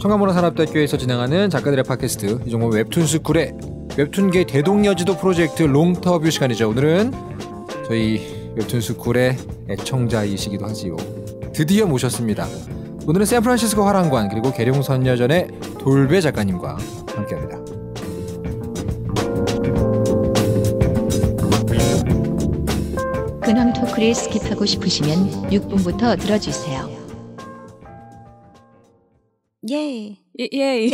청가문화 산업대학교에서 진행하는 작가들의 팟캐스트 이종범 웹툰 스쿨의 웹툰계 대동여지도 프로젝트 롱터뷰 시간이죠. 오늘은 저희 웹툰 스쿨의 애청자이시기도 하지요. 드디어 모셨습니다. 오늘은 샌프란시스코 화랑관 그리고 계룡선녀전의 돌배 작가님과 함께합니다. 후크를 스킵하고 싶으시면 6분부터 들어주세요. 예. 예. 예.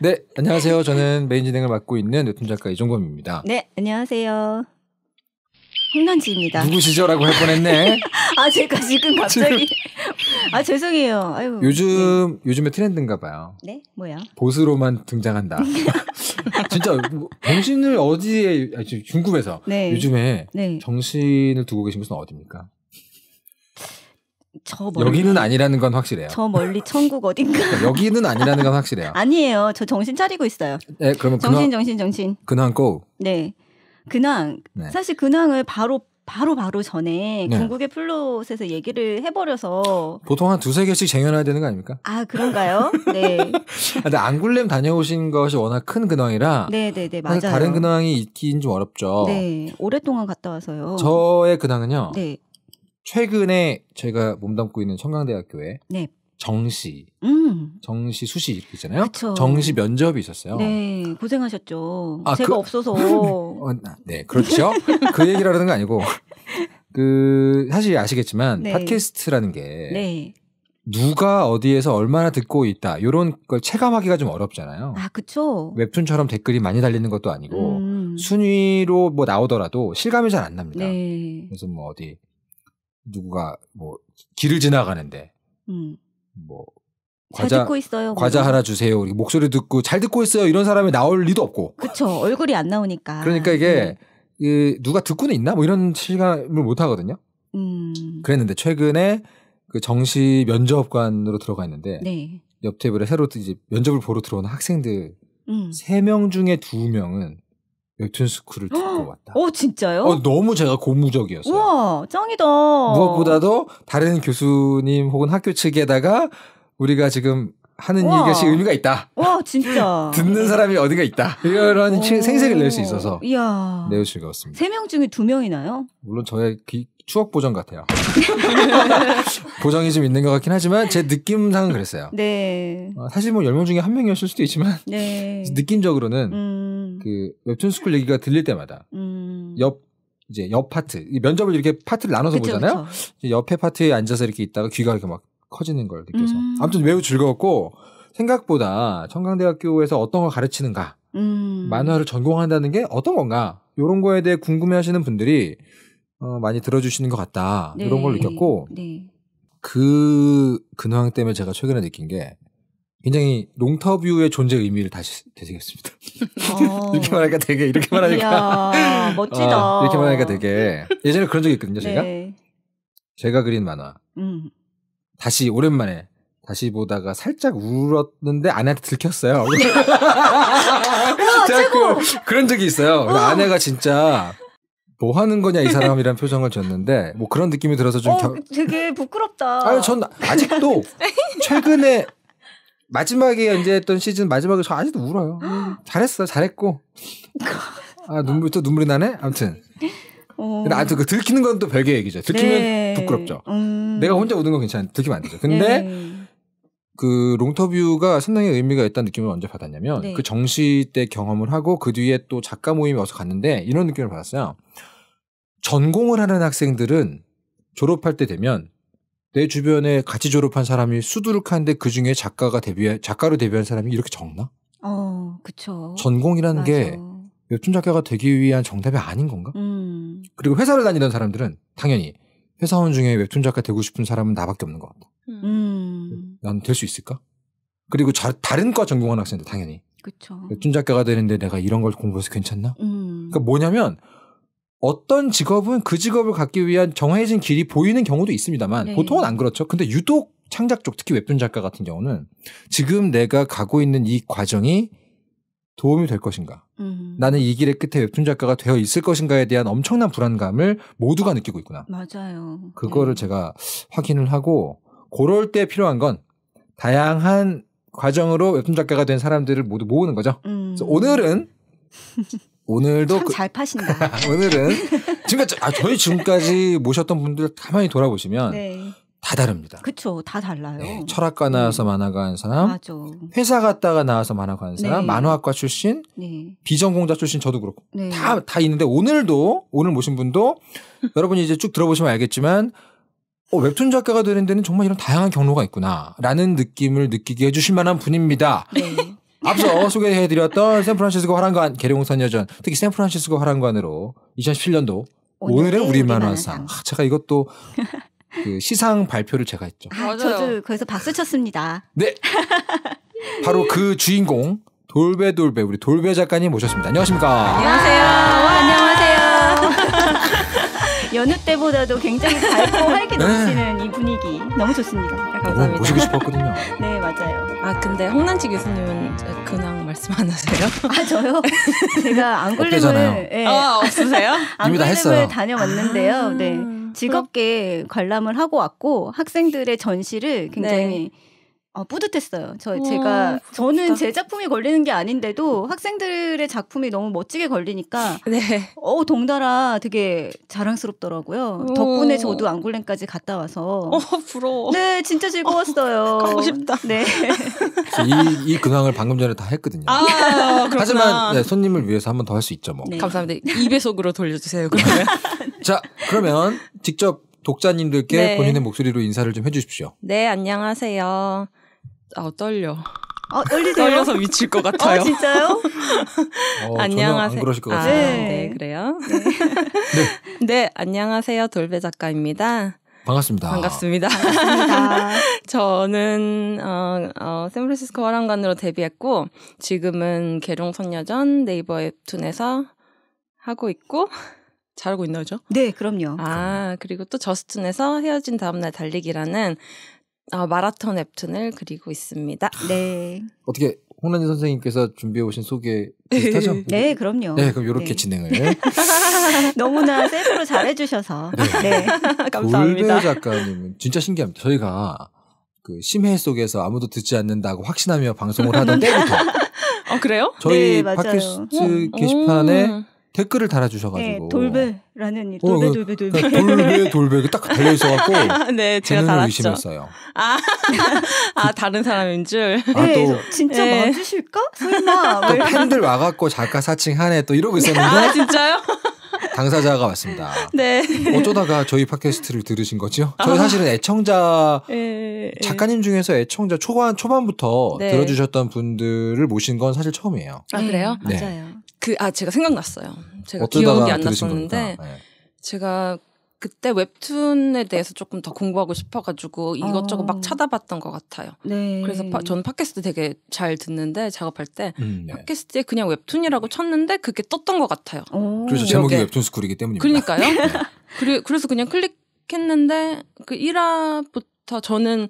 네, 안녕하세요. 저는 메인 진행을 맡고 있는 웹툰 작가 이종범입니다. 네, 안녕하세요. 홈런지입니다. 누구시죠라고 할 뻔했네. 아 제가 지금 갑자기 아 죄송해요. 아유. 요즘 네. 요즘의 트렌드인가 봐요. 네 뭐야? 보스로만 등장한다. 진짜 뭐, 정신을 어디에 아, 궁금해서 네. 요즘에 네. 정신을 두고 계신 곳은 어디입니까? 저 멀리, 여기는 아니라는 건 확실해요. 저 멀리 천국 어딘가. 그러니까 여기는 아니라는 건 확실해요. 아니에요. 저 정신 차리고 있어요. 네, 그러면 정신 근황, 정신 정신. 근황 고. 네. 근황 네. 사실 근황을 바로 바로 바로 전에 네. 궁극의 플롯에서 얘기를 해버려서 보통 한 두세 개씩 쟁여놔야 되는 거 아닙니까? 아 그런가요? 네. 아, 근데 안굴렘 다녀오신 것이 워낙 큰 근황이라 네네네 네, 네, 맞아요. 다른 근황이 있긴 좀 어렵죠. 네 오랫동안 갔다 와서요. 저의 근황은요. 네. 최근에 제가 몸담고 있는 청강대학교에 네. 정시, 음. 정시 수시 이렇게 있잖아요. 그쵸. 정시 면접이 있었어요. 네, 고생하셨죠. 아, 제가 그, 없어서. 어, 아, 네, 그렇죠. 그 얘기를 하는 거 아니고 그 사실 아시겠지만 네. 팟캐스트라는 게 네. 누가 어디에서 얼마나 듣고 있다 이런 걸 체감하기가 좀 어렵잖아요. 아, 그렇 웹툰처럼 댓글이 많이 달리는 것도 아니고 음. 순위로 뭐 나오더라도 실감이 잘 안 납니다. 네. 그래서 뭐 어디 누가뭐 길을 지나가는데 음. 뭐 과자 듣고 있어요. 과자 하나 주세요. 우리 목소리 듣고 잘 듣고 있어요. 이런 사람이 나올 리도 없고. 그렇죠. 얼굴이 안 나오니까. 그러니까 이게 네. 누가 듣고는 있나 뭐 이런 실감을 못 하거든요. 음. 그랬는데 최근에 그 정시 면접관으로 들어가 있는데 네. 옆 테이블에 새로 이제 면접을 보러 들어오는 학생들 음. 3명 중에 2명은 웹툰 스쿨을 듣고 왔다. 어 진짜요? 어, 너무 제가 고무적이었어요. 우와 짱이다. 무엇보다도 다른 교수님 혹은 학교 측에다가 우리가 지금 하는 우와. 이것이 의미가 있다. 와 진짜. 듣는 사람이 어디가 있다. 이런 생색을 낼 수 있어서 이야. 매우 즐거웠습니다. 세 명 중에 두 명이나요? 물론 저의 귀, 추억 보정 같아요. 보정이 좀 있는 것 같긴 하지만 제 느낌상은 그랬어요. 네. 어, 사실 뭐 10명 중에 한 명이었을 수도 있지만 네. 느낌적으로는 음. 그 웹툰 스쿨 얘기가 들릴 때마다 음. 옆 이제 옆 파트 면접을 이렇게 파트를 나눠서 그쵸, 보잖아요. 그쵸. 옆에 파트에 앉아서 이렇게 있다가 귀가 이렇게 막 커지는 걸 느껴서 음. 아무튼 매우 즐거웠고 생각보다 청강대학교에서 어떤 걸 가르치는가 음. 만화를 전공한다는 게 어떤 건가 이런 거에 대해 궁금해하시는 분들이 어, 많이 들어주시는 것 같다 네. 이런 걸 느꼈고 네, 네. 그 근황 때문에 제가 최근에 느낀 게 굉장히 롱터뷰의 존재 의미를 다시 되새겼습니다. 어. 이렇게 말하니까 되게 이렇게 아, 말하니까 이야, 멋지다. 어, 이렇게 말하니까 되게 예전에 그런 적이 있거든요. 제가 네. 제가 그린 만화 음. 다시 오랜만에 다시 보다가 살짝 울었는데 아내한테 들켰어요. 우와, 제가 그, 그런 적이 있어요. 아내가 진짜 뭐 하는 거냐 이 사람이란 표정을 줬는데 뭐 그런 느낌이 들어서 좀 어, 겨... 되게 부끄럽다. 아유전 아직도 최근에 마지막에 연재했던 시즌 마지막에 저 아직도 울어요. 잘했어, 잘했고. 아 눈물 또 눈물이 나네. 아무튼. 어... 근데 아무튼 그 들키는 건 또 별개 얘기죠. 들키면 네. 부끄럽죠. 음... 내가 혼자 우는 건 괜찮, 들키면 안 되죠. 근데 네. 그 롱터뷰가 상당히 의미가 있다는 느낌을 언제 받았냐면 네. 그 정시 때 경험을 하고 그 뒤에 또 작가 모임에 와서 갔는데 이런 느낌을 받았어요. 전공을 하는 학생들은 졸업할 때 되면 내 주변에 같이 졸업한 사람이 수두룩한데 그 중에 작가가 데뷔 작가로 데뷔한 사람이 이렇게 적나? 어, 그쵸. 전공이라는 맞아. 게 웹툰 작가가 되기 위한 정답이 아닌 건가? 음. 그리고 회사를 다니던 사람들은 당연히 회사원 중에 웹툰 작가 되고 싶은 사람은 나밖에 없는 것 같다. 음. 음. 난될 수 있을까? 그리고 자, 다른 과 전공한 학생들 당연히. 그쵸. 웹툰 작가가 되는데 내가 이런 걸 공부해서 괜찮나? 음. 그러니까 뭐냐면 어떤 직업은 그 직업을 갖기 위한 정해진 길이 보이는 경우도 있습니다만 네. 보통은 안 그렇죠. 근데 유독 창작 쪽 특히 웹툰 작가 같은 경우는 지금 내가 가고 있는 이 과정이 도움이 될 것인가? 음. 나는 이 길의 끝에 웹툰 작가가 되어 있을 것인가에 대한 엄청난 불안감을 모두가 느끼고 있구나. 맞아요. 그거를 네. 제가 확인을 하고 그럴 때 필요한 건 다양한 과정으로 웹툰 작가가 된 사람들을 모두 모으는 거죠. 음. 그래서 오늘은 오늘도 그, 잘 파신다. 오늘은 지금까지 아 저희 지금까지 모셨던 분들 가만히 돌아보시면 네. 다 다릅니다. 그렇죠. 다 달라요. 네, 철학과 나와서 음. 만화가 한 사람, 맞아. 회사 갔다가 나와서 만화가 한 사람, 네. 만화학과 출신, 네. 비전공자 출신 저도 그렇고 다다 네. 다 있는데 오늘도 오늘 모신 분도 여러분이 이제 쭉 들어보시면 알겠지만 어, 웹툰 작가가 되는 데는 정말 이런 다양한 경로가 있구나라는 느낌을 느끼게 해주실 만한 분입니다. 네. 앞서 소개해드렸던 샌프란시스코 화랑관 계룡선 여전 특히 샌프란시스코 화랑관으로 2017년도 오늘의, 오늘의 우리 만화상 아, 제가 이것도 그 시상 발표를 제가 했죠. 아, 저도 거기서 박수 쳤습니다. 네. 바로 그 주인공 돌베돌베 우리 돌베 작가님 모셨습니다. 안녕하십니까? 안녕하세요. 와, 안녕. 여느 때보다도 굉장히 밝고 활기 네. 넘치는 네. 이 분위기 너무 좋습니다. 감사합니다. 모시고 싶었거든요. 네 맞아요. 아 근데 홍난치 교수님은 근황 말씀 안 하세요? 아 저요? 제가 안굴림을 네. 어, 없으세요? 안굴림을 다녀왔는데요. 아~ 네. 즐겁게 관람을 하고 왔고 학생들의 전시를 굉장히 네. 아, 뿌듯했어요. 저우 제가 부럽다. 저는 제 작품이 걸리는 게 아닌데도 학생들의 작품이 너무 멋지게 걸리니까 네. 어 동달아 되게 자랑스럽더라고요. 오. 덕분에 저도 앙골렘까지 갔다 와서 어 부러워. 네, 진짜 즐거웠어요. 어, 가고 싶다. 네. 이, 이 근황을 방금 전에 다 했거든요. 아, 하지만 네, 손님을 위해서 한 번 더 할 수 있죠, 뭐. 네. 감사합니다. 2배속으로 돌려주세요, 그러면. 자, 그러면 직접 독자님들께 네. 본인의 목소리로 인사를 좀 해주십시오. 네, 안녕하세요. 아 떨려. 아, 떨리세요? 떨려서 미칠 것 아, 같아요. 어, 진짜요? 어, 안녕하세요. 안 그러실 것 같아요. 아, 네. 네, 그래요. 네. 네. 네. 안녕하세요. 돌배 작가입니다. 반갑습니다. 반갑습니다. 반갑습니다. 저는 어, 어, 샌프란시스코 화랑관으로 데뷔했고 지금은 계룡 선녀전 네이버 웹툰에서 하고 있고 잘하고 있나요, 네, 그럼요. 아, 그리고 또 저스툰에서 헤어진 다음날 달리기라는 아, 마라톤 웹툰을 그리고 있습니다. 네. 어떻게 홍란지 선생님께서 준비해 오신 소개 비슷하죠? 네, 그럼요. 네, 그럼 이렇게 네. 진행을 너무나 세부로 잘해주셔서 네, 네. 감사합니다. 돌배 작가님은 진짜 신기합니다. 저희가 그 심해 속에서 아무도 듣지 않는다고 확신하며 방송을 하던 때부터. 아 그래요? 저희 네, 팟캐스트 음. 게시판에 오. 음. 댓글을 네, 달아주셔가지고 네, 돌베라는 이 돌베 어, 그 돌베 돌베 돌베 그러니까 돌베, 돌베 딱 달려 있어갖고 네 제가 달았죠. 의심했어요. 아, 아 다른 사람인 줄. 아, 네, 진짜 네. 맞으실까? 설마. 팬들 와갖고 작가 사칭하네 또 이러고 있었는데. 아 진짜요? 당사자가 왔습니다. 네. 어쩌다가 저희 팟캐스트를 들으신 거죠? 아. 저희 사실은 애청자 네. 작가님 중에서 애청자 초반 초반부터 네. 들어주셨던 분들을 모신 건 사실 처음이에요. 아 그래요? 네. 맞아요. 그아 제가 생각났어요. 제가 기억이 안 났었는데 네. 제가 그때 웹툰에 대해서 조금 더 공부하고 싶어가지고 이것저것 막 아. 찾아봤던 것 같아요. 네. 그래서 파, 저는 팟캐스트 되게 잘 듣는데 작업할 때 음, 네. 팟캐스트에 그냥 웹툰이라고 쳤는데 그게 떴던 것 같아요. 오. 그래서 제목이 여기에. 웹툰 스쿨이기 때문입니다. 그러니까요. 그래, 그래서 그냥 클릭했는데 그 1화부터 저는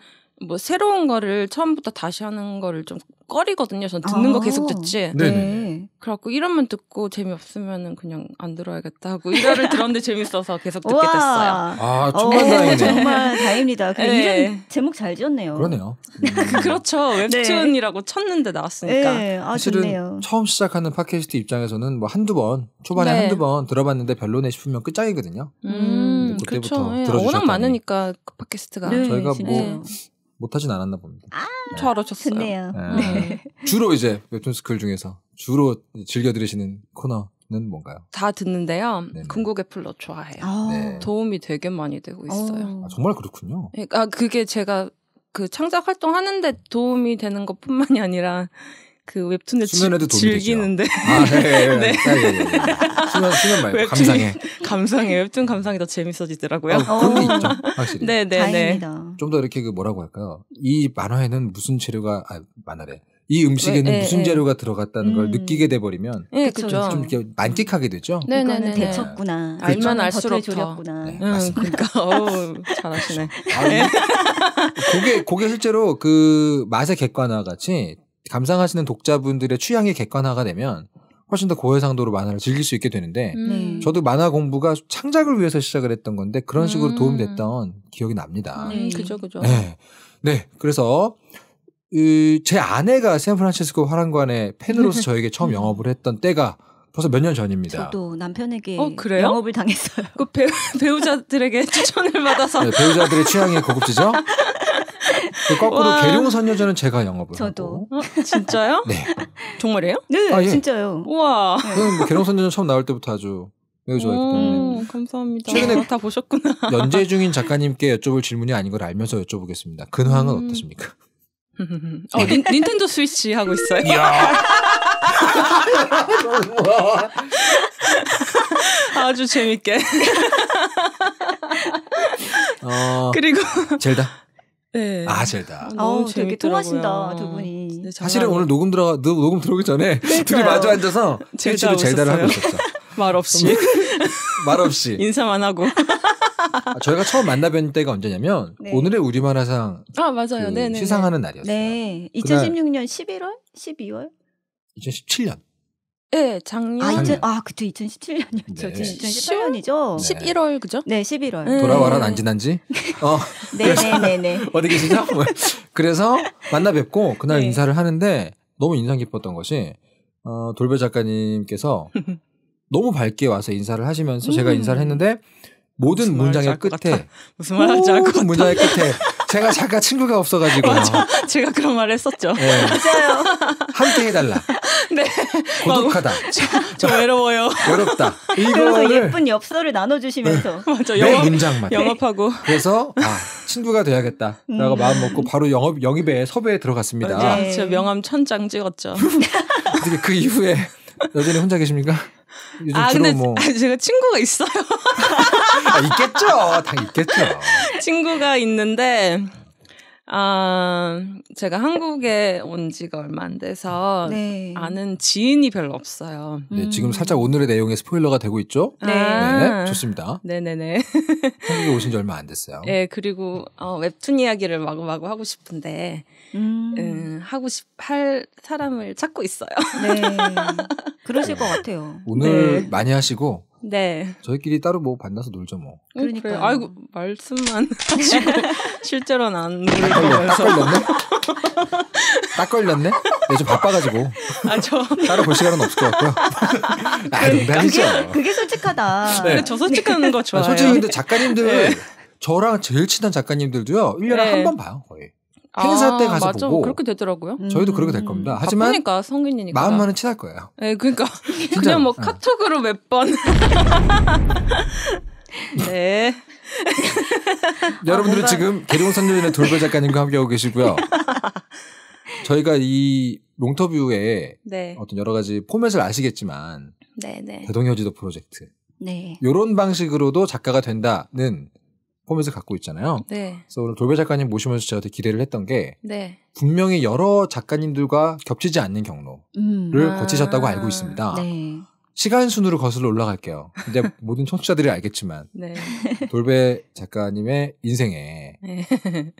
뭐 새로운 거를 처음부터 다시 하는 거를 좀 꺼리거든요. 전 듣는 아~ 거 계속 듣지. 네. 네. 그래갖고 이름만 듣고 재미없으면 그냥 안 들어야겠다 하고 이거를 들었는데 재밌어서 계속 듣게 됐어요. 아, 어, 정말 네. 다행이네. 정말 다행입니다. 그래, 네. 이름 제목 잘 지었네요. 그러네요. 음. 그렇죠. 웹툰이라고 쳤는데 나왔으니까. 네. 아, 사실은 좋네요. 처음 시작하는 팟캐스트 입장에서는 뭐 한두 번, 초반에 네. 한두 번 들어봤는데 별로네 싶으면 끝장이거든요. 음, 뭐 그때부터 그렇죠. 들어주셨다 예, 워낙 많으니까 그 팟캐스트가. 네, 저희가 뭐 못하진 않았나 봅니다. 아, 네. 잘하셨어요. 좋네요. 네. 네. 주로 이제 웹툰스쿨 중에서 주로 즐겨 들으시는 코너 는 뭔가요? 다 듣는데요. 네네. 궁극의 플롯 좋아해요. 아. 네. 도움이 되게 많이 되고 있어요. 어. 아, 정말 그렇군요. 아 그게 제가 그 창작 활동 하는데 도움이 되는 것뿐만이 아니라 그 웹툰을 수면에도 즐기는데. 아, 네, 네, 네. 아, 예, 예, 네. 예, 수면 수면 말고 웹툰, 감상해. 감상해 웹툰 감상이 더 재밌어지더라고요. 아, 그런 게 있죠. 확실히. 네, 네, 네. 좀 더 이렇게 그 뭐라고 할까요? 이 만화에는 무슨 재료가 아, 만화래. 이 음식에는 네, 무슨 예. 재료가 네. 들어갔다는 걸 음. 느끼게 돼버리면 네, 그렇죠. 좀 이렇게 만끽하게 되죠. 네네네. 데쳤구나. 그렇죠. 알면 알수록 졸였구나. 네, 응, 음, 그러니까 어우, 잘하시네. 아, 그게 그게 실제로 그 맛의 객관화 같이 감상하시는 독자분들의 취향이 객관화가 되면 훨씬 더 고해상도로 만화를 즐길 수 있게 되는데 음. 네. 저도 만화 공부가 창작을 위해서 시작을 했던 건데 그런 식으로 음. 도움됐던 기억이 납니다. 아, 네, 그죠, 그죠. 네, 네 그래서 으, 제 아내가 샌프란시스코 화랑관의 팬으로서 음. 저에게 처음 음. 영업을 했던 때가 벌써 몇 년 전입니다. 저도 남편에게 어, 영업을 당했어요. 그 배우, 배우자들에게 추천을 받아서 네, 배우자들의 취향이 고급지죠? 그 거꾸로 계룡산 여자는 제가 영업을 저도. 하고. 어, 진짜요? 네. 정말이에요? 네, 아, 예. 네, 진짜요. 우와. 네. 저는 뭐 계룡선녀전 처음 나올 때부터 아주 매우 좋아했기 때문 감사합니다. 최근에 다 보셨구나. 연재 중인 작가님께 여쭤볼 질문이 아닌 걸 알면서 여쭤보겠습니다. 근황은 음. 어떠십니까? 어, 닌, 닌텐도 스위치 하고 있어요. 아주 재밌게. 어, 그리고 젤다. 네. 아, 젤다 어, 어 되게 통하신다, 두 분이. 사실은 오늘 녹음 들어가, 녹음 들어오기 전에 네, 둘이 마주 앉아서 실주로젤다를 하고 있었죠. 말 없이. 예? 말 없이. 인사만 하고. 아, 저희가 처음 만나뵌 때가 언제냐면 네. 오늘의 우리만화상 아, 맞아요. 그 네, 네, 네. 시상하는 날이었어요. 네. 2016년 11월? 12월? 2017년. 네, 작년. 아, 아그때 2017년이었죠. 네. 2018년이죠. 11월, 그죠? 네, 11월. 예. 어. 네. 돌아와라, 안 지난지? 어. 네네네네. 어디 계시죠? 뭐. 그래서 만나 뵙고, 그날 네. 인사를 하는데, 너무 인상 깊었던 것이, 어, 돌배 작가님께서 너무 밝게 와서 인사를 하시면서 음. 제가 인사를 했는데, 모든 문장의 끝에, 무슨 말인지 알것 문장의 끝에, 제가 잠깐 친구가 없어가지고. 맞아. 제가 그런 말을 했었죠. 네. 맞아요. 함께 해달라. 네. 고독하다. 저, 저 외로워요. 외롭다. 이거를 예쁜 엽서를 나눠주시면서. 네. 맞아. 영업, 문장만. 영업하고. 그래서 아 친구가 돼야겠다라고 음. 마음 먹고 바로 영업 영입에 섭외에 들어갔습니다. 네. 아, 저 명함 천장 찍었죠. 그 이후에 여전히 혼자 계십니까? 요즘 아, 근데 뭐... 아, 제가 친구가 있어요. 아, 있겠죠. 당 있겠죠. 친구가 있는데 아, 제가 한국에 온 지가 얼마 안 돼서 네. 아는 지인이 별로 없어요. 네, 지금 음. 살짝 오늘의 내용에 스포일러가 되고 있죠? 네. 네 아. 좋습니다. 네네네. 한국에 오신 지 얼마 안 됐어요. 네, 그리고 어, 웹툰 이야기를 마구마구 하고 싶은데 음. 음, 하고 싶할 사람을 찾고 있어요. 네. 그러실 것 같아요. 오늘 네. 많이 하시고 네. 저희끼리 따로 뭐 만나서 놀죠 뭐. 어, 그러니까 그래. 아이고 말씀만 하시고 실제로는 안 놀면서. 딱 걸렸네? 네, 좀 바빠가지고. 아, 저. 따로 볼 시간은 없을 것 같고요. 아, 농담이죠. 그게, 그게 솔직하다. 네. 저 솔직한 거 아, 좋아해요. 솔직히 근데 작가님들, 네. 저랑 제일 친한 작가님들도요, 1년에 네. 한번 봐요, 거의. 행사 아, 때 가서 맞아. 보고 그렇게 되더라고요. 음. 저희도 그렇게 될 겁니다. 음. 하지만 바쁘니까 성인이니까 마음만은 친할 거예요. 네, 그러니까 그냥 뭐 어. 카톡으로 몇 번. 네. 여러분들은 아, 지금 계룡선녀진의 돌발 작가님과 함께하고 계시고요. 저희가 이롱터뷰에 네. 어떤 여러 가지 포맷을 아시겠지만 네, 네. 대동여지도 프로젝트 네. 이런 방식으로도 작가가 된다는 포맷을 갖고 있잖아요. 네. 그래서 오늘 돌배 작가님 모시면서 제가 되게 기대를 했던 게 네. 분명히 여러 작가님들과 겹치지 않는 경로를 음. 아. 거치셨다고 알고 있습니다. 네. 시간 순으로 거슬러 올라갈게요. 이제 모든 청취자들이 알겠지만 네. 돌배 작가님의 인생에 네.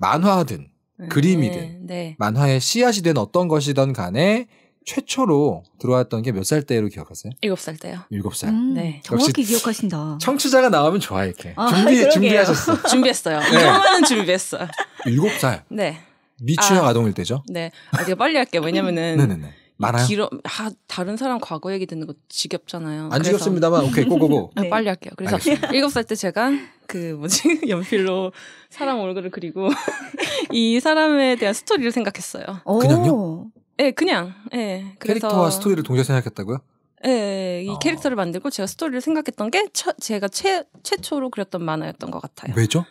만화든 네. 그림이든 만화의 씨앗이 된 어떤 것이든 간에 최초로 들어왔던 게 몇 살 때로 기억하세요? 일곱 살 때요. 일곱 살. 음, 네. 정확히 기억하신다. 청취자가 나오면 좋아 이렇게. 아, 준비 그 준비하셨어. 준비했어요. 이거만은 네. 준비했어요. 일곱 살. 네. 미취학 아, 동일 때죠? 네. 아, 제가 빨리 할게요. 왜냐면은 네네네. 많아요. 길어, 아, 다른 사람 과거 얘기 듣는 거 지겹잖아요. 안 지겹습니다만, 오케이, 고고고. 네. 빨리 할게요. 그래서 일곱 살 때 제가 그 뭐지 연필로 사람 얼굴을 그리고 이 사람에 대한 스토리를 생각했어요. 그냥요? 네, 그냥. 네, 그래서... 캐릭터와 스토리를 동시에 생각했다고요? 네, 이 어. 캐릭터를 만들고 제가 스토리를 생각했던 게 처, 제가 최, 최초로 그렸던 만화였던 것 같아요. 왜죠?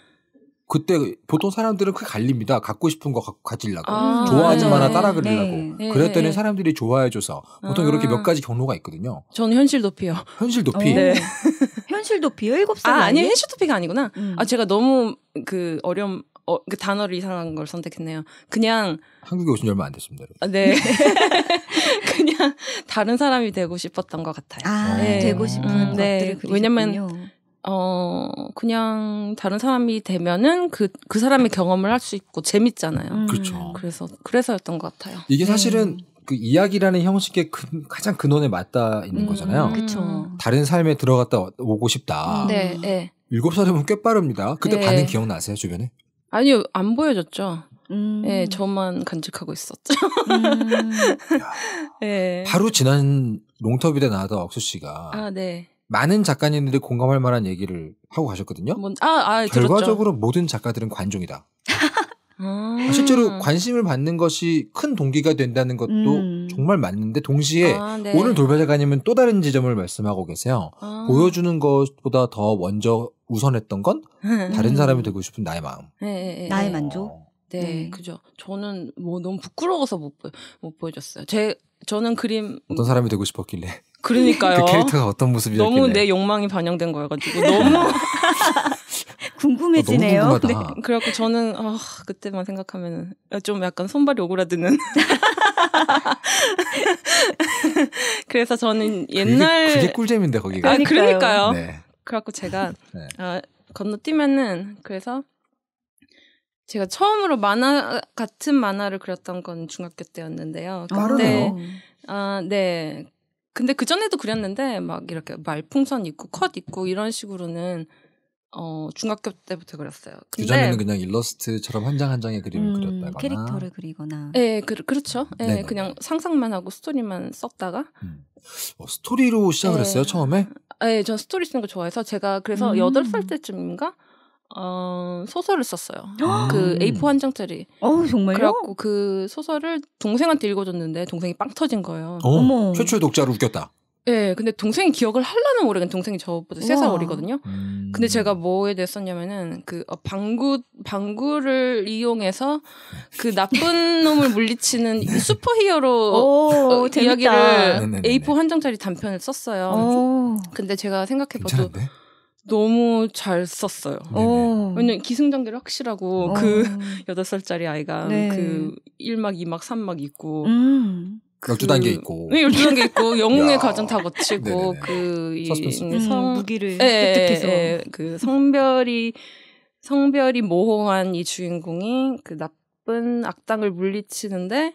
그때 보통 사람들은 크게 갈립니다. 갖고 싶은 거 가지려고. 아, 좋아하지 네. 만화 따라 그리려고. 네. 네. 그랬더니 네. 사람들이 좋아해줘서 보통 아. 이렇게 몇 가지 경로가 있거든요. 저는 현실 도피요. 현실 도피? 어, 네. 현실 도피요? 7살? 아, 아니요. 현실 도피가 아니구나. 음. 아, 제가 너무 그 어려운 어, 그 단어를 이상한 걸 선택했네요. 그냥 한국에 오신 지 얼마 안 됐습니다. 아, 네. 그냥 다른 사람이 되고 싶었던 것 같아요. 아, 어. 네. 되고 싶은 음, 네. 것들을 왜냐면 어 그냥 다른 사람이 되면은 그그 그 사람의 경험을 할 수 있고 재밌잖아요. 음. 그렇죠. 그래서 그래서였던 것 같아요. 이게 네. 사실은 네. 그 이야기라는 형식의 근, 가장 근원에 맞닿아 있는 음, 거잖아요. 그렇죠. 다른 삶에 들어갔다 오고 싶다. 네. 네. 일곱 살이면 꽤 빠릅니다. 그때 네. 반응 기억나세요 주변에? 아니요, 안보여졌죠 음. 네, 저만 간직하고 있었죠. 음. 네. 바로 지난 롱터비대 나하다 억수 씨가 아, 네. 많은 작가님들이 공감할 만한 얘기를 하고 가셨거든요. 뭔, 아, 아, 결과적으로 들었죠. 모든 작가들은 관종이다. 아. 실제로 음. 관심을 받는 것이 큰 동기가 된다는 것도 음. 정말 맞는데 동시에 아, 네. 오늘 돌발작가님은 또 다른 지점을 말씀하고 계세요. 아. 보여주는 것보다 더 먼저 우선했던 건 다른 사람이 되고 싶은 나의 마음. 네, 네, 나의 만족. 어. 네, 네, 그죠. 저는 뭐 너무 부끄러워서 못, 보, 못 보여줬어요. 제 저는 그림 어떤 사람이 되고 싶었길래 그러니까요. 그 캐릭터가 어떤 모습이었 너무 내 욕망이 반영된 거여가지고 너무 궁금해지네요. 어, 네. 그래갖고 저는 어, 그때만 생각하면은 좀 약간 손발이 오그라드는. 그래서 저는 옛날 그게, 그게 꿀잼인데 거기가. 아, 그러니까요. 네. 그래갖고 제가 네. 어, 건너뛰면은 그래서 제가 처음으로 만화 같은 만화를 그렸던 건 중학교 때였는데요. 그때 아, 네. 아, 네. 근데 그 전에도 그렸는데막 이렇게 말풍선 있고 컷 있고 이런 식으로는 어 중학교 때부터 그렸어요. 그전에는 그냥 일러스트처럼 한 장 한 장의 그림을 음, 그렸다거나 캐릭터를 그리거나 예, 그, 그렇죠. 예, 네네. 그냥 상상만 하고 스토리만 썼다가 음. 어, 스토리로 시작을 예, 했어요 처음에? 예, 전 스토리 쓰는 거 좋아해서 제가 그래서 음. 8살 때쯤인가 어, 소설을 썼어요. 아. 그 A4 한 장짜리. 어 정말요? 그래갖고 그 소설을 동생한테 읽어줬는데 동생이 빵 터진 거예요. 어, 어머. 최초의 독자를 웃겼다. 네, 근데 동생이 기억을 하려는 오래, 겠 동생이 저보다 3살 어리거든요. 음. 근데 제가 뭐에 대해 썼냐면은 그 어, 방구 방구를 이용해서 그 나쁜 놈을 물리치는 슈퍼히어로 오, 어, 이야기를 네네네 A4 한 장짜리 단편을 썼어요. 오. 근데 제가 생각해봐도 괜찮은데? 너무 잘 썼어요. 어. 왜냐면 기승전결이 확실하고 어. 그 여덟 살짜리 아이가 네. 그 1막, 2막, 3막 있고 음. 그, 12단계 있고. 네, 12단계 있고, 영웅의 가정다 거치고, 그, 이, 음, 성, 음, 무기를 예, 예, 획득해서. 예. 그 성별이, 성별이 모호한 이 주인공이 그 나쁜 악당을 물리치는데,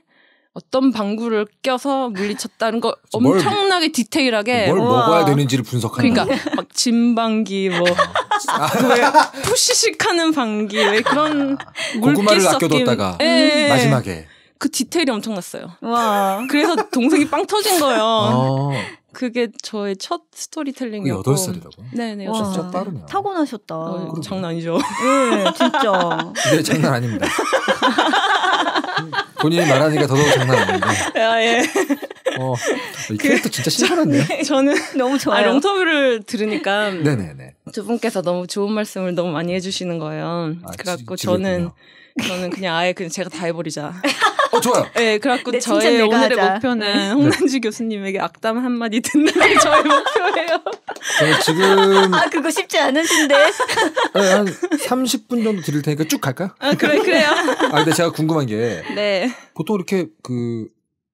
어떤 방구를 껴서 물리쳤다는 거 뭐- 엄청나게 디테일하게 뭘 우와. 먹어야 되는지를 분석하는 그러니까 막 진방기 뭐 푸시식하는 방기 왜 그런 고구마를 아껴뒀다가 예, 예, 예, 마지막에 그 디테일이 엄청났어요. 와. 그래서 동생이 빵 터진 거예요. 어. 그게 저의 첫 스토리텔링이었고 8살이라고? 네네 와, 진짜 빠르네요 타고 나셨다 어, 장난 이죠 네, 진짜 네 장난 아닙니다 본인이 말하니까 더더욱 장난 아닌데. 아, 예. 어, 이 캐릭터 그, 진짜 신선한데요? 네, 저는 너무 좋아요. 아, 롱터뷰를 들으니까 네네네. 두 분께서 너무 좋은 말씀을 너무 많이 해주시는 거예요. 아, 그래갖고 지, 저는 저는 그냥 아예 그냥 제가 다 해버리자. 어, 좋아요. 네, 그래고 저의 오늘의 하자. 목표는 네. 홍난주 교수님에게 악담 한마디 듣는 게 저의 목표예요. 저 지금. 아, 그거 쉽지 않으신데. 네, 한 30분 정도 드릴 테니까 쭉갈까 아, 그래, 그래요. 아, 근데 제가 궁금한 게. 네. 보통 이렇게 그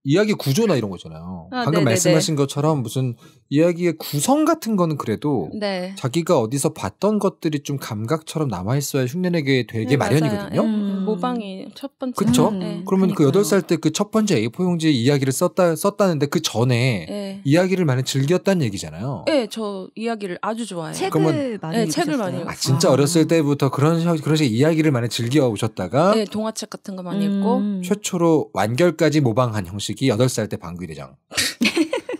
이야기 구조나 이런 거잖아요 아, 방금 네네네. 네, 네. 말씀하신 것처럼 무슨 이야기의 구성 같은 거는 그래도 네. 자기가 어디서 봤던 것들이 좀 감각처럼 남아 있어야 흉내내게 되게 네, 마련이거든요. 음. 음. 모방이 첫 번째. 그렇죠. 네, 그러면 그 여덟 살 때 그 첫 번째 A4 용지에 이야기를 썼다 썼다는데 그 전에 네. 이야기를 많이 즐겼다는 얘기잖아요. 네, 저 이야기를 아주 좋아해요. 책을 그러면, 많이 네, 책을 많이. 읽어요아 진짜 아. 어렸을 때부터 그런 그런 식 이야기를 많이 즐겨 오셨다가 네, 동화책 같은 거 많이 음. 읽고 최초로 완결까지 모방한 형식이 여살때 방귀 대장.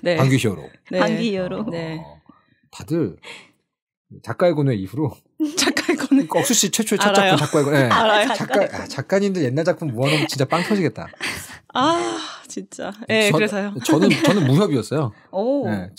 네. 방귀 히로 네. 방귀 히로 아, 어, 네. 어, 다들 작가의 고뇌 이후로 작가의 고뇌 억수 씨 최초의 첫 작품 작가의 고뇌. 네. 알아요. 작가 아, 작가님들 옛날 작품 모아놓으면 진짜 빵 터지겠다. 아 진짜. 예, 네, 그래서요. 저는 저는 무협이었어요. 오. 네,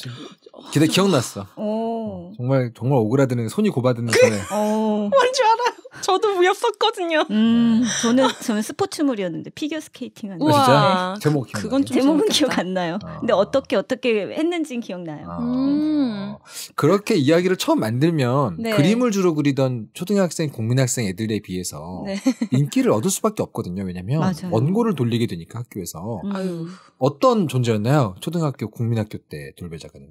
기대 어. 기억났어. 오. 정말 정말 오그라드는 손이 고받드는 전에. 그, 오. 뭔줄 알아요. 저도 무협썼거든요. 음, 저는 저는 스포츠물이었는데 피겨 스케이팅 하는. 우와, 아, 아, 제목 그, 기억 그건 좀 제목은 기억 안 나요. 아. 근데 어떻게 어떻게 했는지는 기억나요. 아. 음. 어, 그렇게 이야기를 처음 만들면 네. 그림을 주로 그리던 초등학생, 국민학생 애들에 비해서 네. 인기를 얻을 수밖에 없거든요. 왜냐면 하 원고를 돌리게 되니까 학교에서 음. 어떤 존재였나요? 초등학교, 국민학교 때 돌배 작가는.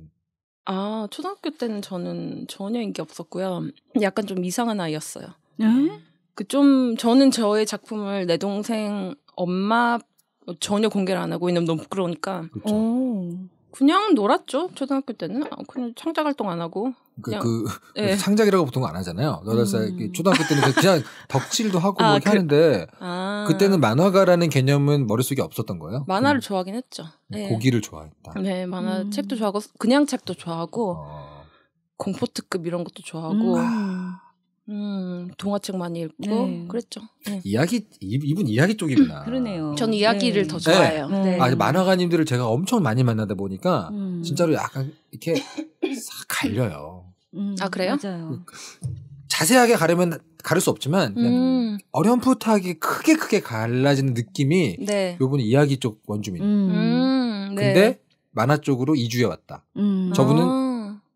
아, 초등학교 때는 저는 전혀 인기 없었고요. 약간 좀 이상한 아이였어요. 네? 그좀 저는 저의 작품을 내 동생 엄마 뭐 전혀 공개를 안 하고 있는 너무 부끄러우니까. 그렇죠. 그냥 놀았죠 초등학교 때는 아, 그냥 창작 활동 안 하고 그, 그냥, 그, 그 예. 창작이라고 보통 안 하잖아요. 여덟살 음. 초등학교 때는 그냥 덕질도 하고 뭐 아, 뭐 이렇게 그, 하는데 아. 그때는 만화가라는 개념은 머릿속에 없었던 거예요. 만화를 좋아하긴 했죠. 네. 고기를 좋아했다. 네, 만화 음. 책도 좋아하고 그냥 책도 좋아하고 어. 공포특급 이런 것도 좋아하고 음. 아. 음, 동화책 많이 읽고 네. 그랬죠. 네. 이야기 이, 이분 이야기 쪽이구나. 그러네요. 전 이야기를 네. 더 좋아해요. 네. 네. 아, 만화가님들을 제가 엄청 많이 만나다 보니까 음. 진짜로 약간 이렇게 싹 갈려요. 음, 아 그래요? 맞아요. 자세하게 가려면 가릴 수 없지만 그냥 음. 어렴풋하게 크게 크게 갈라지는 느낌이 네. 요분 이야기 쪽 원주민. 음. 음, 근데 만화 쪽으로 이주해 왔다. 음. 저분은 아.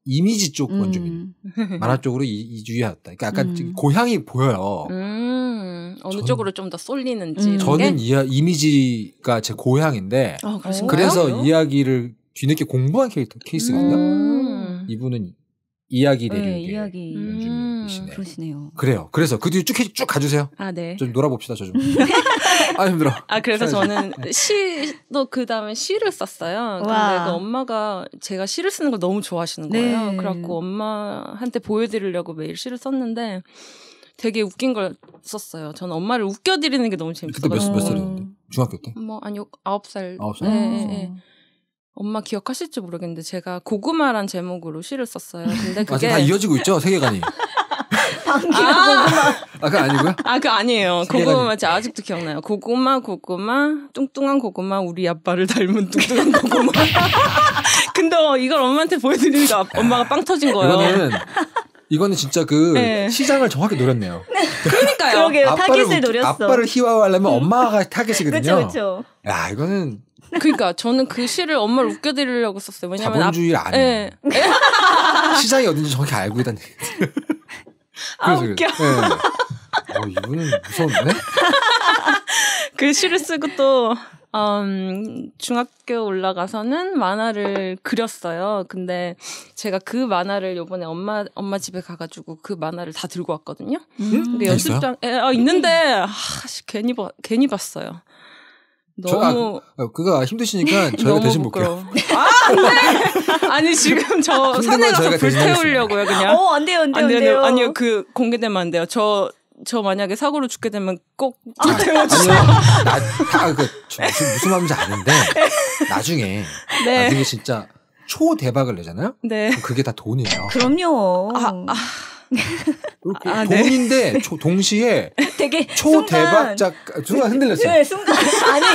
이미지 쪽 원주민 음. 만화 쪽으로 이주의였다. 그러니까 약간 음. 고향이 보여요. 음. 어느 전, 쪽으로 좀 더 쏠리는지. 저는 이 이미지가 제 고향인데 어, 그래서 이야기를 뒤늦게 공부한 캐릭터 케이스거든요. 음. 이분은 이야기 내륙의 네, 이야기. 연주이시네요. 음, 그러시네요. 그래요. 그래서 그 뒤에 쭉쭉 가주세요. 아 네. 좀 놀아봅시다 저 좀. 아 힘들어. 아 그래서 저는 네. 시도 그 다음에 시를 썼어요. 와. 근데 그 엄마가 제가 시를 쓰는 걸 너무 좋아하시는 네. 거예요. 그래갖고 엄마한테 보여드리려고 매일 시를 썼는데 되게 웃긴 걸 썼어요. 저는 엄마를 웃겨드리는 게 너무 재밌어요. 그때 몇, 몇 살이었는데? 중학교 때? 뭐 아니요 아홉 살. 아홉 살. 네, 네. 네. 아. 엄마 기억하실지 모르겠는데 제가 고구마란 제목으로 시를 썼어요. 근데 아, 그게 아, 다 이어지고 있죠 세계관이. 아, 아그 아니고요? 아그 아니에요. 고구마 맞지 아직도 기억나요. 고구마 고구마 뚱뚱한 고구마 우리 아빠를 닮은 뚱뚱한 고구마. 근데 어, 이걸 엄마한테 보여드리니까 엄마가 빵 터진 거예요. 이거는 이거는 진짜 그 네. 시장을 정확히 노렸네요. 그러니까요. 그러게요. 아빠를, 타겟을 노렸어. 아빠를 희화화하려면 엄마가 타겟이거든요. 그 그렇죠. 야 이거는 그러니까 저는 그 시를 엄마를 웃겨드리려고 썼어요. 왜냐면 자본주의를 안 해. 예. 시장이 어딘지 정확히 알고 있다는 얘기. 아그 웃겨. 그 네. 어, 이분은 무서운데? 그 시를 쓰고 또 음, 중학교 올라가서는 만화를 그렸어요. 근데 제가 그 만화를 요번에 엄마 엄마 집에 가가지고 그 만화를 다 들고 왔거든요. 음. 근데 연습장 에, 예, 아, 있는데 아, 괜히 봐, 괜히 봤어요. 너무 저, 아, 어, 그거 힘드시니까 저희가 대신 볼게요. 아, 안 네. 아니 지금 저 산에 가서 불 태우려고요, 그냥. 어, 안 돼요, 안 돼요, 안 돼요. 돼요. 아니요, 그 공개되면 안 돼요. 저 저 만약에 사고로 죽게 되면 꼭 아, 태워주세요. 나, 다, 아, 그, 지금 무슨 말인지 아는데 나중에 네. 나중에 진짜 초 대박을 내잖아요. 네. 그게 다 돈이에요. 그럼요. 아, 아. 아, 동인데 아, 네. 초, 동시에 되게 초대박 작가 순간 흔들렸어요. 네, 순간 아니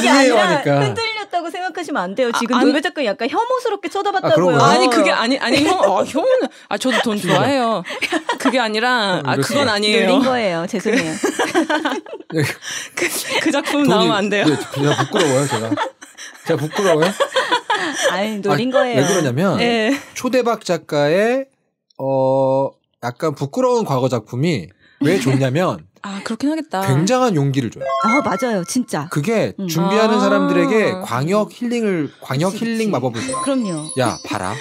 동이에요 하니까 흔들렸다고 생각하시면 안 돼요. 지금 아, 작가 약간 혐오스럽게 쳐다봤다고요. 아, 니 그게 아니 아니 혐 어, 아, 혐오아 저도 돈 좋아해요. 그게 아니라 아, 아 그건 아니에요. 놀린 거예요. 죄송해요. 그, 그, 작품 나오면 안 돼요. 네, 제가 부끄러워요 제가. 제가 부끄러워요. 아니 노린 아, 거예요. 왜 그러냐면 네. 초대박 작가의 어 약간 부끄러운 과거 작품이 왜 좋냐면 아 그렇긴 하겠다. 굉장한 용기를 줘요. 아 맞아요, 진짜. 그게 음. 준비하는 아~ 사람들에게 광역 힐링을 광역 그치, 힐링 마법을 줘요. 그럼요. 야 봐라.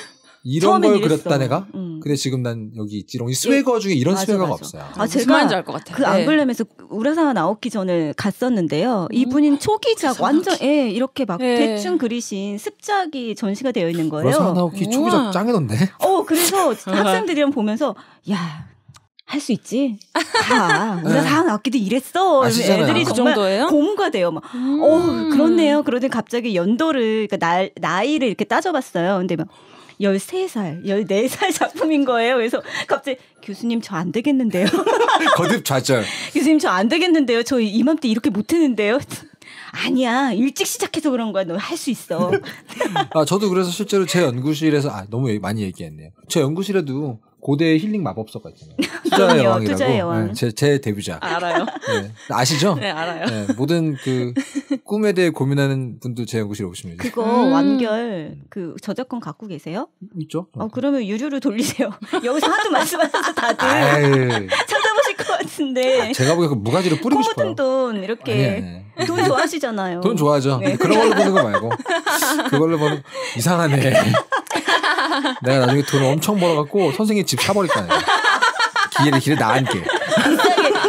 이런 걸 그렸다 내가. 음. 근데 지금 난 여기 있지롱. 이 스웨거 그 중에 이런 맞아, 스웨거가 맞아. 없어요. 아, 아 제가 알것 같아그 네. 안글렘에서 우라사와 나오기 전에 갔었는데요. 음. 이분인 음. 초기작 완전 예 이렇게 막 예. 대충 그리신 습작이 전시가 되어 있는 거예요. 우라사와 나오기 아. 초기작 짱이던데. 어 그래서 학생들이랑 보면서 야. 할 수 있지. 다 우리가 다 나왔기도 이랬어. 아시잖아요. 애들이 그 정말 정도예요? 고무가 돼요. 막, 음. 어 그렇네요. 그러더니 갑자기 연도를 그러니까 나, 나이를 이렇게 따져봤어요. 근데 막 13살, 14살 작품인 거예요. 그래서 갑자기 교수님 저 안 되겠는데요. 거듭 좌절. 교수님 저 안 되겠는데요. 저 이맘때 이렇게 못 했는데요. 아니야 일찍 시작해서 그런 거야 너 할 수 있어. 아 저도 그래서 실제로 제 연구실에서 아, 너무 많이 얘기했네요. 제 연구실에도 고대 힐링 마법서가 있잖아요. 투자의 여왕이라고. 여왕. 네, 제, 제 데뷔작. 아, 알아요. 네, 아시죠? 네, 알아요. 네, 모든 그 꿈에 대해 고민하는 분들 제 연구실에 오십니 그거 음. 완결 그 저작권 갖고 계세요? 있죠. 어, 그러면 유료로 돌리세요. 여기서 하도 말씀하셔서 다들 찾아보실 것 같은데. 아, 제가 보기에 무가지로 뿌리고 싶어요. 돈 이렇게 아니, 아니. 돈 좋아하시잖아요. 돈 좋아하죠. 네. 그런 걸로 버는 거 말고 그걸로 버는 이상하네. 내가 나중에 돈을 엄청 벌어갖고 선생님 집 사버릴까 내가. 기회를 길에 나앉게.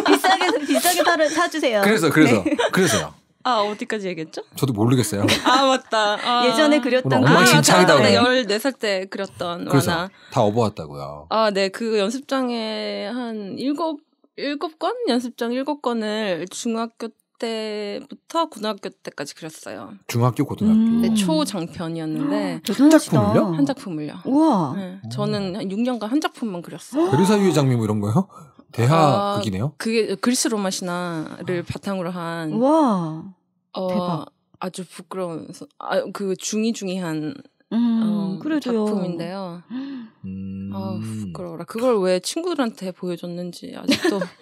비싸게 비싸게 비싸게 사, 사주세요. 그래서 그래서 네. 그래서요. 아 어디까지 얘기했죠? 저도 모르겠어요. 아 맞다. 아. 예전에 그렸던 엉망진창이다. 그 아, 네, 열네 살때 그렸던 그래서 만화. 다 업어왔다고요. 아네 그 연습장에 한 일곱 일곱 건 연습장 일곱 건을 중학교 때부터 고등학교 때까지 그렸어요. 중학교 고등학교. 음. 네, 초장편이었는데 한 작품을요? 한 작품을요. 우와. 네, 저는 한 6년간 한 작품만 그렸어요. 베르사유의 장미 뭐 이런 거요? 대하이네요 아, 그게 그리스 로마 신화를 바탕으로 한 우와. 어, 대박. 아주 부끄러운 아, 그 중이중이한 음, 어, 그래 작품인데요. 음. 아 부끄러워라. 그걸 왜 친구들한테 보여줬는지 아직도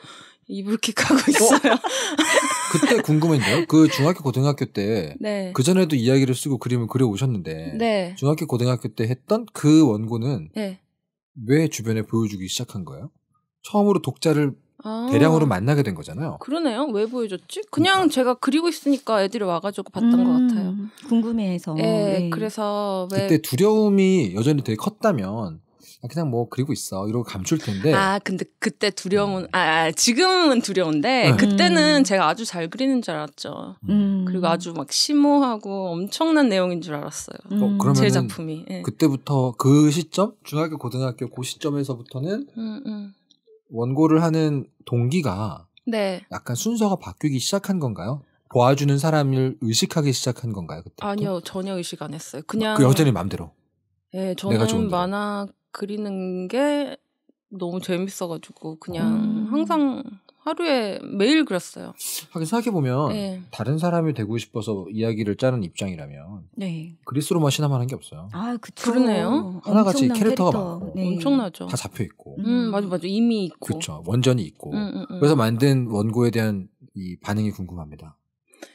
이불킥하고 어? 있어요. 어? 그때 궁금했네요. 그 중학교 고등학교 때그 네. 전에도 이야기를 쓰고 그림을 그려 오셨는데 네. 중학교 고등학교 때 했던 그 원고는 네. 왜 주변에 보여주기 시작한 거예요? 처음으로 독자를 아, 대량으로 만나게 된 거잖아요. 그러네요. 왜 보여줬지? 그러니까. 그냥 그러니까. 제가 그리고 있으니까 애들이 와가지고 봤던 음, 것 같아요. 음, 궁금해해서. 예, 네. 그래서 왜 그때 두려움이 여전히 되게 컸다면 아, 그냥 뭐 그리고 있어 이러고 감출 텐데. 아 근데 그때 두려운 아, 아, 지금은 두려운데 네. 음. 그때는 제가 아주 잘 그리는 줄 알았죠. 음. 그리고 아주 막 심오하고 엄청난 내용인 줄 알았어요. 음. 어, 그러면 제 작품이 네. 그때부터 그 시점 중학교 고등학교 고그 시점에서부터는 음, 음. 원고를 하는 동기가 네. 약간 순서가 바뀌기 시작한 건가요? 도와주는 사람을 의식하기 시작한 건가요? 그때 아니요 전혀 의식 안 했어요. 그냥 그 여전히 마음대로. 네, 저는 만화 그리는 게 너무 재밌어가지고 그냥 음. 항상 하루에 매일 그렸어요. 하긴 생각해 보면 네. 다른 사람이 되고 싶어서 이야기를 짜는 입장이라면 네. 그리스로마 신화만한 게 없어요. 아, 그쵸. 그러네요. 하나같이 캐릭터가 캐릭터. 많고 네. 엄청나죠. 다 잡혀 있고. 음. 음, 맞아, 맞아. 이미 있고. 그렇죠. 원전이 있고. 음, 음, 음. 그래서 만든 원고에 대한 이 반응이 궁금합니다.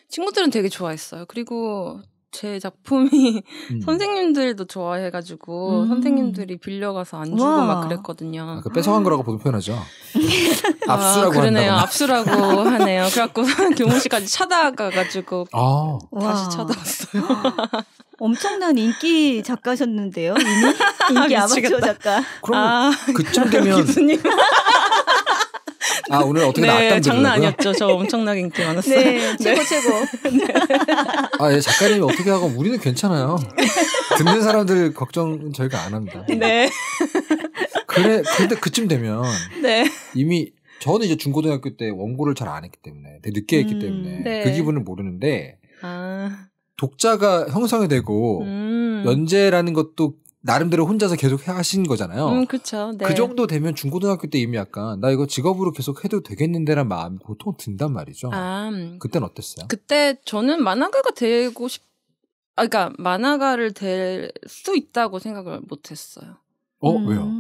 친구들은 되게 좋아했어요. 그리고 제 작품이 음. 선생님들도 좋아해가지고 음. 선생님들이 빌려가서 안 주고 와. 막 그랬거든요. 아, 그 뺏어간 거라고 보통 표현하죠. 아, 압수라고 아, 그러네요. 압수라고 하네요. 그래갖고 교무 씨까지 찾아가가지고 아. 다시 찾아왔어요. 엄청난 인기 작가셨는데요. 이미? 아, 인기 아마추어 작가. 그럼 아, 그쯤 되면 아 오늘 어떻게 네, 낙담 장난 아니었죠. 저 엄청나게 인기 많았어요. 네, 네, 최고 최고. 아 예, 작가님이 어떻게 하건 우리는 괜찮아요. 듣는 사람들 걱정 저희가 안 합니다. 네. 그래 근데 그쯤 되면 네. 이미 저는 이제 중고등학교 때 원고를 잘 안 했기 때문에 되게 늦게 했기 음, 때문에 네. 그 기분을 모르는데 아. 독자가 형성이 되고 음. 연재라는 것도 나름대로 혼자서 계속 하신 거잖아요. 음, 그렇죠. 네. 그 정도 되면 중고등학교 때 이미 약간 나 이거 직업으로 계속 해도 되겠는데란 마음이 보통 든단 말이죠. 아, 음. 그는 어땠어요? 그때 저는 만화가가 되고 싶, 아, 그러니까 만화가를 될 수 있다고 생각을 못했어요. 어 음. 왜요?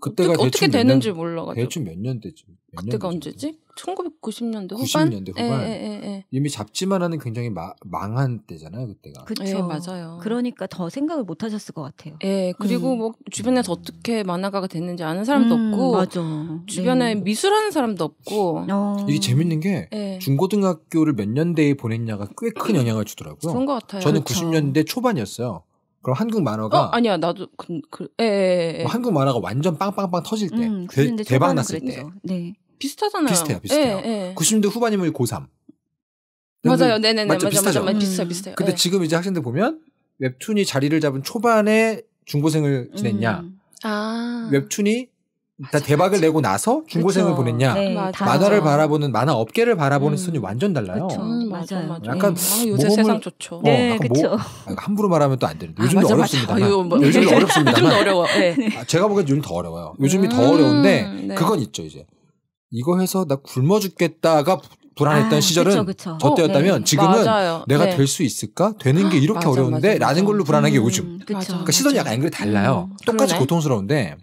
그때가 어떻게 되는지 몰라가지고 대충 몇년 때쯤? 몇 그때가 언제지? 1990년대 후반. 90년대 후반. 에, 에, 에. 이미 잡지만 하는 굉장히 마, 망한 때잖아요 그때가. 그렇죠, 맞아요. 그러니까 더 생각을 못 하셨을 것 같아요. 예, 그리고 음. 뭐 주변에서 어떻게 만화가가 됐는지 아는 사람도 음, 없고, 맞아. 주변에 네. 미술하는 사람도 없고. 어. 이게 재밌는 게 예. 중고등학교를 몇 년대에 보냈냐가 꽤 큰 영향을 주더라고요. 그런 것 같아요. 저는 그렇죠. 90년대 초반이었어요. 그럼 한국 만화가 어, 아니야 나도 그, 그 에, 에, 에. 뭐 한국 만화가 완전 빵빵빵 터질 때 음, 대, 대박 났을 그랬죠. 때 네. 비슷하잖아요. 비슷해요, 비슷해요. 에, 에. 90년대 후반이면 고3 맞아요, 네네네, 네, 네. 맞죠? 맞아, 비슷하죠? 맞아, 맞아, 비슷해비슷해 근데 예. 지금 이제 학생들 보면 웹툰이 자리를 잡은 초반에 중고생을 지냈냐, 음. 아. 웹툰이 일단 그러니까 대박을 내고 나서 중고생을 그쵸. 보냈냐 네, 만화를 바라보는 만화 업계를 바라보는 음. 시선이 완전 달라요. 음, 맞아, 맞아요. 약간 네. 요새 세상 좋죠. 어, 네, 그렇 함부로 말하면 또 안 되는데 아, 요즘도 아, 어렵습니다. 요, 뭐. 즘도 어렵습니다. 요즘 네. 어려워. 네. 네. 아, 제가 보기엔 요즘 더 어려워요. 요즘이 음, 더 어려운데 네. 그건 있죠 이제 이거 해서 나 굶어 죽겠다가 불안했던 아, 시절은 그쵸, 그쵸. 저 때였다면 어, 지금은 맞아요. 내가 될 수 있을까 되는 게 이렇게 맞아, 어려운데라는 걸로 불안한 게 음, 요즘. 그쵸, 그러니까 시선이 약간 앵글이 달라요. 음, 똑같이 고통스러운데.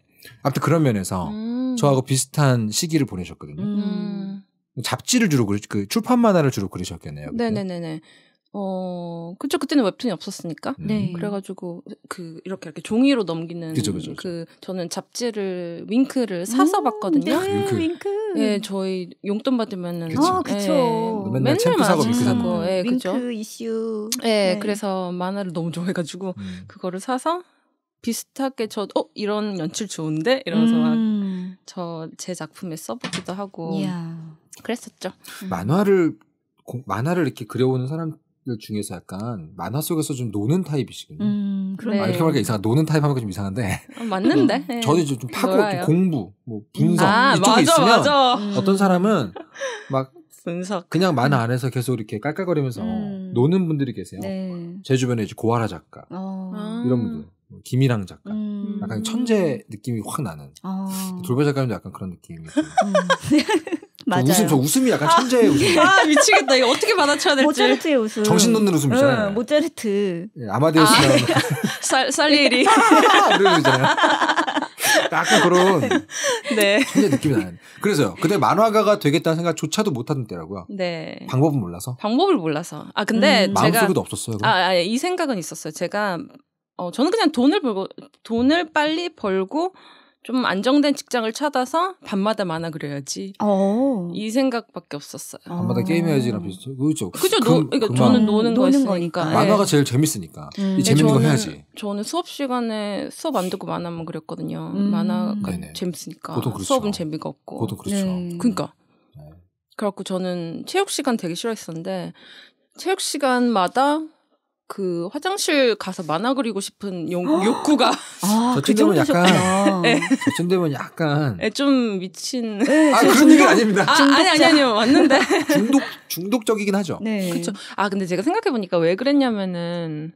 아무튼 그런 면에서 음. 저하고 비슷한 시기를 보내셨거든요. 음. 음. 잡지를 주로 그리, 그 출판 만화를 주로 그리셨겠네요. 네네네네. 어, 그쵸. 그때는 웹툰이 없었으니까. 음. 네. 그래가지고, 그, 이렇게, 이렇게 종이로 넘기는. 그쵸, 그쵸, 그쵸. 그 저는 잡지를, 윙크를 사서 음, 봤거든요. 네, 윙크. 윙크. 예, 저희 용돈 받으면은. 그쵸. 아, 그쵸. 예, 맨날, 맨날 사고, 윙크 사고. 예, 윙크 그쵸. 이슈. 예, 네. 그래서 만화를 너무 좋아해가지고, 음. 그거를 사서 비슷하게 저, 어, 이런 연출 좋은데? 이러면서 음. 저제 작품에 써보기도 하고. 이야. 그랬었죠. 음. 만화를, 고, 만화를 이렇게 그려오는 사람 들 중에서 약간 만화 속에서 좀 노는 타입이시군요. 음, 그래. 아, 이렇게 말하니까 이상 노는 타입 하니좀 이상한데. 어, 맞는데. 네. 저도 이제 좀 파고 좀 공부, 뭐 분석 아, 이쪽에 맞아, 있으면 맞아. 음. 어떤 사람은 막 분석. 그냥 만화 안에서 계속 이렇게 깔깔거리면서 음. 노는 분들이 계세요. 네. 제 주변에 이제 고아라 작가 어. 아. 이런 분들. 뭐 김이랑 작가 음. 약간 천재 느낌이 확 나는 아. 돌발 작가님도 약간 그런 느낌이 음. 맞아요. 웃음 저 웃음이 약간 천재의 아. 웃음 아 미치겠다 이거 어떻게 받아쳐야 될지 모차르트의 웃음 정신 놓는 웃음이잖아요 응, 모차르트 예, 아마데우스랑 아. 살 살리에리 그런 거잖아요 약간 그런 네. 천재 느낌이 나는 그래서요 그때 만화가가 되겠다는 생각조차도 못하는 때라고요 네 방법은 몰라서 방법을 몰라서 아 근데 음. 제가 마음속에도 없었어요 아이 아, 아 예, 생각은 있었어요 제가 어, 저는 그냥 돈을 벌고 돈을 빨리 벌고 좀 안정된 직장을 찾아서 밤마다 만화 그려야지. 어. 이 생각밖에 없었어요. 밤마다 어. 게임해야지랑 비슷해 그렇죠. 그죠. 그, 그러니까 저는 노는, 노는 거니까. 네. 만화가 제일 재밌으니까. 음. 이 네, 재밌는 저는, 거 해야지. 저는 수업 시간에 수업 안 듣고 만화만 그렸거든요. 음. 만화가 네네. 재밌으니까. 그렇죠. 수업은 재미가 없고. 보통 그렇죠. 음. 그러니까. 네. 그래갖고 저는 체육 시간 되게 싫어했었는데 체육 시간마다 그 화장실 가서 만화 그리고 싶은 용, 욕구가 아, 저쯤 되면 그 약간 네. 저쯤 되면 약간 네, 좀 미친 네, 아 그런 얘기 아닙니다 아, 아니 아니 아니요 맞는데 중독 중독적이긴 하죠 네. 그렇죠 아 근데 제가 생각해 보니까 왜 그랬냐면은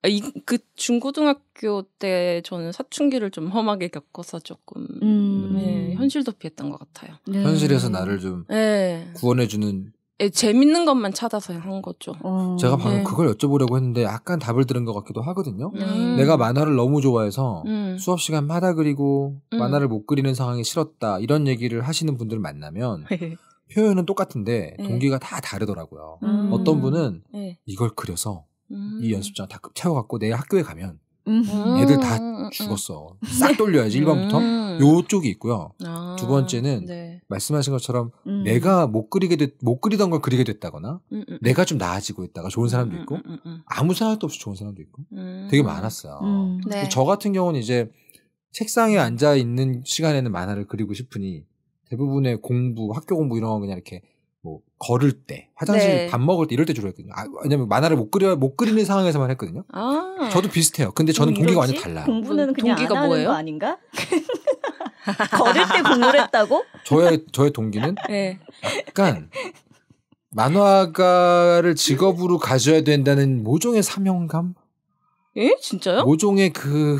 아, 이, 그 중고등학교 때 저는 사춘기를 좀 험하게 겪어서 조금 음. 네, 현실도 피했던 것 같아요. 네. 현실에서 나를 좀 네. 구원해주는 예, 재밌는 것만 찾아서 한 거죠. 어. 제가 방금 네. 그걸 여쭤보려고 했는데 약간 답을 들은 것 같기도 하거든요. 네. 음. 내가 만화를 너무 좋아해서 음. 수업 시간마다 그리고 음. 만화를 못 그리는 상황이 싫었다 이런 얘기를 하시는 분들 을 만나면 네. 표현은 똑같은데 네. 동기가 다 다르더라고요. 음. 어떤 분은 이걸 그려서 음. 이 연습장 다 채워갖고 내일 학교에 가면 음. 애들 다 음, 음, 죽었어. 싹 돌려야지 1번부터. 요쪽이 있고요. 아, 두 번째는 네. 말씀하신 것처럼 음. 내가 못 그리게 됐, 못 그리던 걸 그리게 됐다거나 음, 내가 좀 나아지고 있다가 좋은 사람도 있고 아무 생각도 없이 좋은 사람도 있고 되게 많았어요. 네. 저 같은 경우는 이제 책상에 앉아 있는 시간에는 만화를 그리고 싶으니 대부분의 공부, 학교 공부 이런 건 그냥 이렇게 뭐 걸을 때, 화장실 네. 밥 먹을 때 이럴 때 주로 했거든요. 아, 왜냐면 만화를 못 그려 못 그리는 상황에서만 했거든요. 아. 저도 비슷해요. 근데 저는 동기가 완전 달라. 공부는 그냥 동기가 뭐예요? 아닌가? 걸을 때 공부를 했다고? 저의 저의 동기는 네. 약간 만화가를 직업으로 가져야 된다는 모종의 사명감? 예? 진짜요? 모종의 그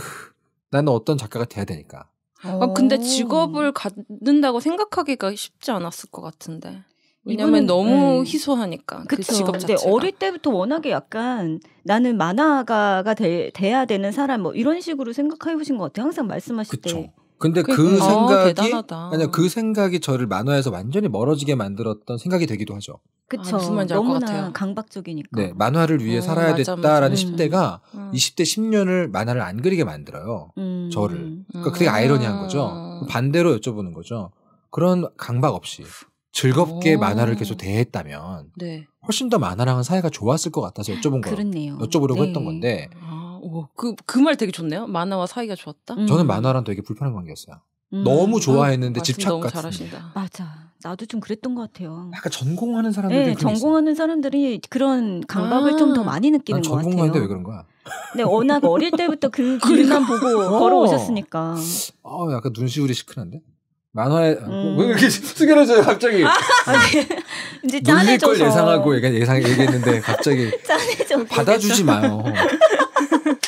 나는 어떤 작가가 돼야 되니까. 아, 근데 직업을 갖는다고 생각하기가 쉽지 않았을 것 같은데. 왜냐면 너무 음. 희소하니까 그 그쵸. 그 직업 근데 자체가. 어릴 때부터 워낙에 약간 나는 만화가가 돼, 돼야 되는 사람 뭐 이런 식으로 생각해 보신것 같아요. 항상 말씀하실 그쵸. 때. 근데 그, 그 생각이 아니야 그 생각이 저를 만화에서 완전히 멀어지게 만들었던 생각이 되기도 하죠. 그쵸. 아, 너무나 같아요. 강박적이니까. 네, 만화를 위해 어, 살아야 맞아, 됐다라는 맞아. 10대가 음. 20대 음. 10년을 만화를 안 그리게 만들어요. 음. 저를. 그러니까 그게 아이러니한 거죠. 음. 반대로 여쭤보는 거죠. 그런 강박 없이. 즐겁게 오. 만화를 계속 대했다면 네. 훨씬 더 만화랑은 사이가 좋았을 것 같아서 여쭤본 거예요. 여쭤보려고 네. 했던 건데. 그그 아, 그 말 되게 좋네요. 만화와 사이가 좋았다. 음. 저는 만화랑 되게 불편한 관계였어요. 음. 너무 아, 좋아했는데 아, 집착 같은. 맞아. 나도 좀 그랬던 것 같아요. 약간 전공하는 사람들이 네, 전공하는 있어 사람들이 그런 강박을 아~ 좀더 많이 느끼는 것 같아요. 전공하는데 왜 그런 거야? 네, 워낙 어릴 때부터 그 글만 보고 어. 걸어오셨으니까. 아, 약간 눈시울이 시큰한데? 만화에 아, 뭐, 음. 왜 이렇게 숙여져요 갑자기? 아니, 아, 네. 이제 짠해져서 걸 예상하고 얘기, 예상 얘기했는데 갑자기 짠해져 받아주지 마요.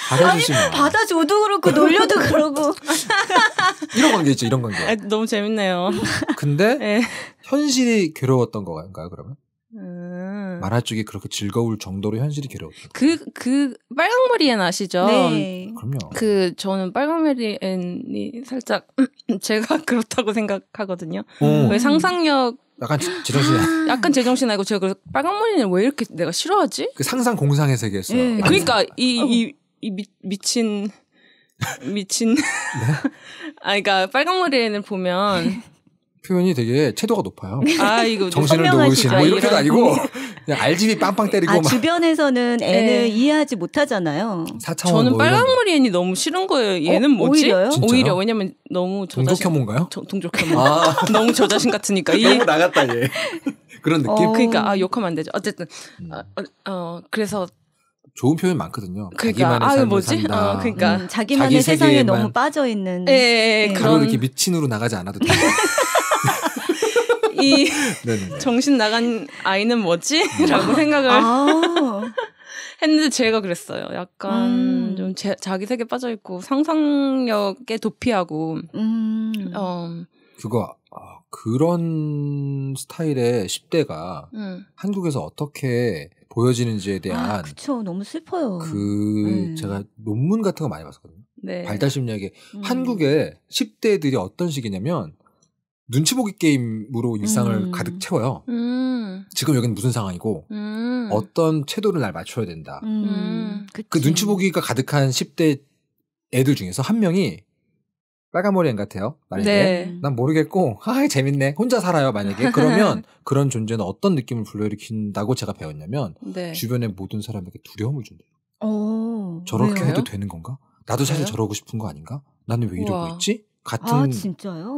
받아주지 마. 받아줘도 그렇고 놀려도 그러고 이런 관계 있죠 이런 관계. 아, 너무 재밌네요. 근데 네. 현실이 괴로웠던 거인가요 그러면? 음. 만화쪽이 그렇게 즐거울 정도로 현실이 괴로웠어 그, 그, 빨강머리엔 아시죠? 네. 그럼요. 그, 저는 빨강머리엔이 살짝, 제가 그렇다고 생각하거든요. 오. 왜 상상력. 약간 제정신 약간 제정신 아니고 제가 그래서 빨강머리는 왜 이렇게 내가 싫어하지? 그 상상 공상의 세계였어요. 예. 그러니까, 이, 이, 이 미, 미친, 미친. 네? 아, 그니까 빨강머리엔을 보면. 표현이 되게 채도가 높아요. 아 이거 정신을 놓으신 시뭐 이렇게도 아니고 그냥 알집이 빵빵 때리고 아, 주변에서는 예. 애는 네. 이해하지 못하잖아요. 저는 뭐 빨강머리 애니 너무 싫은 거예요. 어? 얘는 어? 뭐지? 오히려요? 오히려 왜냐면 너무 동족혐오인가요? 동족혐오. 아. 너무 저자신 같으니까. 너무 나갔다 얘. 그런 느낌. 어. 그러니까 아 욕하면 안 되죠. 어쨌든 음. 어, 어, 어 그래서 좋은 표현 많거든요. 그러니까 아유 뭐지? 어, 그러니까 음, 자기만의 자기 세상에 너무 빠져 있는 예, 예, 네. 그런 이렇게 미친으로 나가지 않아도 돼. 이 정신 나간 아이는 뭐지? 라고 생각을 아. 했는데 제가 그랬어요. 약간 음. 좀 제, 자기 세계 에 빠져 있고 상상력에 도피하고 음. 어. 그거 어, 그런 스타일의 10대가 음. 한국에서 어떻게 보여지는지에 아, 대한 아, 그쵸 너무 슬퍼요. 그 네. 제가 논문 같은 거 많이 봤었거든요. 네. 발달 심리학에 음. 한국의 10대들이 어떤 식이냐면 눈치 보기 게임으로 일상을 음. 가득 채워요. 음. 지금 여기는 무슨 상황이고 음. 어떤 채도를 날 맞춰야 된다. 음. 음. 그 눈치 보기가 가득한 10대 애들 중에서 한 명이 빨간 머리 앤 같아요. 만약에 네. 난 모르겠고 아 재밌네 혼자 살아요 만약에 그러면 그런 존재는 어떤 느낌을 불러일으킨다고 제가 배웠냐면 네. 주변의 모든 사람에게 두려움을 준대요. 오, 어, 저렇게 왜요? 해도 되는 건가? 나도 사실 왜요? 저러고 싶은 거 아닌가? 나는 왜 이러고 우와. 있지? 같은 아,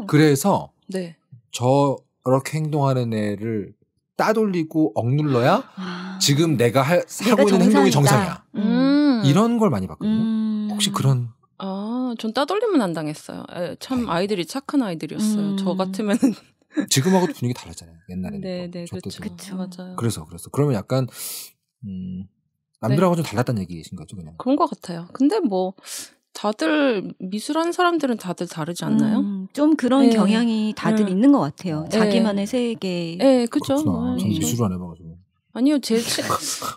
그래서 네. 저렇게 행동하는 애를 따돌리고 억눌러야 아. 지금 내가 할, 하고 있는 행동이 정상이야. 음. 음. 이런 걸 많이 봤거든요. 음. 혹시 그런 아, 전 따돌림은 안 당했어요. 에, 참 네. 아이들이 착한 아이들이었어요. 음. 저 같으면은 지금하고 분위기 달르잖아요 옛날에는. 네, 네, 그렇죠. 그렇 맞아요. 그래서 그래서 그러면 약간 음 남들하고 네. 좀 달랐다는 얘기이신 거죠, 그냥. 그런 것 같아요. 근데 뭐 다들 미술하는 사람들은 다들 다르지 않나요? 음, 좀 그런 네. 경향이 다들 네. 있는 것 같아요. 예. 자기만의 세계. 네, 그렇죠. 저 미술 안 해봐가지고. 아니요, 제,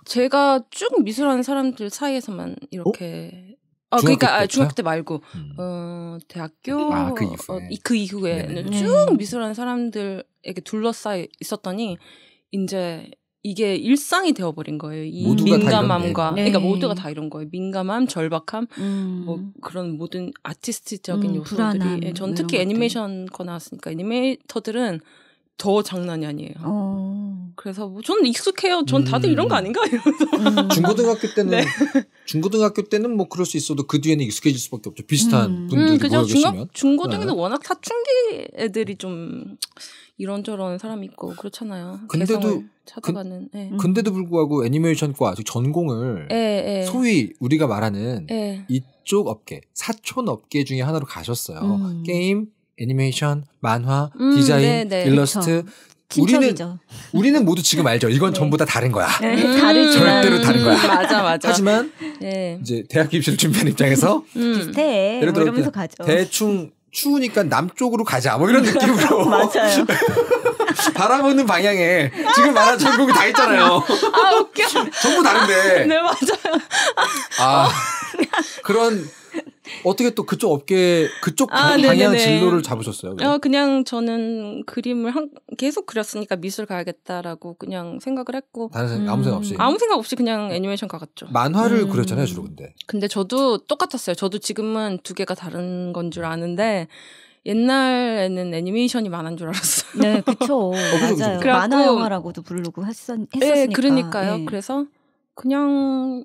제, 가쭉 미술하는 사람들 사이에서만 이렇게. 어? 아, 그니까 아, 중학교 때 말고 음. 어, 대학교 아, 그, 이후에. 어, 그 이후에 쭉 미술하는 사람들에게 둘러싸여 있었더니 이제 이게 일상이 되어버린 거예요. 이 민감함과 네. 그러니까 네. 모두가 다 이런 거예요. 민감함, 절박함, 뭐 음. 뭐 그런 모든 아티스트적인 음, 요소들이. 불안함, 예, 전 특히 애니메이션 거 나왔으니까 애니메이터들은 더 장난이 아니에요. 어. 그래서 뭐 저는 익숙해요. 전 다들 음. 이런 거 아닌가 이러면서. 음. 중고등학교 때는 네. 중고등학교 때는 뭐 그럴 수 있어도 그 뒤에는 익숙해질 수밖에 없죠. 비슷한 음. 분들이 음, 그죠? 모여 중고, 계시면. 중고등에는 네. 워낙 사춘기 애들이 좀 이런저런 사람 있고 그렇잖아요. 근데도 찾아가는. 그, 예. 음. 근데도 불구하고 애니메이션과 아직 전공을 예, 예. 소위 우리가 말하는 예. 이쪽 업계 사촌 업계 중에 하나로 가셨어요. 음. 게임, 애니메이션, 만화, 음, 네, 디자인, 네, 네. 일러스트. 그쵸. 우리는 진척이죠. 우리는 모두 지금 알죠. 이건 네. 전부 다 다른 거야. 네, 음, 절대로 다른 거야. 맞아, 맞아. 하지만 네. 이제 대학 입시를 준비한 입장에서 음. 비슷해. 예를 들어 이러면서 가죠. 대충 추우니까 남쪽으로 가자 뭐 이런 느낌으로 맞아요. 바라보는 방향에 지금 말한 전국이 다 있잖아요. 아 웃겨. 전부 다른데. 네 맞아요. 아 그런 어떻게 또 그쪽 업계 그쪽 아, 방향 진로를 잡으셨어요? 그냥? 어, 그냥 저는 그림을 한, 계속 그렸으니까 미술 가야겠다라고 그냥 생각을 했고 다른 생각, 음. 아무 생각 없이 아무 생각 없이 그냥 애니메이션가 갔죠. 만화를 음. 그렸잖아요, 주로 근데. 근데 저도 똑같았어요. 저도 지금은 두 개가 다른 건 줄 아는데 옛날에는 애니메이션이 만화인 줄 알았어요. 네, 그렇죠. 맞 만화 영화라고도 부르고 했었, 네, 했었으니까. 네, 그러니까요. 네. 그래서 그냥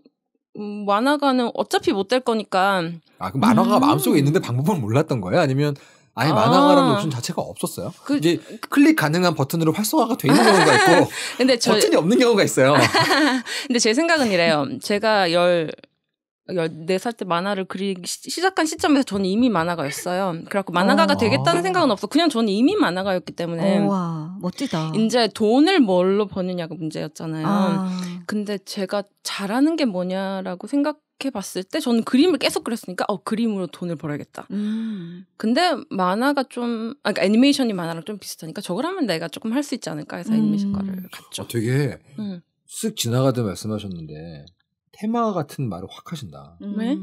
음, 만화가는 어차피 못 될 거니까. 아, 그 만화가 음. 마음속에 있는데 방법을 몰랐던 거예요? 아니면 아예 아. 만화가라는 옵션 자체가 없었어요. 그, 이제 클릭 가능한 버튼으로 활성화가 돼 있는 경우가 있고 근데 저, 버튼이 없는 경우가 있어요. 근데 제 생각은 이래요. 제가 열 14살 때 만화를 그리기 시작한 시점에서 저는 이미 만화가였어요. 그래갖고 만화가가 오, 아. 되겠다는 생각은 없어. 그냥 저는 이미 만화가였기 때문에. 와, 멋지다. 이제 돈을 뭘로 버느냐가 문제였잖아요. 아. 근데 제가 잘하는 게 뭐냐라고 생각 해봤을 때 저는 그림을 계속 그렸으니까 어 그림으로 돈을 벌어야겠다. 음. 근데 만화가 좀 아, 그러니까 애니메이션이 만화랑 좀 비슷하니까 저걸 하면 내가 조금 할 수 있지 않을까 해서 음. 애니메이션과를 갔죠. 아, 되게 음. 쓱 지나가듯 말씀하셨는데 해마 같은 말을 확 하신다. 음. 왜?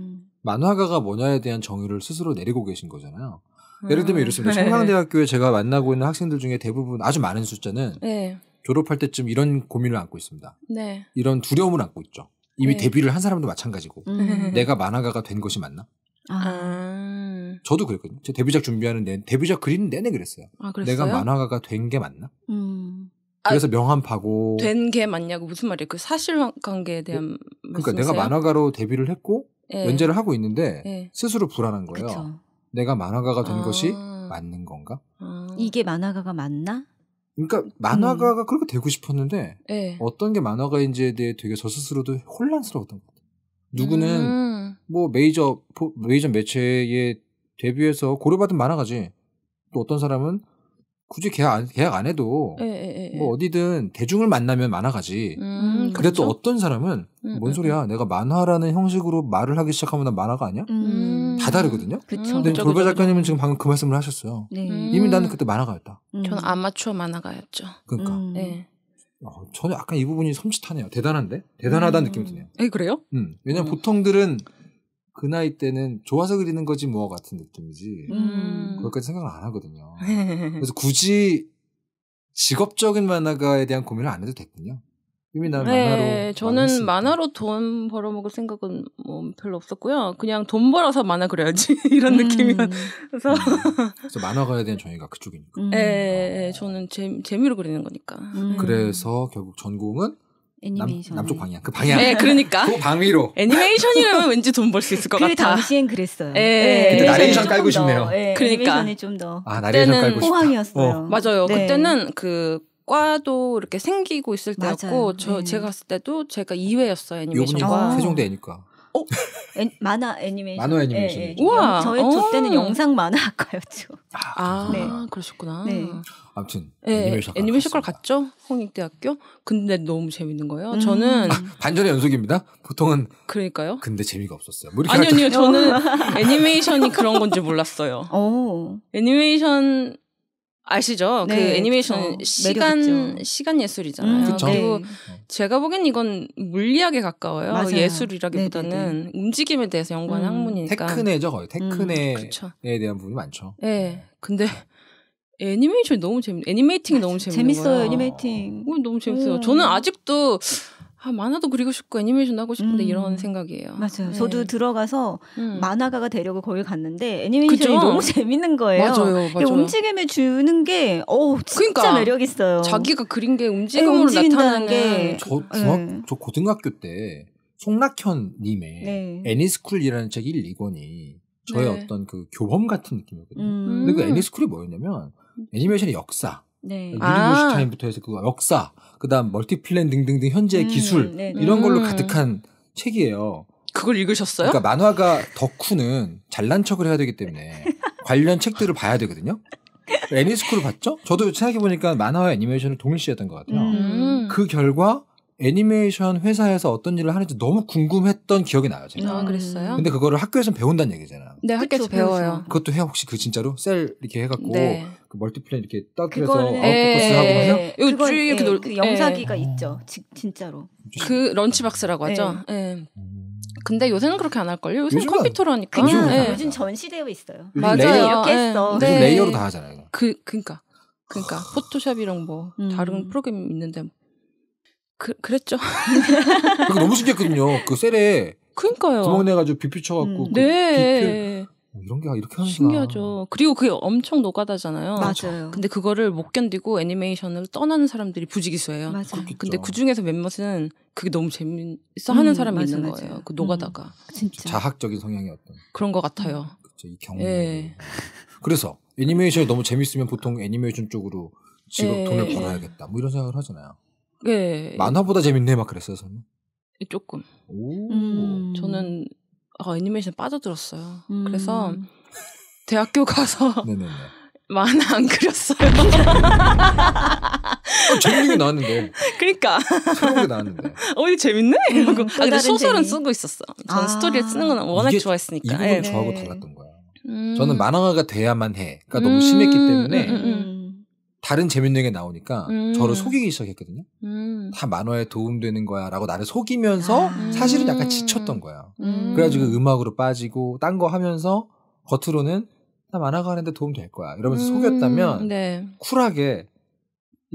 만화가가 뭐냐에 대한 정의를 스스로 내리고 계신 거잖아요. 아, 예를 들면 이렇습니다. 네. 청량대학교에 제가 만나고 있는 학생들 중에 대부분 아주 많은 숫자는 네. 졸업할 때쯤 이런 고민을 안고 있습니다. 네. 이런 두려움을 안고 있죠. 이미 네. 데뷔를 한 사람도 마찬가지고 음. 음. 내가 만화가가 된 것이 맞나? 아. 아. 저도 그랬거든요. 제 데뷔작 준비하는 내 데뷔작 그리는 내내 그랬어요. 아, 내가 만화가가 된 게 맞나? 음. 아, 그래서 아, 명함파고 된 게 맞냐고 무슨 말이에요? 그 사실관계에 대한 어, 그러니까 내가 만화가로 데뷔를 했고 예. 연재를 하고 있는데 예. 스스로 불안한 거예요. 그쵸. 내가 만화가가 된 아. 것이 맞는 건가? 아. 이게 만화가가 맞나? 그러니까 음. 만화가가 음. 그렇게 되고 싶었는데 예. 어떤 게 만화가인지에 대해 되게 저 스스로도 혼란스러웠던 것 같아요. 누구는 음. 뭐 메이저 메이저 매체에 데뷔해서 고려받은 만화가지. 또 어떤 사람은 굳이 계약 안, 계약 안 해도 에, 에, 에, 뭐 어디든 대중을 만나면 만화가지. 음, 근데 음, 그렇죠? 또 어떤 사람은 음, 뭔 음, 소리야? 음. 내가 만화라는 형식으로 말을 하기 시작하면 난 만화가 아니야? 음. 다 다르거든요. 그쵸. 근데 그쵸, 돌발 작가님은 지금 방금 그 말씀을 하셨어요. 네. 이미 나는 그때 만화가였다. 저는 아마추어 만화가였죠. 그러니까. 네. 어, 저는 약간 이 부분이 섬찟하네요. 대단한데? 대단하다는 느낌이 드네요. 에, 그래요? 음. 왜냐면 보통들은 그 나이 때는 좋아서 그리는 거지 뭐 같은 느낌이지 음. 그것까지 생각을 안 하거든요. 그래서 굳이 직업적인 만화가에 대한 고민을 안 해도 됐군요. 이미 난 네, 만화로 저는 만화로 돈 벌어먹을 생각은 뭐 별로 없었고요. 그냥 돈 벌어서 만화 그려야지 이런 음. 느낌이어서 음. 그래서 만화가에 대한 정의가 그쪽이니까. 네, 음. 네, 저는 재, 재미로 그리는 거니까. 음. 그래서 결국 전공은 애니메이션 남, 쪽 방향 그 방향 네 그러니까 그 방위로 애니메이션이라면 왠지 돈 벌 수 있을 것 같아 그 당시엔 그랬어요 예. 네. 근데 나레이션 깔고 싶네요 네. 그러니까 좀더아 나레이션 깔고 싶황이었어요 어. 맞아요 네. 그때는 그 과도 이렇게 생기고 있을 때였고 저 네. 제가 갔을 때도 제가 2회였어요 애니메이션과 아. 세종대 애니까 어? 애, 만화 애니메이션. 만화 애니메이션. 예, 예. 우와. 저희 저 때는 영상 만화학과였죠. 아, 아 네. 그러셨구나. 네. 아무튼 네, 애니메이션 애니메이션걸 갔죠 홍익대학교 근데 너무 재밌는 거예요 음. 저는 아, 반전의 연속입니다 보통은 그러니까요 근데 재미가 없었어요 뭐 아니요 아니요 저는 애니메이션이 그런 건지 몰랐어요 오. 애니메이션 아시죠 그 네, 그 애니메이션 시간 시간 예술이잖아요 음, 그리고 네. 제가 보기엔 이건 물리학에 가까워요 맞아요. 예술이라기보다는 네네네. 네, 네. 움직임에 대해서 연구한 음. 학문이니까 테크네죠 거의 음, 그렇죠. 테크네에 대한 부분이 많죠 예. 네 근데 애니메이션이 너무 재밌, 애니메이팅이 너무 아, 재밌는 재밌어요, 거야. 애니메이팅. 어, 너무 재밌어요. 음. 저는 아직도 아, 만화도 그리고 싶고 애니메이션 도 하고 싶은데 음. 이런 생각이에요. 맞아요. 네. 저도 들어가서 음. 만화가가 되려고 거기 갔는데 애니메이션이 그쵸? 너무 재밌는 거예요. 맞아요, 맞아요. 움직임에 주는 게 어우 진짜 그러니까, 매력 있어요. 자기가 그린 게 예, 움직임으로 네, 나타나는 게. 저 중학, 네. 저 고등학교 때 송락현 님의 네. 애니스쿨이라는 책 1, 2권이 저의 네. 어떤 그 교범 같은 느낌이거든요. 음. 근데 그 애니스쿨이 뭐였냐면 애니메이션의 역사. 네. 유리무시타임부터 아. 해서 그 역사, 그다음 멀티플랜 등등등 현재의 음, 기술 네네. 네. 이런 걸로 음. 가득한 책이에요. 그걸 읽으셨어요? 그러니까 만화가 덕후는 잘난 척을 해야 되기 때문에 관련 책들을 봐야 되거든요. 애니스쿨을 봤죠? 저도 생각해보니까 만화와 애니메이션을 동일시 했던 것 같아요. 음. 그 결과 애니메이션 회사에서 어떤 일을 하는지 너무 궁금했던 기억이 나요, 제가. 아, 음. 그랬어요? 근데 그거를 네, 학교에서 배운다는 얘기잖아. 네, 학교에서 배워요. 그것도 해요, 혹시 그 진짜로? 셀 이렇게 해갖고, 네. 그멀티플랜이렇게딱 그래서 아웃포커스 하고 해요? 네. 그걸, 예, 이렇게 놀, 그 영사기가 예. 있죠, 지, 진짜로. 음. 그 런치박스라고 하죠. 예. 예. 음. 근데 요새는 그렇게 안 할걸요? 요새는 요즘은, 컴퓨터로 하니까. 요즘, 예. 요즘 전시되어 있어요. 맞아요. 레이어, 예. 렇게 했어. 네. 레이어로 다 하잖아요. 그, 그니까. 그니까 아. 포토샵이랑 뭐 다른 프로그램 있는데 그, 그랬죠. 그게 그러니까 너무 신기했거든요. 그 셀에 그니까요. 구멍 내가지고 비 퓨쳐갖고. 음. 그 네. 비표... 어, 이런 게 이렇게 하는 신기하죠. 그리고 그게 엄청 노가다잖아요. 맞아요. 근데 그거를 못 견디고 애니메이션을 떠나는 사람들이 부지기수예요. 맞아요. 그렇겠죠. 근데 그 중에서 몇몇은 그게 너무 재밌어 음, 하는 음, 사람이 맞아, 있는 거예요. 그 음. 노가다가 음, 진짜 자학적인 성향이 어떤 그런 것 같아요. 그렇죠. 이 경우. 예. 그래서 애니메이션이 너무 재밌으면 보통 애니메이션 쪽으로 직업 예. 돈을 벌어야겠다. 뭐 이런 생각을 하잖아요. 예. 만화보다 재밌네 막 그랬어요 저는. 예, 조금. 음. 저는 어, 애니메이션 빠져들었어요. 음. 그래서 대학교 가서 만화 안 그렸어요. 어, 재밌는 게 나왔는데. 그러니까. 새로운 게 나왔는데. 어, 이 재밌네? 음, 이러고. 아, 근데 소설은 재미. 쓰고 있었어. 전 아. 스토리를 쓰는 건 워낙 좋아했으니까. 이분 예. 네. 좋하고 달랐던 거야. 음. 저는 만화가 돼야만 해. 그러니까 너무 음. 심했기 때문에 다른 재밌는 게 나오니까 음. 저를 속이기 시작했거든요. 음. 다 만화에 도움되는 거야 라고 나를 속이면서 아. 사실은 약간 음. 지쳤던 거야. 음. 그래가지고 그 음악으로 빠지고 딴 거 하면서 겉으로는 나 만화가 하는데 도움 될 거야 이러면서 음. 속였다면 네. 쿨하게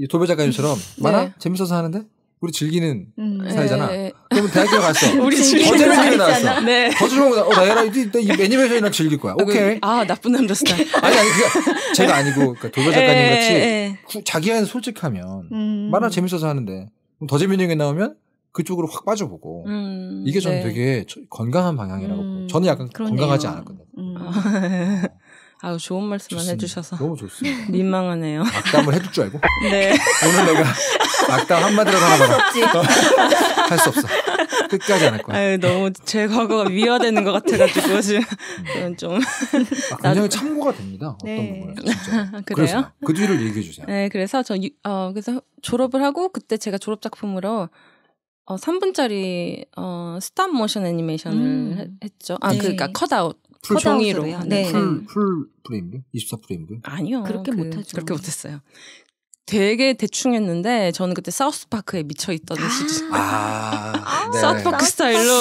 도배 작가님처럼 네. 만화 재밌어서 하는데 우리 즐기는 음. 사이잖아 네. 그러면 대학교 갔어. 우리 즐기는 사회 나왔어. 네. 거주먹 어, 나야라 이, 애니메이션이나 즐길 거야. 그, 오케이. 아 나쁜 남자 스타. 아니 아니 그게 제가 아니고 그러니까 돌발 예, 작가님 같이 예. 자기 한 솔직하면 음. 말아 재밌어서 하는데 더 재밌는 게 나오면 그쪽으로 확 빠져보고 음. 이게 저는 네. 되게 건강한 방향이라고 음. 저는 약간 그러네요. 건강하지 않았거든요. 음. 어. 아유 좋은 말씀만 좋습니다. 해주셔서 너무 좋습니다. 민망하네요. 악담을 해줄 줄 알고? 네. 오늘 내가 악담 한마디라 하나 봐 할수 어, 없어. 끝까지 안 할 거야. 아유 너무 제 과거가 미화되는 것 같아가지고 지금 좀 아, 굉장히 참고가 됩니다. 어떤 네. 부분에 그래요? 그 뒤를 얘기해 주세요. 네, 그래서 저 어, 그래서 졸업을 하고 그때 제가 졸업 작품으로 어, 3분짜리 어, 스탑 모션 애니메이션을 음. 했죠. 아, 네. 그니까 컷아웃. 네. 음. 풀 종이로 네. 풀, 풀 프레임도 24 프레임도 아니요 그렇게 그, 못하죠 그렇게 못했어요. 되게 대충 했는데 저는 그때 사우스파크에 미쳐 있던 아. 시절 아, 아 네. 사우스파크 스타일로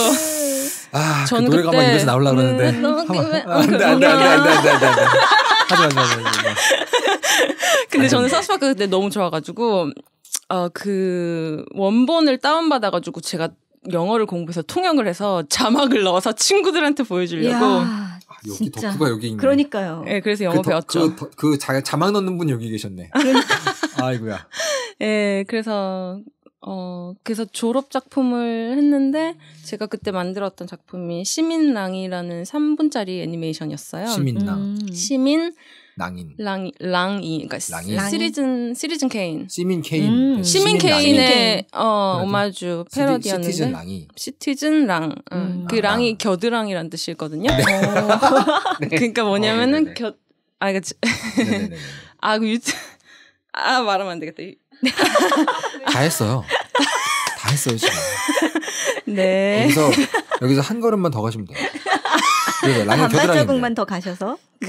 아, 그 저는 그 노래가 막 입에서 나올라 그러는데 음, 아, 안돼 안돼 안돼 안돼 안돼 하지 마지 마지 근데 저는 사우스파크 그때 너무 좋아가지고 어그 원본을 다운받아가지고 제가 영어를 공부해서 통역을 해서 자막을 넣어서 친구들한테 보여주려고 이야. 아, 여기 진짜. 덕후가 여기 있네. 그러니까요. 예, 네, 그래서 영어 그 배웠죠. 그, 그 자, 자막 넣는 분 여기 계셨네. 그러니까. 아이고야. 예, 네, 그래서 어, 그래서 졸업 작품을 했는데 제가 그때 만들었던 작품이 시민랑이라는 3분짜리 애니메이션이었어요. 시민랑. 음. 시민 랑인. 랑, 랑이, 그러니까 랑인. 시리즌, 시리즌 케인. 시민 케인. 음. 그 시민, 시민 케인의, 어, 오마주 패러디였는데. 시티즌 랑이. 시티즌 랑. 응. 어, 음. 그 아. 랑이 겨드랑이란 뜻이거든요. 네. 어. 네. 그러니까 뭐냐면은 어, 네, 네, 네. 겨, 아, 그치. 아, 그 유튜 아, 말하면 안 되겠다. 다 했어요. 다 했어요, 지금. 네. 여기서, 여기서 한 걸음만 더 가시면 돼요. 그래서 아, 라면 한 조금만 더 가셔서 그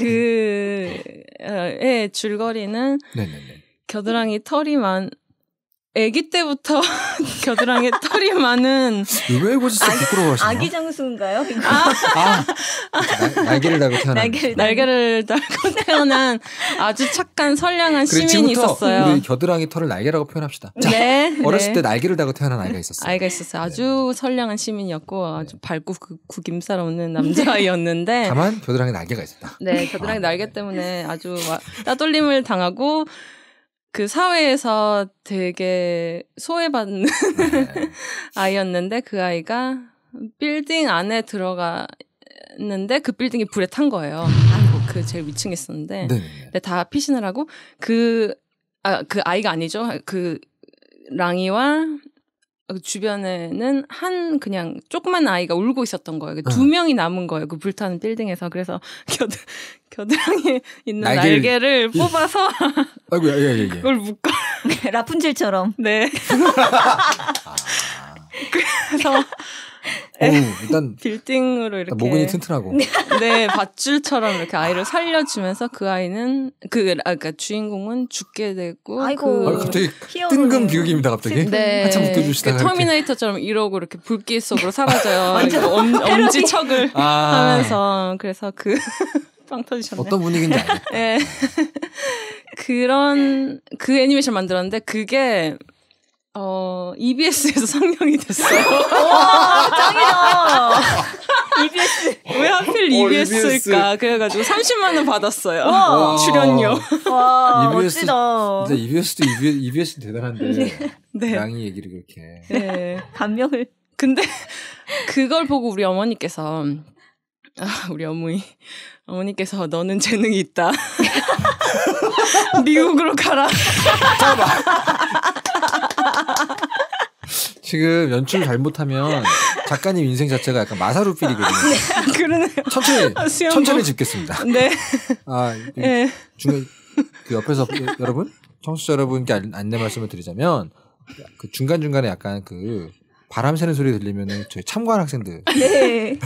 네. 어, 예, 줄거리는 네네네. 겨드랑이 털이 많 아기 때부터 겨드랑이 털이 많은 왜 그래서 부끄러워하시나 아기 장수인가요? 그러니까. 아, 아. 날, 개를 달고 태어난 날개를, 네. 날개를 달고 태어난 아주 착한 선량한 그래, 시민이 있었어요. 우리 겨드랑이 털을 날개라고 표현합시다. 자, 네, 네. 어렸을 네. 때 날개를 달고 태어난 아이가 있었어요. 아이가 있었어요. 네. 아주 네. 선량한 시민이었고 아주 밝고 구김살 없는 남자아이였는데 다만 겨드랑이 날개가 있었다. 네, 겨드랑이 아. 날개 때문에 아주 따돌림을 당하고 그 사회에서 되게 소외받는 네. 아이였는데 그 아이가 빌딩 안에 들어갔는데 그 빌딩이 불에 탄 거예요. 아이고 그 제일 위층에 있었는데 네. 근데 다 피신을 하고 그아그 아, 그 아이가 아니죠. 그 랑이와 어, 주변에는 한 그냥 조그만 아이가 울고 있었던 거예요. 어. 두 명이 남은 거예요. 그 불타는 빌딩에서 그래서 겨드, 겨드랑이 있는 날개를, 날개를 뽑아서 아이고, 예, 예, 예, 예. 그걸 묶어 라푼젤처럼 네 아. 그래서 오, 네. 일단 빌딩으로 이렇게 모근이 튼튼하고 네 밧줄처럼 이렇게 아이를 살려주면서 그 아이는 그 아까 그러니까 주인공은 죽게 되고 아이고 그, 갑자기 뜬금 비극입니다 갑자기 네. 한참 웃겨주시다그 터미네이터처럼 이러고 이렇게 불길 속으로 사라져요 엄, 엄지척을 아. 하면서 그래서 그 빵 터지셨네. 어떤 분위기인지 알겠다. 네. 그런 그 애니메이션 만들었는데 그게 어, EBS에서 상영이 됐어요. 와, 짱이다. EBS. E 왜 하필 EBS일까? 어, EBS. E 그래가지고 30만원 받았어요. 와. 어, 출연료. 와, EBS, 멋지다. 진짜 EBS도 EBS, e EBS 대단한데. 네. 네. 양이 얘기를 그렇게. 네. 감명을. 근데 그걸 보고 우리 어머니께서, 아, 우리 어머니. 어머니께서 너는 재능이 있다. 미국으로 가라. 잠깐만. 지금 연출 잘못하면 작가님 인생 자체가 약간 마사루필이거든요. 네, 아, 그러네요. 천천히 아, 천천히 짚겠습니다. 네. 아 네. 중에 그 옆에서 예, 여러분 청취자 여러분께 안내 말씀을 드리자면 그 중간 중간에 약간 그 바람 새는 소리 들리면은 저희 참관 학생들. 네.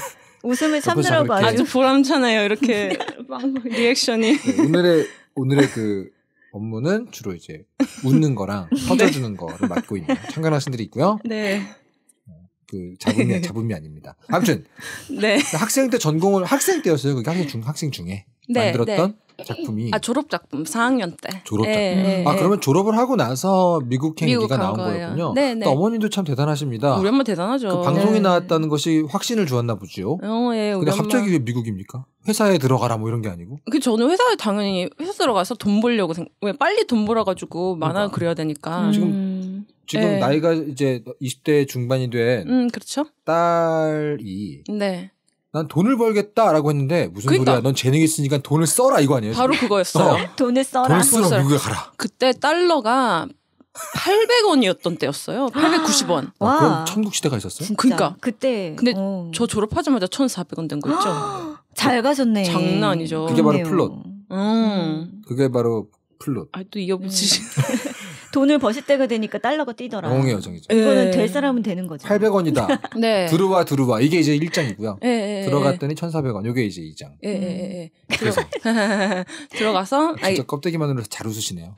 웃음을 참느라고 아주 보람차네요. 이렇게 리액션이. 네, 오늘의 오늘의 그 업무는 주로 이제 웃는 거랑 네. 터져주는 네. 거를 맡고 있는 참관하신들이 있고요. 네. 어, 그잡음이잡음이 아닙니다. 아무튼 네. 학생 때 전공을 학생 때였어요. 그게 학생 중 학생 중에 네, 만들었던 네. 작품이 아 졸업 작품 4학년 때 졸업 예, 작품 네, 아 네. 그러면 졸업을 하고 나서 미국 행기가 나온 거예요. 거였군요. 네, 네. 그러니까 어머님도 참 대단하십니다. 우리 엄마 대단하죠. 그 방송에 네. 나왔다는 것이 확신을 주었나 보지요. 어, 예, 근데 갑자기 왜 미국입니까? 회사에 들어가라 뭐 이런 게 아니고? 그 저는 회사에 당연히 회사 들어가서 돈 벌려고 생... 왜 빨리 돈 벌어가지고 그러니까. 만화 그려야 되니까 음. 지금 음. 지금 예. 나이가 이제 20대 중반이 된 음, 그렇죠? 딸이 네. 난 돈을 벌겠다라고 했는데 무슨 그러니까. 소리야? 넌 재능 있으니까 돈을 써라 이거 아니에요? 바로 그거였어요. 어. 돈을 써라. 돈을 쓰러 미국에 가라. 그때 달러가 800원이었던 때였어요. 890원. 아, 와. 그럼 천국 시대가 있었어요? 진짜. 그러니까 그때. 근데 어. 저 졸업하자마자 1,400원 된 거 있죠. 잘 가셨네. 장난 아니죠. 그게 바로 플롯. 음. 그게 바로 플롯. 아또 이어붙이시. 음. 돈을 버실 때가 되니까 달러가 뛰더라. 영웅의 여정이죠. 이거는 예. 될 사람은 되는 거죠. 800원이다. 네. 들어와 들어와. 이게 이제 1장이고요. 네, 들어갔더니 1,400원. 이게 이제 2장. 예, 예, 예. 예, 예 음. 그래서 들어가서 진짜 껍데기만 으로서 잘 웃으시네요.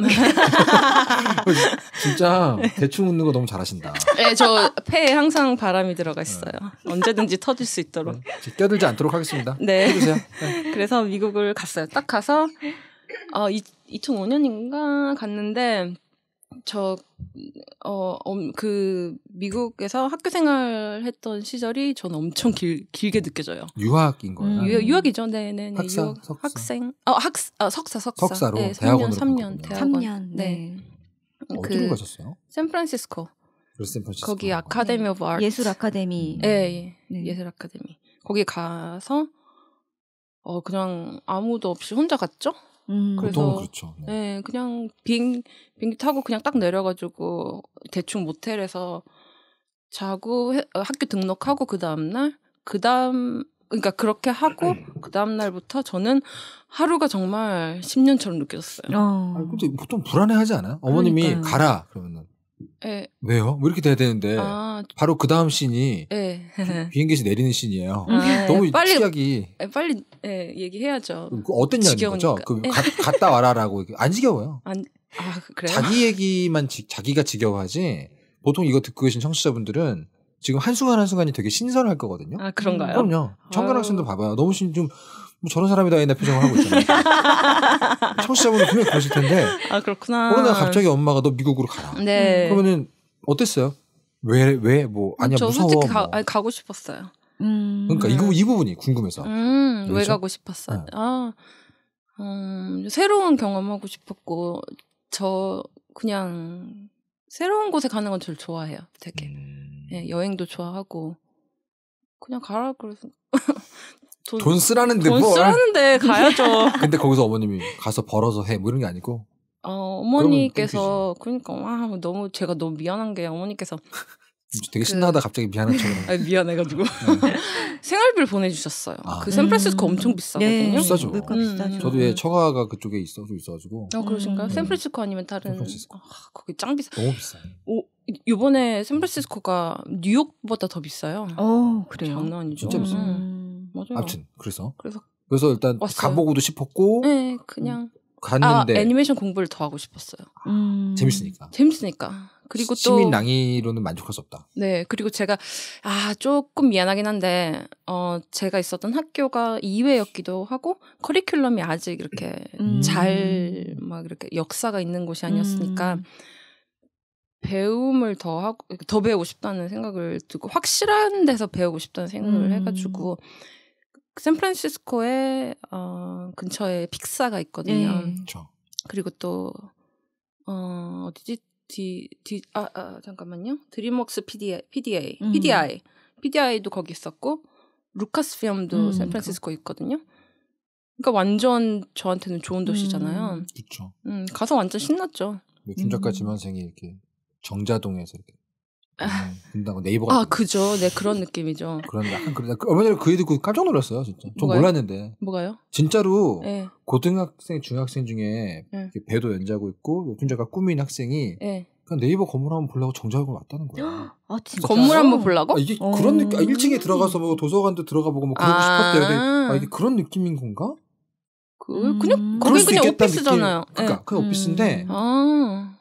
진짜 대충 웃는 거 너무 잘하신다. 네, 저 폐에 항상 바람이 들어가 있어요. 어. 언제든지 터질 수 있도록. 네. 껴들지 않도록 하겠습니다. 네. 해주세요. 네. 그래서 미국을 갔어요. 딱 가서 어, 이, 2005년인가 갔는데 저, 어, 음, 그, 미국에서 학교 생활 했던 시절이 저는 엄청 길, 길게 느껴져요. 유학인 거예요? 음, 유, 학이죠 네, 네, 네. 학사, 유학, 석사. 학생. 어, 학, 아, 석사, 석사. 석사로 네, 3년, 3년, 대학원. 3년, 네. 네. 어디로 그, 가셨어요? 샌프란시스코. 샌프란시스코. 거기 아카데미 오브 아트. 예술 아카데미. 네, 예, 네. 예술 아카데미. 거기 가서, 어, 그냥 아무도 없이 혼자 갔죠? 음. 그래 그렇죠. 네. 네. 그냥 비행 비행기 타고 그냥 딱 내려가지고 대충 모텔에서 자고 해, 어, 학교 등록하고 그 다음 날그 다음 그러니까 그렇게 하고 음. 그 다음 날부터 저는 하루가 정말 10년처럼 느껴졌어요. 어. 아니, 근데 보통 불안해하지 않아요? 어머님이 그러니까요. 가라 그러면 네. 왜요? 왜 뭐 이렇게 돼야 되는데 아, 바로 그 다음 씬이 네. 비행기에서 내리는 씬이에요. 음. 아, 예. 너무 빨리, 시각이 빨리 네, 얘기해야죠. 그 어땠냐는 거죠. 그 가, 갔다 와라라고 안 지겨워요. 안, 아, 그래요? 자기 얘기만 지, 자기가 지겨워하지. 보통 이거 듣고 계신 청취자분들은 지금 한순간 한순간이 되게 신선할 거거든요. 아, 그런가요? 음, 그럼요. 청년 학생들 봐봐요. 너무 신, 좀뭐 저런 사람이다 이나 표정을 하고 있잖아요. 청취자분은 분명히 그러실 텐데. 아 그렇구나. 어느 날 갑자기 엄마가 너 미국으로 가라. 네. 그러면은 어땠어요? 왜 왜 뭐 아니야 저 무서워. 저 솔직히 가, 뭐. 아니, 가고 싶었어요. 음. 그러니까 이거 이 부분이 궁금해서. 음, 왜 가고 싶었어요? 네. 아 음, 새로운 경험하고 싶었고 저 그냥 새로운 곳에 가는 건 제일 좋아해요. 되게 음. 네, 여행도 좋아하고 그냥 가라 그래서 돈, 돈 쓰라는데 돈 쓰라는데 가야죠. 근데 거기서 어머님이 가서 벌어서 해 뭐 이런 게 아니고. 어, 어머니께서 그러니까 와 뭐 너무 제가 너무 미안한 게 어머니께서 되게 그 신나다 그, 갑자기 미안한 척. 아 미안해가지고 네. 생활비를 보내주셨어요. 아. 그 샌프란시스코 음. 엄청 비싸거든요. 네, 비싸죠. 음. 저도 예 처가가 그쪽에 있어서 있어가지고. 아 그러신가요? 음. 샌프란시스코 아니면 다른? 샌프란시스코. 아 거기 짱 비싸. 너무 비싸. 오 이번에 샌프란시스코가 뉴욕보다 더 비싸요. 어 그래요. 장난 아니죠. 진짜 비싸. 음. 맞아요. 아무튼 그래서 그래서 그래서 일단 가보고도 싶었고 네 그냥 음, 갔는데 아, 애니메이션 공부를 더 하고 싶었어요. 음. 재밌으니까. 재밌으니까. 그리고 시, 또 시민 낭이로는 만족할 수 없다. 네, 그리고 제가 아 조금 미안하긴 한데 어 제가 있었던 학교가 2회였기도 하고 커리큘럼이 아직 이렇게 음. 잘막 이렇게 역사가 있는 곳이 아니었으니까 음. 배움을 더 하고 더 배우고 싶다는 생각을 들고 확실한 데서 배우고 싶다는 생각을 음. 해가지고 샌프란시스코에 어, 근처에 픽사가 있거든요. 음. 그렇죠. 그리고 또 어, 어디지? 디, 디, 아, 아 잠깐만요. 드림웍스 PDA, PDA, 음. PDI, PDI도 거기 있었고 루카스피엄도 음, 샌프란시스코 있거든요. 그러니까 완전 저한테는 좋은 도시잖아요. 음. 그렇죠. 음, 가서 완전 신났죠. 김 작가 음. 지만생이 이렇게 정자동에서 이렇게 된다고 어, 아. 네이버가 아 그죠 네 그런 느낌이죠 그런 약간 그러다 얼마 그 얘기 듣고 그 깜짝 놀랐어요 진짜 전 뭐가요? 몰랐는데 뭐가요? 진짜로 네. 고등학생 중학생 중에 네. 배도 연재하고 있고 노동자가 꾸민 학생이 네. 그냥 네이버 건물 한번 보려고 정자학원 왔다는 거야 아 진짜 건물 한번 보려고? 아, 이게 어... 그런 느낌 아, 1층에 들어가서 뭐 도서관도 들어가 보고 뭐 그러고 아~ 싶었대요 근데 아 이게 그런 느낌인 건가? 그, 그냥 음. 거긴 그냥 오피스잖아요. 느낌. 그러니까 네. 그 오피스인데 음. 아.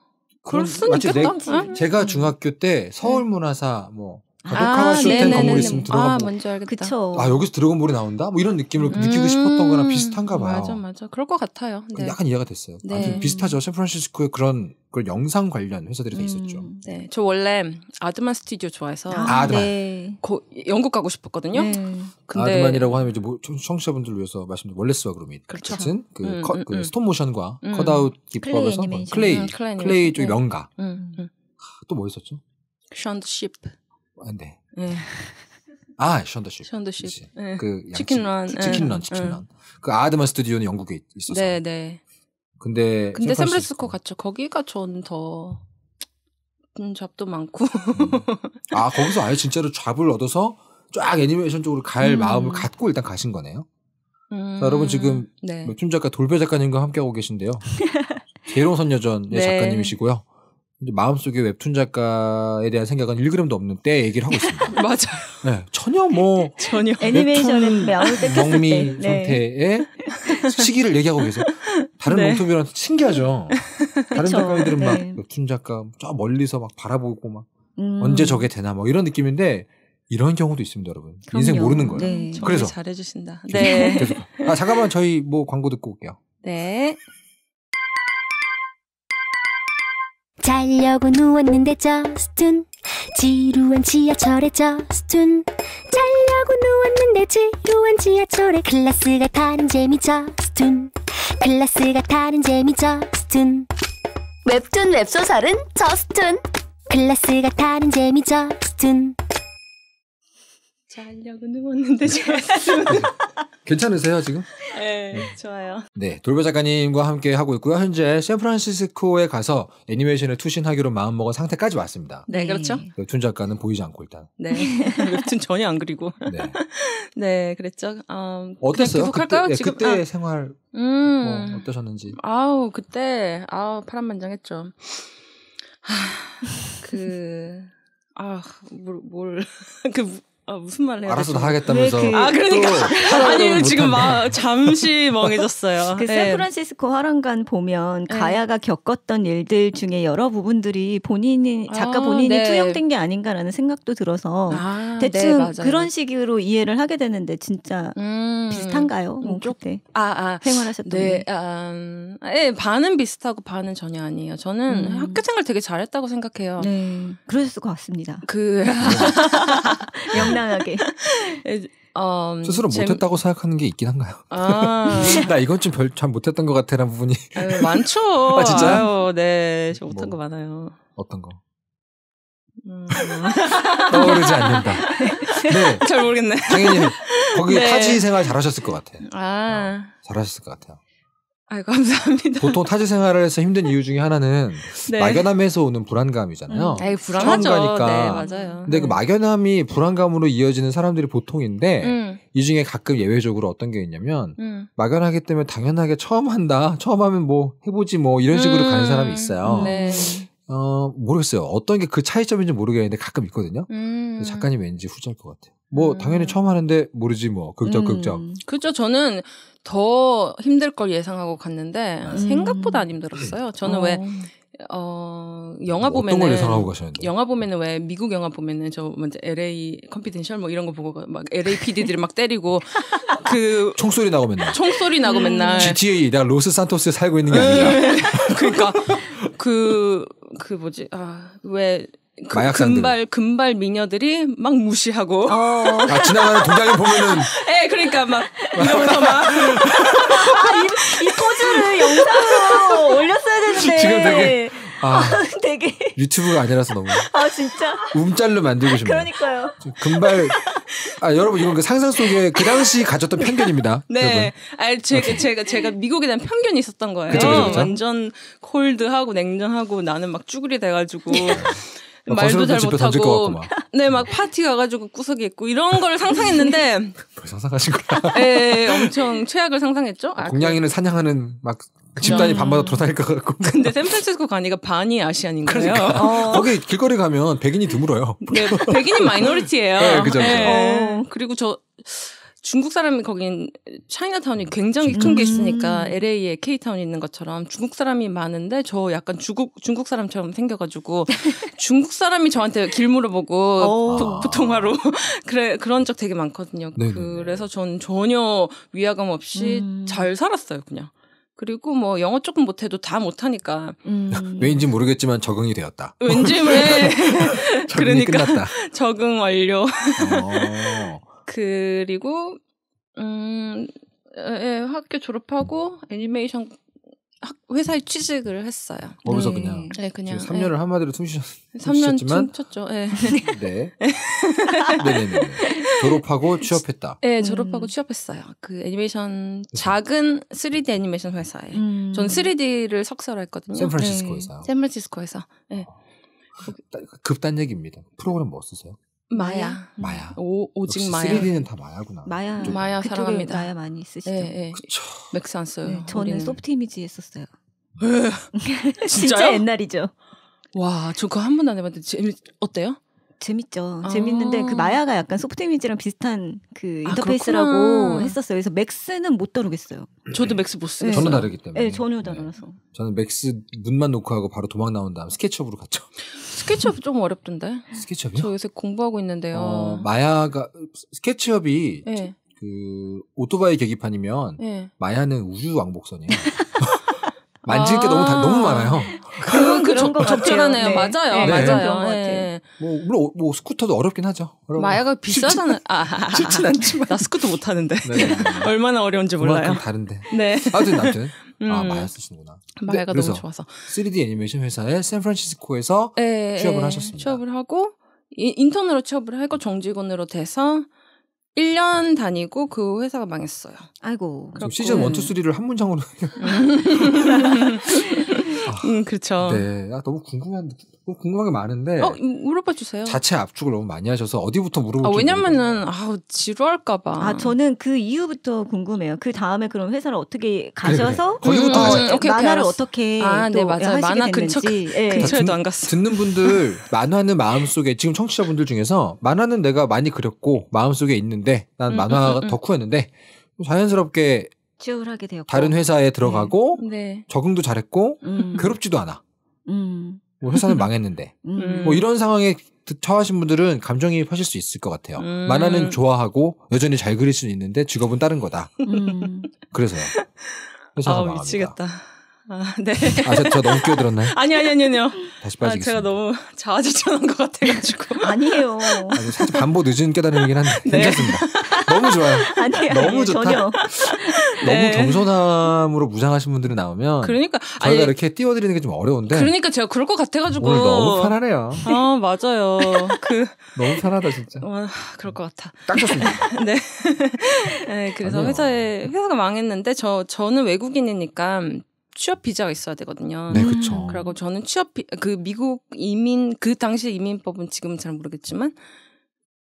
그럴 수는 있겠다. 제가 중학교 때 서울문화사 뭐 아베카와 슈텐 건물에 있으면 들어가 아, 뭐. 뭔지 알겠다. 그쵸. 아 여기서 드래곤볼이 나온다? 뭐 이런 느낌을 음~ 느끼고 싶었던 거랑 음, 비슷한가 봐요. 맞아 맞아. 그럴 것 같아요. 네. 약간 이해가 됐어요. 네. 아무튼 비슷하죠. 샌프란시스코에 그런 그런 영상 관련 회사들이 음, 다 있었죠. 네. 저 원래 아드만 스튜디오 좋아해서 아, 드만 네. 거, 영국 가고 싶었거든요. 네. 근데 아드만이라고 하면 이제 뭐, 청취자분들 위해서 말씀드린 원레스와 그룹이 그렇죠. 같은 그, 음, 컷, 음, 그 음. 스톱 모션과 컷아웃 기법에서 뭐 클레이, 클레이, 클레이, 쪽의 명가. 아, 또뭐 있었죠? 션드 십. 아, 네. 네. 아, 션더쉽. 션더쉽. 네. 예. 그 치킨런. 예. 치킨런, 치킨런. 그 아드먼 스튜디오는 영국에 있어서. 네, 네. 근데 근데 샌프란시스코 갔죠. 거기가 전더 음, 잡도 많고. 음. 아, 거기서 아예 진짜로 잡을 얻어서 쫙 애니메이션 쪽으로 갈 음. 마음을 갖고 일단 가신 거네요. 음. 자, 여러분 지금 음, 네. 춤 뭐 작가 돌배 작가님과 함께하고 계신데요. 계룡선여전의 네. 작가님이시고요. 마음속에 웹툰 작가에 대한 생각은 1그램도 없는 때 얘기를 하고 있습니다. 맞아요. 네, 전혀 뭐 전혀 애니메이션은 멍미 네. 상태의 시기를 얘기하고 계세요. 다른 네. 롱토비한 신기하죠. 다른 작가들은 네. 막 웹툰 작가 저 멀리서 막 바라보고 막 음. 언제 저게 되나 뭐 이런 느낌인데 이런 경우도 있습니다, 여러분. 그럼요. 인생 모르는 거예요. 네. 그래서 잘해주신다. 네. 계속. 네. 아 잠깐만 저희 뭐 광고 듣고 올게요. 네. 자려고 누웠는데 저스툰 지루한 지하철에 저스툰 자려고 누웠는데 지루한 지하철에 클래스가 타는 재미 저스툰 클래스가 타는 재미 저스툰 웹툰 웹소설은 저스툰 클래스가 타는 재미 저스툰 자려고 누웠는데 잘쓰는 네. 괜찮으세요 지금? 네, 네, 좋아요. 네, 돌보 작가님과 함께 하고 있고요. 현재 샌프란시스코에 가서 애니메이션을 투신하기로 마음먹은 상태까지 왔습니다. 네, 그렇죠. 웹툰 그 작가는 보이지 않고 일단. 네, 웹툰 전혀 안 그리고. 네, 네 그랬죠. 음, 어땠어요? 계속할까요? 예, 지금 그때 아, 생활 음. 뭐 어떠셨는지. 아우 그때 아우 파란만장했죠. 그. 아, 뭘, 뭘. 그, 아, 무슨 말을 해야 알아서 다 하겠다면서. 그... 아, 그러니까. 아니, 지금 막 잠시 멍해졌어요. 그 예. 샌프란시스코 화랑관 보면 예. 가야가 겪었던 일들 중에 여러 부분들이 본인이, 작가 아, 본인이 아, 네. 투영된 게 아닌가라는 생각도 들어서 아, 네, 대충 네, 그런 식으로 이해를 하게 되는데 진짜 음, 비슷한가요? 뭐 그때 아, 아, 생활하셨던 네, 음, 예, 반은 비슷하고 반은 전혀 아니에요. 저는 음. 학교 생활 되게 잘했다고 생각해요. 네, 그러셨을 것 같습니다. 그... 당당하게. 어, 스스로 제... 못했다고 생각하는 게 있긴 한가요? 아. 나 이건 좀별잘 못했던 것 같아라는 부분이 아유, 많죠. 아 진짜? 요 네, 저 못한 뭐, 거 많아요. 어떤 거? 음. 떠오르지 않는다. 네, 잘 모르겠네. 당연히 거기 네. 타지 생활 잘하셨을 것 같아요. 아. 어, 잘하셨을 것 같아요. 아, 감사합니다. 보통 타지 생활을 해서 힘든 이유 중에 하나는 네. 막연함에서 오는 불안감이잖아요. 음, 에이, 불안하죠. 처음 가니까. 네, 맞아요. 근데 그 음. 그 막연함이 불안감으로 이어지는 사람들이 보통인데 음. 이 중에 가끔 예외적으로 어떤 게 있냐면 음. 막연하기 때문에 당연하게 처음 한다. 처음 하면 뭐 해보지 뭐 이런 식으로 가는 음. 사람이 있어요. 음, 네. 어 모르겠어요. 어떤 게 그 차이점인지 모르겠는데 가끔 있거든요. 작가님 왠지 후자일 것 같아요. 뭐 음. 당연히 처음 하는데 모르지 뭐 극적 음. 극적. 음. 그죠. 저는 더 힘들 걸 예상하고 갔는데 음. 생각보다 안 음. 힘들었어요. 저는 어. 왜 어, 영화 뭐 보면은 영화 보면은 왜 미국 영화 보면은 저 먼저 LA 컴피덴셜 뭐 이런 거 보고 막 LA PD들이 막 때리고 그 총소리 나고 맨날 총소리 나고 맨날 GTA 음. 내가 로스 산토스에 살고 있는 게 아니라 그러니까 그그 그 뭐지 아왜 그 금발 금발 미녀들이 막 무시하고 아, 아 지나가는 도장에 보면은 예 그러니까 막 이러면서 막이 아, 이 포즈를 영상으로 올렸어야 되는데 지금 되게 아. 아, 되게 유튜브가 아니라서 너무 아 진짜 움짤로 만들고 싶네요. 그러니까요. 금발 아 여러분 이건 그 상상 속에 그 당시 가졌던 편견입니다. 네, 아 제가 제가 제가 미국에 대한 편견이 있었던 거예요. 그쵸, 그쵸, 그쵸? 완전 콜드하고 냉정하고 나는 막 쭈그리 돼가지고 예. 말도 잘 못하고 네 막 파티 가가지고 구석에 있고 이런 걸 상상했는데 뭘 상상하신 거야? 네 엄청 최악을 상상했죠. 아, 아 공양이는 그- 사냥하는 막 집단이 밤마다 음. 돌아다닐 것 같고. 근데 샌프란시스코 가니까 반이 아시안인 거예요. 그러니까. 어. 거기 길거리 가면 백인이 드물어요. 네, 백인이 마이너리티예요. 네, 그죠. 네. 어, 그리고 저 중국 사람이 거긴 차이나타운이 굉장히 음. 큰게 있으니까 LA에 K타운 있는 것처럼 중국 사람이 많은데 저 약간 중국 중국 사람처럼 생겨가지고 중국 사람이 저한테 길 물어보고 어. 보통화로 그래 그런 적 되게 많거든요. 네네. 그래서 전 전혀 위화감 없이 음. 잘 살았어요 그냥. 그리고 뭐 영어 조금 못해도 다 못하니까 음. 왠지 모르겠지만 적응이 되었다. 왠지 왜 그러니까 끝났다. 적응 완료. 어. 그리고 음 예, 학교 졸업하고 애니메이션 학, 회사에 취직을 했어요. 거기서 네. 그냥. 음, 네, 그냥. 3년을 네. 한마디로 퉁치셨, 3년 퉁쳤죠. 네. 네. 네네네. 졸업하고 취업했다. 네, 졸업하고 음. 취업했어요. 그 애니메이션 작은 3D 애니메이션 회사에. 음. 전 3D를 석사를 했거든요. 샌프란시스코에서. 네. 샌프란시스코에서. 네. 예. 아, 그, 그, 급단 얘기입니다. 프로그램 뭐 쓰세요? 마야. 음. 마야. 오, 오직 마야. 3D는 다 마야구나. 마야. 그쪽은. 마야 사랑합니다. 마야 많이 쓰시죠. 네, 예. 그쵸. 맥스 안 써요. 네, 저는 우리는. 소프트 이미지 에 썼어요. 진짜 옛날이죠. 와, 저 그거 한 번도 안 해봤는데 재미 어때요? 재밌죠. 아. 재밌는데 그 마야가 약간 소프트 이미지랑 비슷한 그 아, 인터페이스라고 아, 했었어요. 그래서 맥스는 못 다루겠어요. 저도 맥스 못쓰 네. 저는 다르기 때문에. 네, 전혀 네. 다르라서. 네. 저는 맥스 문만 녹화하고 바로 도망 나온 다음 스케치업으로 갔죠. 스케치업 좀 어렵던데. 스케치업이요? 저 요새 공부하고 있는데요. 어, 마야가 스케치업이 네. 그 오토바이 계기판이면 네. 마야는 우주 왕복선이에요. 만질 게 아~ 너무 다, 너무 아. 많아요. 그, 그, 그, 그 적, 적절하네요. 네. 맞아요. 네. 맞아요. 네. 뭐, 물론, 뭐, 스쿠터도 어렵긴 하죠. 마약은 비싸잖아. 아, 쉽진 않지만. 나 스쿠터 못 하는데. 네. 네, 네. 얼마나 어려운지 몰라요. 다른데. 네. 아무튼, 아무튼. 음. 아, 마약 쓰시는구나. 마약가 네, 너무 좋아서. 3D 애니메이션 회사에 샌프란시스코에서 에, 취업을 에, 하셨습니다. 취업을 하고, 이, 인턴으로 취업을 하고 정직원으로 돼서 1년 다니고 그 회사가 망했어요. 아이고. 그럼 시즌 1, 2, 3를 한 문장으로. 아, 음, 그렇죠. 네. 아, 너무 궁금한, 궁금한 게 많은데. 어, 물어봐 주세요. 자체 압축을 너무 많이 하셔서 어디부터 물어볼지. 아, 왜냐면은, 아 지루할까봐. 아, 저는 그 이후부터 궁금해요. 그 다음에 그럼 회사를 어떻게 가셔서. 그래, 그래. 거기부터 어, 음, 어, 만화를 알았어. 어떻게. 아, 네, 맞아요. 만화 근처, 네. 근처에도 안 갔어. 듣는 분들, 만화는 마음속에, 지금 청취자분들 중에서 만화는 내가 많이 그렸고, 마음속에 있는데, 난 음, 만화 덕후였는데, 자연스럽게 지원하게 되었고 다른 회사에 네. 들어가고 네. 적응도 잘했고 음. 괴롭지도 않아. 음. 뭐 회사는 망했는데 음. 음. 뭐 이런 상황에 처하신 분들은 감정이입하실 수 있을 것 같아요. 음. 만화는 좋아하고 여전히 잘 그릴 수는 있는데 직업은 다른 거다. 음. 그래서요. 회사가 아, 망합니다. 미치겠다. 아, 네. 아, 저, 저 너무 끼어들었나요? 아니, 아니, 아니, 아니요. 다시 빠지 아, 제가 너무 자아지천한 것 같아가지고. 아니에요. 아, 살짝 반보 늦은 깨달음이긴 한데. 네. 괜찮습니다. 너무 좋아요. 아니, 아니, 너무 좋다. 전혀. 너무 네. 겸손함으로 무장하신 분들이 나오면 그러니까 저희가 아니, 이렇게 띄워드리는 게 좀 어려운데. 그러니까 제가 그럴 것 같아가지고 오늘 너무 편하네요. 아 맞아요. 그 너무 편하다 진짜. 어, 그럴 것 같아. 딱 좋습니다. 네. 네. 그래서 아니요. 회사에 회사가 망했는데 저 저는 외국인이니까 취업 비자가 있어야 되거든요. 네, 그렇죠. 그리고 저는 취업 비, 그 미국 이민 그 당시 이민법은 지금은 잘 모르겠지만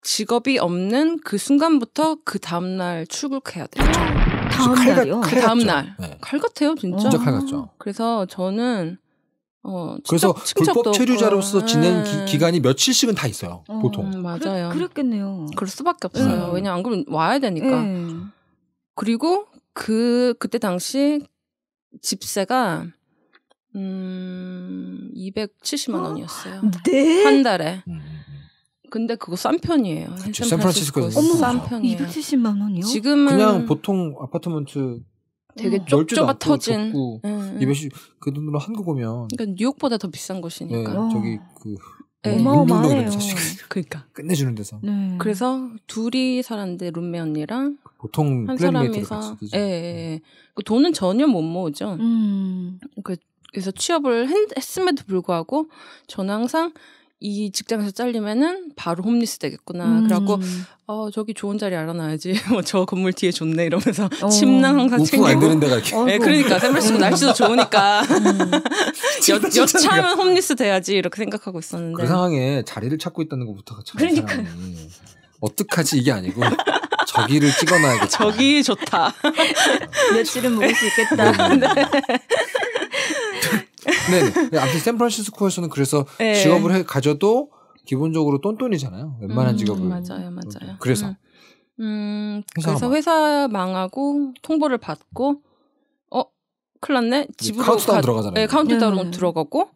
직업이 없는 그 순간부터 그 다음날 출국해야 돼요. 다음 칼, 날이요? 그 다음날. 네. 칼 같아요, 진짜. 진짜 칼 같죠. 그래서 저는 어, 그래서 불법 체류자로서 없고. 지낸 기, 네. 간이 며칠씩은 다 있어요. 어, 보통. 음, 맞아요. 그랬, 겠네요 그럴 수밖에 없어요. 네. 왜냐 안 그러면 와야 되니까. 네. 그리고 그 그때 당시 집세가 음 270만 원이었어요. 어? 네? 한 달에. 음. 음, 음. 근데 그거 싼 편이에요. 샌프란시스코 어머, 싼 편이에요. 270만 원이요? 지금은 그냥 보통 아파트먼트 되게 음. 좁좁아 터진 음, 음. 그 돈으로 한국 오면 그러니까 뉴욕보다 더 비싼 곳이니까 네, 저기 아. 그 예. 어마어마해요. 그렇죠, 그러니까 끝내주는 데서. 네. 그래서 둘이 살았는데 룸메 언니랑 보통 한 사람이서. 예, 네. 예, 그 돈은 전혀 못 모으죠. 음. 그, 그래서 취업을 했, 음에도 불구하고 저는 항상 이 직장에서 잘리면은 바로 홈리스 되겠구나. 음. 그래갖고 어 저기 좋은 자리 알아놔야지. 뭐 저 건물 뒤에 좋네 이러면서 어. 침낭 항상 챙기고. 안 되는 데가 이렇게. 네, 그러니까 샌프란시스코 날씨도 음. 좋으니까 여, 여차면 홈리스 돼야지 이렇게 생각하고 있었는데. 그 상황에 자리를 찾고 있다는 것부터가 참. 그러니까. 어떡하지 이게 아니고 저기를 찍어놔야겠다. 저기 좋다. 며칠은 먹을수 있겠다. 네, 네. 네. 네, 네. 네. 아무튼 샌프란시스코에서는 그래서 네. 직업을 해, 가져도 기본적으로 똔똔이잖아요. 웬만한 음, 직업을. 맞아요, 맞아요. 네, 그래서. 음, 음 그래서 회사 망하고 통보를 받고 어 큰일 났네 집으로 카운트다운 가, 들어가잖아요. 네, 카운트다운 네. 들어가고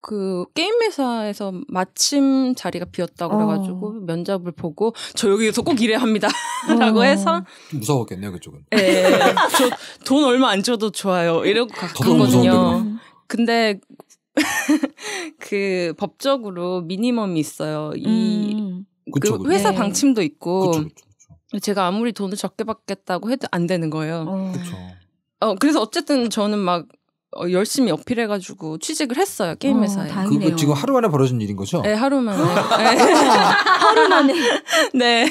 그 게임 회사에서 마침 자리가 비었다고 어. 그래가지고 면접을 보고 저 여기서 꼭 일해야 합니다라고 어. 해서 무서웠겠네요 그쪽은. 네, 저 돈 얼마 안 줘도 좋아요 이러고 갔거든요. 근데 그 법적으로 미니멈이 있어요. 이 음. 그쵸, 회사 네. 방침도 있고 그쵸, 그쵸, 제가 아무리 돈을 적게 받겠다고 해도 안 되는 거예요. 어. 어 그래서 어쨌든 저는 막 어, 열심히 어필해가지고 취직을 했어요 게임 어, 회사에. 어, 그거 지금 하루 만에 벌어진 일인 거죠? 네, 하루 만에. 아. 네. 하루 만에. 네.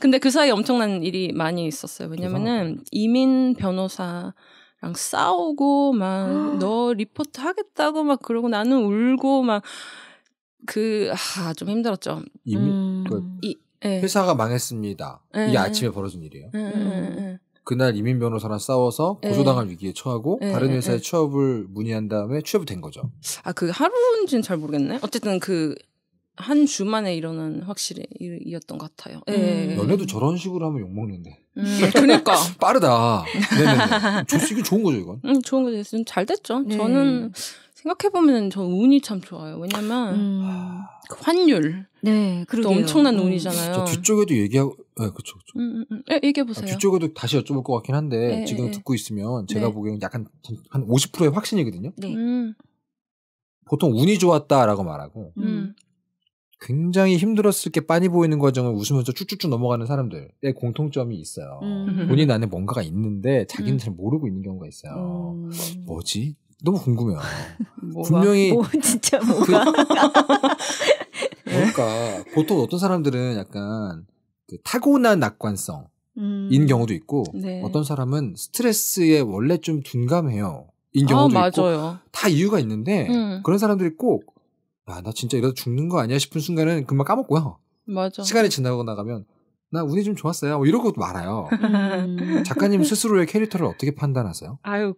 근데 그 사이 에 엄청난 일이 많이 있었어요. 왜냐면은 이민 변호사. 랑 싸우고 막 너 리포트 하겠다고 막 그러고 나는 울고 막 그 아 좀 힘들었죠. 음. 그 이, 예. 회사가 망했습니다. 네. 이게 예. 아침에 벌어진 일이에요. 네. 그날 이민 변호사랑 싸워서 고소당할 위기에 처하고 다른 회사에 취업을 문의한 다음에 취업이 된 거죠. 아 그 하루인지는 잘 모르겠네. 어쨌든 그 한 주만에 일어난 확실히 일이었던 것 같아요. 음. 연애도 저런 식으로 하면 욕 먹는데. 음, 그러니까 빠르다. 네네. 이긴 좋은 거죠 이건. 음, 좋은 거죠. 지금 잘 됐죠. 네. 저는 생각해 보면 은저 운이 참 좋아요. 왜냐면 음. 그 환율. 네, 그리고 엄청난 음. 운이잖아요. 저 뒤쪽에도 얘기하고, 네, 그렇죠. 음, 음, 음. 예, 얘기해 아, 보세요. 아, 뒤쪽에도 다시 여쭤볼 것 같긴 한데 네, 지금 네. 듣고 있으면 제가 네. 보기에는 약간 한 50%의 확신이거든요. 네. 음. 보통 운이 좋았다라고 말하고 음. 굉장히 힘들었을 게 빤히 보이는 과정을 웃으면서 쭉쭉쭉 넘어가는 사람들의 공통점이 있어요. 음. 본인 안에 뭔가가 있는데 자기는 음. 잘 모르고 있는 경우가 있어요. 음. 뭐지? 너무 궁금해요. 분명히 뭐 진짜 뭐가 뭘까? 그 그러니까 보통 어떤 사람들은 약간 그 타고난 낙관성 인 음. 경우도 있고 네. 어떤 사람은 스트레스에 원래 좀 둔감해요. 인 아, 경우도 아, 있고 다 이유가 있는데 음. 그런 사람들이 꼭 야, 나 진짜 이러다 죽는 거 아니야 싶은 순간은 금방 까먹고요. 맞아. 시간이 지나고 나가면 나 운이 좀 좋았어요. 뭐 이러고 말아요. 음. 작가님 스스로의 캐릭터를 어떻게 판단하세요? 아유,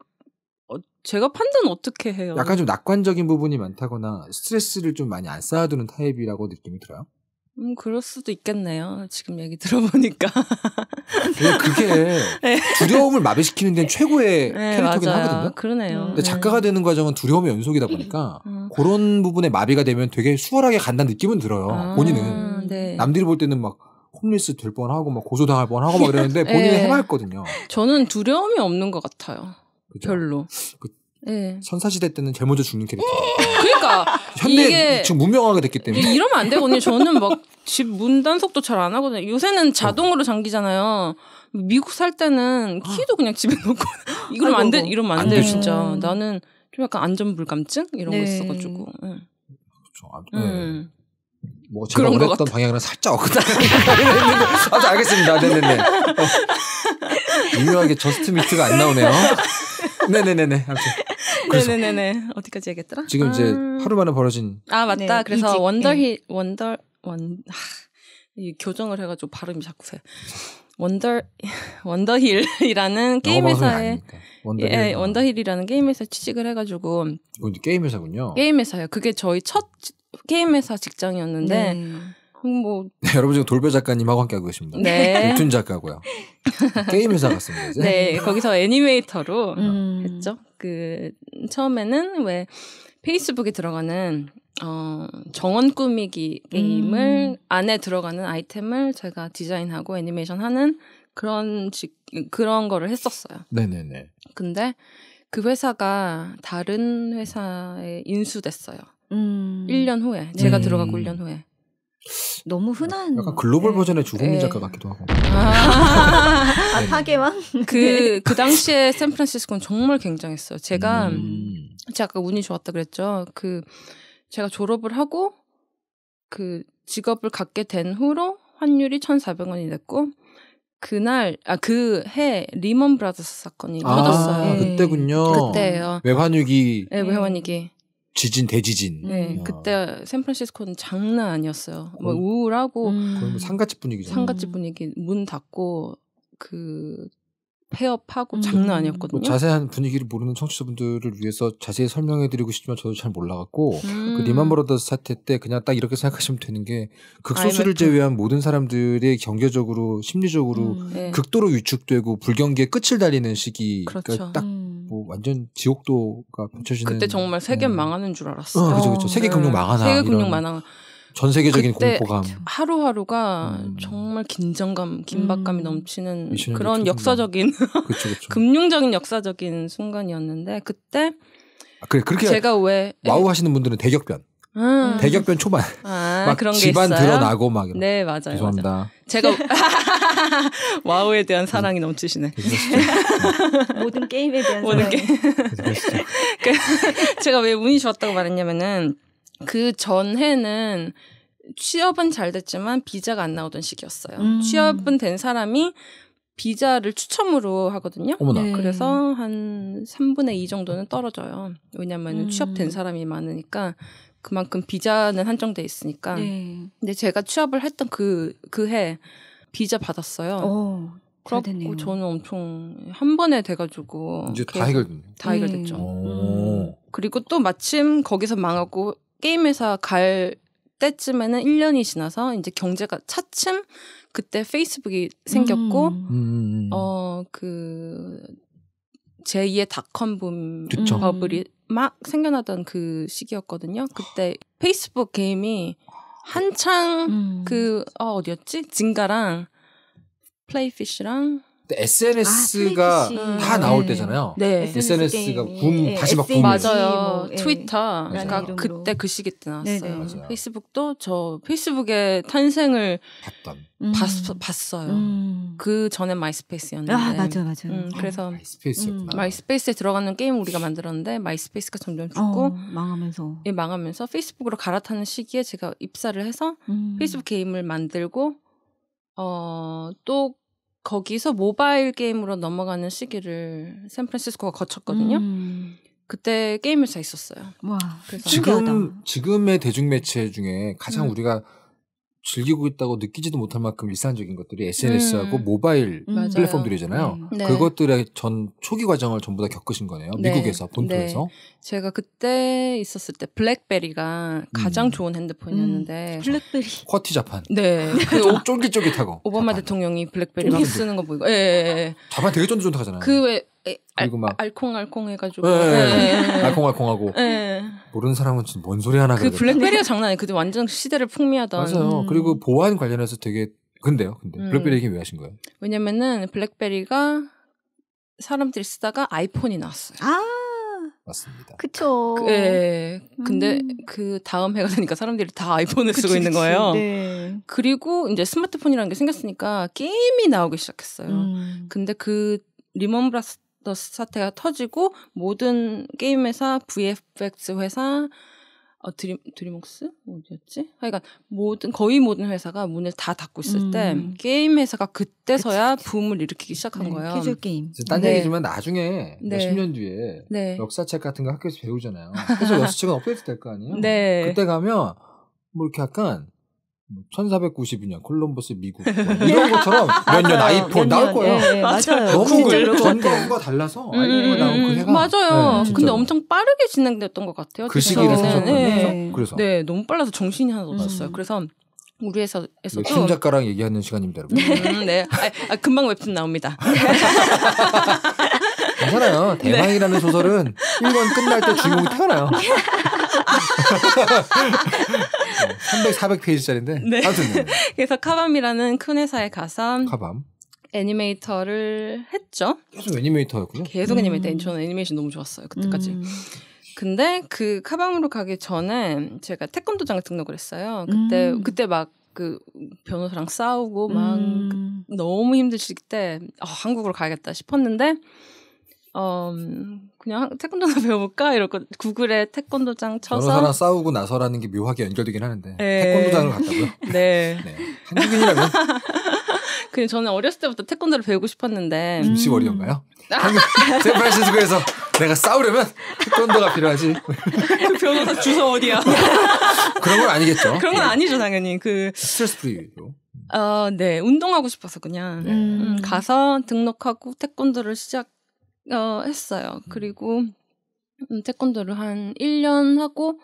어, 제가 판단 어떻게 해요? 약간 좀 낙관적인 부분이 많다거나 스트레스를 좀 많이 안 쌓아두는 타입이라고 느낌이 들어요? 음, 그럴 수도 있겠네요. 지금 얘기 들어보니까. 네, 그게 네. 두려움을 마비시키는 데는 최고의 네, 캐릭터긴 맞아요. 하거든요. 그러네요. 근데 네. 작가가 되는 과정은 두려움의 연속이다 보니까 음. 그런 부분에 마비가 되면 되게 수월하게 간다는 느낌은 들어요. 아, 본인은. 네. 남들이 볼 때는 막 홈리스 될 뻔하고 막 고소당할 뻔하고 막 이러는데 본인은 해봤거든요 저는 두려움이 없는 것 같아요. 그죠? 별로. 그 네. 선사시대 때는 제일 먼저 죽는 캐릭터. 그러니까 현대 이게 지금 문명화가 됐기 때문에 이러면 안 되거든요. 저는 막 집 문단속도 잘 안 하거든요. 요새는 자동으로 잠기잖아요. 미국 살 때는 키도 그냥 집에 놓고 이러면 안 돼. 이러면 안, 안 돼요, 진짜. 나는 좀 약간 안전불감증 이런 네. 거 있어가지고. 예. 그렇죠. 아, 네. 음. 뭐 제가 그런 원했던 방향이랑 살짝 어긋나. 아주 알겠습니다. 네네네. 어. 유명하게 저스트 미트가 안 나오네요. 네네네네. 아무튼. 네네네네. 어디까지 얘기했더라? 지금 아... 이제 음. 하루 만에 벌어진. 아 맞다. 네, 그래서 원더힐 네. 원더 원 하, 이 교정을 해가지고 발음이 자꾸 새. 원더 원더힐이라는 예, 예, 게임 회사에 원더힐. 예, 원더힐이라는 게임 회사 취직을 해가지고. 게임 회사군요. 게임 회사예요. 그게 저희 첫 게임 회사 직장이었는데. 음. 뭐 네, 여러분 지금 돌배 작가님하고 함께하고 계십니다. 네. 웹툰 작가고요. 게임 회사 갔습니다 이제. 네, 거기서 애니메이터로 음. 했죠. 그 처음에는 왜 페이스북에 들어가는 어, 정원 꾸미기 게임을 음. 안에 들어가는 아이템을 제가 디자인하고 애니메이션 하는 그런 직 그런 거를 했었어요. 네네네. 근데 그 회사가 다른 회사에 인수됐어요. 음. 1년 후에 제가 음. 들어가고 1년 후에. 너무 흔한 약간 글로벌 예. 버전의 주호민 네. 예. 작가 같기도 하고 아, 아 파괴왕 그그 그 당시에 샌프란시스코는 정말 굉장했어요. 제가 음. 제가 아까 운이 좋았다 그랬죠. 그 제가 졸업을 하고 그 직업을 갖게 된 후로 환율이 1,400원이 됐고 그날 아 그 해 리먼 브라더스 사건이 아, 터졌어요. 아, 그때군요. 그때요. 외환위기. 네, 외환위기. 지진 대지진. 네, 야. 그때 샌프란시스코는 장난 아니었어요. 막 뭐 우울하고 음. 거의 뭐 음. 상가집 분위기 상가집 분위기 문 닫고 그 폐업하고 음. 장난 아니었거든요. 뭐 자세한 분위기를 모르는 청취자분들을 위해서 자세히 설명해드리고 싶지만 저도 잘 몰라갖고 그 음. 그 리만 브라더스 사태 때 그냥 딱 이렇게 생각하시면 되는 게 극소수를 IMF. 제외한 모든 사람들의 경제적으로 심리적으로 음. 네. 극도로 위축되고 불경기의 끝을 달리는 시기 그렇죠. 딱. 음. 뭐 완전 지옥도가 펼쳐지는 그때 정말 세계 네. 망하는 줄 알았어요. 어, 그죠 그죠. 세계 네. 금융 망하나 세계 금융 망하 전 세계적인 공포감. 하루하루가 음. 정말 긴장감, 긴박감이 음. 넘치는 그런 역사적인 그쵸, 그쵸. 금융적인 역사적인 순간이었는데 그때 아, 그래 그렇게 제가 왜 와우 하시는 분들은 대격변. 음. 대격변 초반. 아, 막 그런 게 집안 있어요? 드러나고 막. 이런. 네, 맞아요. 죄송합니다. 맞아요. 제가 와우에 대한 사랑이 음. 넘치시네. 모든 게임에 대한 모든 사랑. 게임. 그, 제가 왜 운이 좋았다고 말했냐면은 그 전에는 취업은 잘 됐지만 비자가 안 나오던 시기였어요. 음. 취업은 된 사람이 비자를 추첨으로 하거든요. 네. 그래서 한 3분의 2 정도는 떨어져요. 왜냐하면 음. 취업된 사람이 많으니까 그만큼 비자는 한정돼 있으니까. 네. 근데 제가 취업을 했던 그 그 해 비자 받았어요. 오, 어, 그렇고 저는 엄청 한 번에 돼가지고 이제 다 해결 다 해결됐죠. 네. 음. 그리고 또 마침 거기서 망하고 게임 회사 갈 때쯤에는 1년이 지나서 이제 경제가 차츰 그때 페이스북이 생겼고 음. 음, 음, 음. 어그 제2의 닷컴 붐 그쵸. 버블이 막 생겨나던 그 시기였거든요. 그때 페이스북 게임이 한창 음. 그 어, 어디였지? 징가랑 플레이피쉬랑 SNS가 아, 다 나올 네. 때잖아요. 네. 네. SNS가 붐 네. 다시 막 붐. 뭐, 맞아요. 뭐, 트위터. 그러니까 그때 그 시기 때 나왔어요. 페이스북도 저 페이스북의 탄생을 봤던. 음. 봤, 어요그 음. 전에 마이스페이스였는데. 아, 맞아, 맞아. 음, 그래서 아, 마이스페이스였구나. 음, 마이스페이스에 들어가는 게임 우리가 만들었는데 마이스페이스가 점점 어, 죽고 어, 망하면서 예, 망하면서 페이스북으로 갈아타는 시기에 제가 입사를 해서 음. 페이스북 게임을 만들고 어또 거기서 모바일 게임으로 넘어가는 시기를 샌프란시스코가 거쳤거든요. 음. 그때 게임을사 있었어요. 와, 지금 신기하다. 지금의 대중 매체 중에 가장 음. 우리가 즐기고 있다고 느끼지도 못할 만큼 일상적인 것들이 SNS하고 음. 모바일 음. 플랫폼들이잖아요. 음. 네. 그것들의 전 초기 과정을 전부 다 겪으신 거네요. 네. 미국에서 본토에서. 네. 제가 그때 있었을 때 블랙베리가 가장 음. 좋은 핸드폰이었는데 음. 블랙베리 쿼티 자판. 네. 그 쫄깃쫄깃하고. 오바마 자판. 대통령이 블랙베리 막 쓰는 거 보이고. 예. 예, 예. 자판 되게 쫀득쫀득하잖아요. 그왜 그리고 막 알, 콩알콩 해가지고 예, 예, 예, 예. 알콩알콩하고 예. 모르는 사람은 지금 뭔 소리 하나 그 블랙베리가 장난 아니에요. 그 완전 시대를 풍미하던 맞아요. 음. 그리고 보안 관련해서 되게 근데요. 근데 음. 블랙베리 얘기 왜 하신 거예요? 왜냐면은 블랙베리가 사람들이 쓰다가 아이폰이 나왔어요. 아 맞습니다. 그쵸. 그, 예. 근데 음. 그 다음 해가 되니까 사람들이 다 아이폰을 그치, 쓰고 있는 거예요. 그치, 네. 그리고 이제 스마트폰이라는 게 생겼으니까 게임이 나오기 시작했어요. 음. 근데 그 리먼브라스 더 사태가 터지고 모든 게임 회사, VFX 회사, 어, 드림, 드림웍스? 어디였지? 하여간 모든, 거의 모든 회사가 문을 다 닫고 있을 음. 때, 게임 회사가 그때서야 그치. 붐을 일으키기 시작한 네, 거예요. 기술 게임. 딴 얘기지만 네. 나중에 네. 몇십 년 뒤에 네. 역사책 같은 거 학교에서 배우잖아요. 그래서 역사책은 업데이트 될 거 아니에요? 네. 그때 가면 뭐 이렇게 약간 1492년 뭐 콜럼버스 미국 뭐 이런 것처럼 몇 년 아이폰 나올 거예요. 예, 예, 맞아요. 너무 그 전과 달라서 음, 음, 아이폰 나온 음. 그 해가 맞아요. 네, 근데 엄청 빠르게 진행됐던 것 같아요. 그 시기를 사셨거든요. 네. 그래서 네 너무 빨라서 정신이 하나도 없었어요. 음. 그래서 우리 회사에서도 네, 작가랑 얘기하는 시간입니다, 여러분. 네, 네. 아, 아, 금방 웹툰 나옵니다. 괜찮아요. 네. 대망이라는 소설은 1권 끝날 때 주인공이 태어나요. 300, 400페이지짜리인데. 네. 아무튼. 그래서 카밤이라는 큰 회사에 가서 카밤. 애니메이터를 했죠. 계속 애니메이터였군요. 계속 음. 애니메이터. 저는 애니메이션 너무 좋았어요. 그때까지. 음. 근데 그 카밤으로 가기 전에 제가 태권도장에 등록을 했어요. 그때 음. 그때 막 그 변호사랑 싸우고 막그 음. 너무 힘드실 때 아, 한국으로 가야겠다 싶었는데 어, 그냥 태권도나 배워볼까? 이러고 구글에 태권도장 쳐서 변호사 싸우고 나서라는 게 묘하게 연결되긴 하는데 네. 태권도장을 갔다고요? 네. 네. 한국인이라면 그냥 저는 어렸을 때부터 태권도를 배우고 싶었는데 김치월이었가요 음. 프란시스코에서 내가 싸우려면 태권도가 필요하지. 그 변호사 주소 어디야? 그런 건 아니겠죠. 그런 건 네. 아니죠 당연히 그 스트레스 프리로. 어, 네 운동하고 싶어서 그냥 네. 음, 가서 등록하고 태권도를 시작. 어, 했어요. 음. 그리고 음, 태권도를 한 1년 하고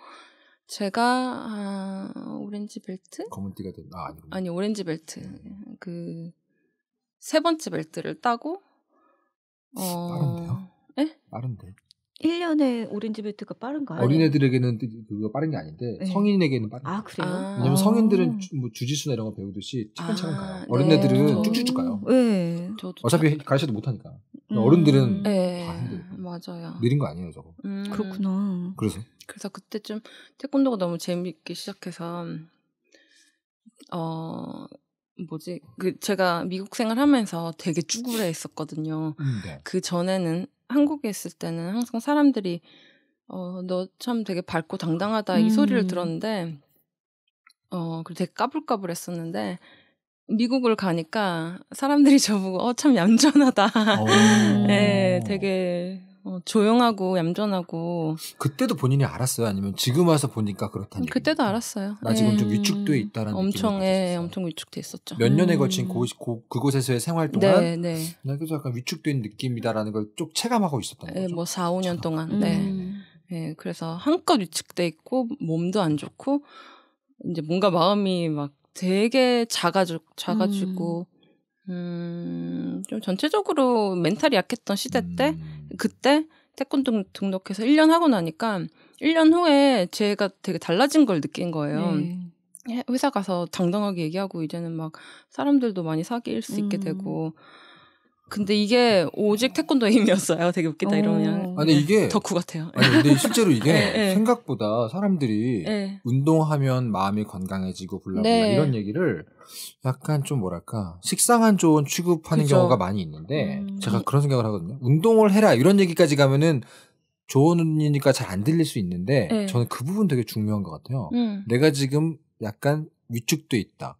제가 아, 오렌지 벨트? 검은띠가 된 아, 아니 아니 오렌지 벨트. 음. 네. 그세 번째 벨트를 따고 어 빠른데요? 예? 빠른데. 1년에 오렌지 벨트가 빠른가요? 어린애들에게는 그거 빠른 게 아닌데 네. 성인에게는 빠른 아 그래요? 왜냐면 아. 성인들은 주, 뭐 주짓수나 이런 거 배우듯이 차근차근 아, 가요 어린애들은 네. 쭉쭉쭉 가요 네. 저도 어차피 가르쳐도 못하니까 음. 어른들은 네. 다 맞아요. 느린 거 아니에요, 저거. 음. 그렇구나. 그래서 그래서 그때 쯤 태권도가 너무 재미있게 시작해서 어 뭐지 그 제가 미국 생활하면서 되게 쭈그려 했었거든요 음, 네. 그 전에는 한국에 있을 때는 항상 사람들이 어너 참 되게 밝고 당당하다 음. 이 소리를 음. 들었는데 어 그리고 되게 까불까불했었는데 미국을 가니까 사람들이 저보고 어 참 얌전하다. 네, 되게 어, 조용하고 얌전하고. 그때도 본인이 알았어요? 아니면 지금 와서 보니까 그렇다는? 음, 그때도 얘기 알았어요. 나 지금 예. 좀 위축돼 있다는 엄청 예, 엄청 위축돼 있었죠. 몇 년에 음. 걸친 고, 고, 그곳에서의 생활 동안 네, 네. 나 계속 약간 위축된 느낌이다라는 걸 쭉 체감하고 있었던 예, 거죠. 뭐 4, 5년 참. 동안. 음. 네. 예, 그래서 한껏 위축돼 있고 몸도 안 좋고 이제 뭔가 마음이 막 되게 작아져 작아지고, 음. 음, 좀 전체적으로 멘탈이 약했던 시대 때, 음. 그때 태권도 등록해서 1년 하고 나니까 1년 후에 제가 되게 달라진 걸 느낀 거예요. 네. 회사 가서 당당하게 얘기하고 이제는 막 사람들도 많이 사귈 수 있게 음. 되고 근데 이게 오직 태권도의 힘이었어요. 되게 웃기다 어. 이러면. 아니 이게 덕후 같아요. 아니 근데 실제로 이게 네, 네, 생각보다 사람들이 네. 운동하면 마음이 건강해지고 블라블라 네. 이런 얘기를 약간 좀 뭐랄까 식상한 좋은 취급하는 그쵸. 경우가 많이 있는데 음. 제가 그런 생각을 하거든요. 운동을 해라 이런 얘기까지 가면은 조언이니까 잘 안 들릴 수 있는데 네. 저는 그 부분 되게 중요한 것 같아요. 음. 내가 지금 약간 위축돼 있다.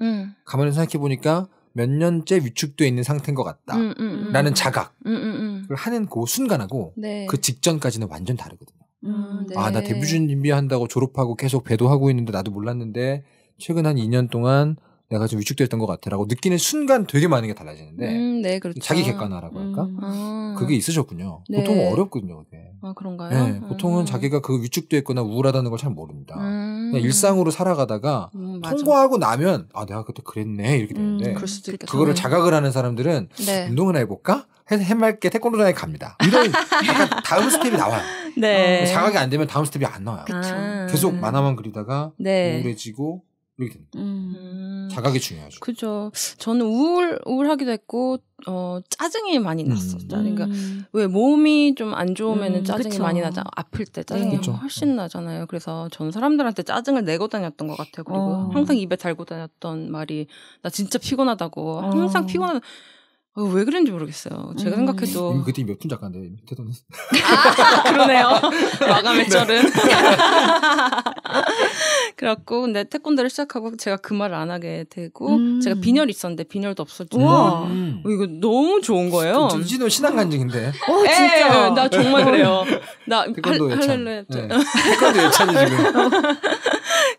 음. 가만히 생각해 보니까 몇 년째 위축돼 있는 상태인 것 같다라는 음, 음, 자각을 음, 음, 음, 음. 하는 그 순간하고 네. 그 직전까지는 완전 다르거든요. 네. 아나 대부준 준비한다고 졸업하고 계속 배도하고 있는데 나도 몰랐는데 최근 한 2년 동안 내가 좀 위축됐던 것 같아라고 느끼는 순간 되게 많은 게 달라지는데 음, 네, 그렇죠. 자기 객관화라고 할까 음, 아. 그게 있으셨군요. 네. 보통 어렵거든요. 그게. 아 그런가요? 네, 음. 보통은 음. 자기가 그 위축됐거나 우울하다는 걸 잘 모릅니다. 음. 그냥 일상으로 살아가다가 음, 통과하고 나면 아 내가 그때 그랬네 이렇게 되는데 그거를 네. 자각을 하는 사람들은 네. 운동을 해볼까? 해서 해맑게 태권도장에 갑니다. 이런 다음 스텝이 나와요. 네. 어, 자각이 안 되면 다음 스텝이 안 나와요. 그쵸. 계속 만화만 아. 그리다가 네. 우울해지고 이렇게 됩니다. 음. 음. 자각이 중요하죠. 그죠. 저는 우울 우울하기도 했고 어 짜증이 많이 음. 났었죠. 그러니까 음. 왜 몸이 좀 안좋으면 음, 짜증이 그쵸. 많이 나잖아. 아플 때 짜증이 그 훨씬 네. 나잖아요. 그래서 전 사람들한테 짜증을 내고 다녔던 것 같아요. 그리고 어. 항상 입에 달고 다녔던 말이 나 진짜 피곤하다고. 항상 어. 피곤하다. 어, 왜 그런지 모르겠어요. 제가 음. 생각해도 그때 웹툰 작가인데 밑도는 아, 그러네요. 마감의 네. 절은 네. 그렇고 근데 태권도를 시작하고 제가 그 말을 안 하게 되고 음. 제가 빈혈이 있었는데 빈혈도 없어지고 음. 어, 이거 너무 좋은 거예요. 진진호 신앙 간증인데. 어 예, 진짜 에이, 예, 나 정말 어. 그래요. 나 태권도 할, 예찬. 렐루야 네. 예. 태권도 예찬이 지금.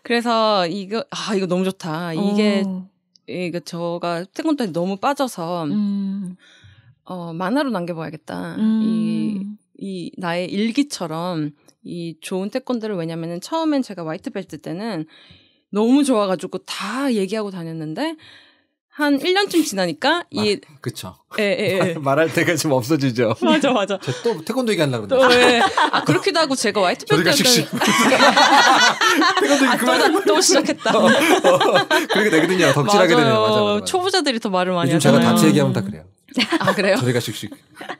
그래서 이거 아 이거 너무 좋다. 이게 어. 이게 예, 그러니까 저가 태권도에 너무 빠져서 음. 어, 만화로 남겨봐야겠다. 음. 이, 이 나의 일기처럼 이 좋은 태권도를 왜냐면은 처음엔 제가 와이트 벨트 때는 너무 좋아가지고 다 얘기하고 다녔는데 한 1년쯤 지나니까 이 아, 그쵸. 예, 예, 예. 말할 때가 좀 없어지죠. 맞아, 맞아. 또 태권도 얘기하려고 그러는데. 또, 어, 예. 아, 그렇기도 하고 제가 와이트벨트 저리가 씩씩. 태권도 아, 그만. 또, 또 시작했다. 어, 어, 그렇게 되거든요. 덕질하게 되네요. 맞아, 맞아, 맞아, 초보자들이 더 말을 많이 하잖아요. 요즘 제가 같이 얘기하면 다 그래요. 아, 그래요? 저리가 씩씩.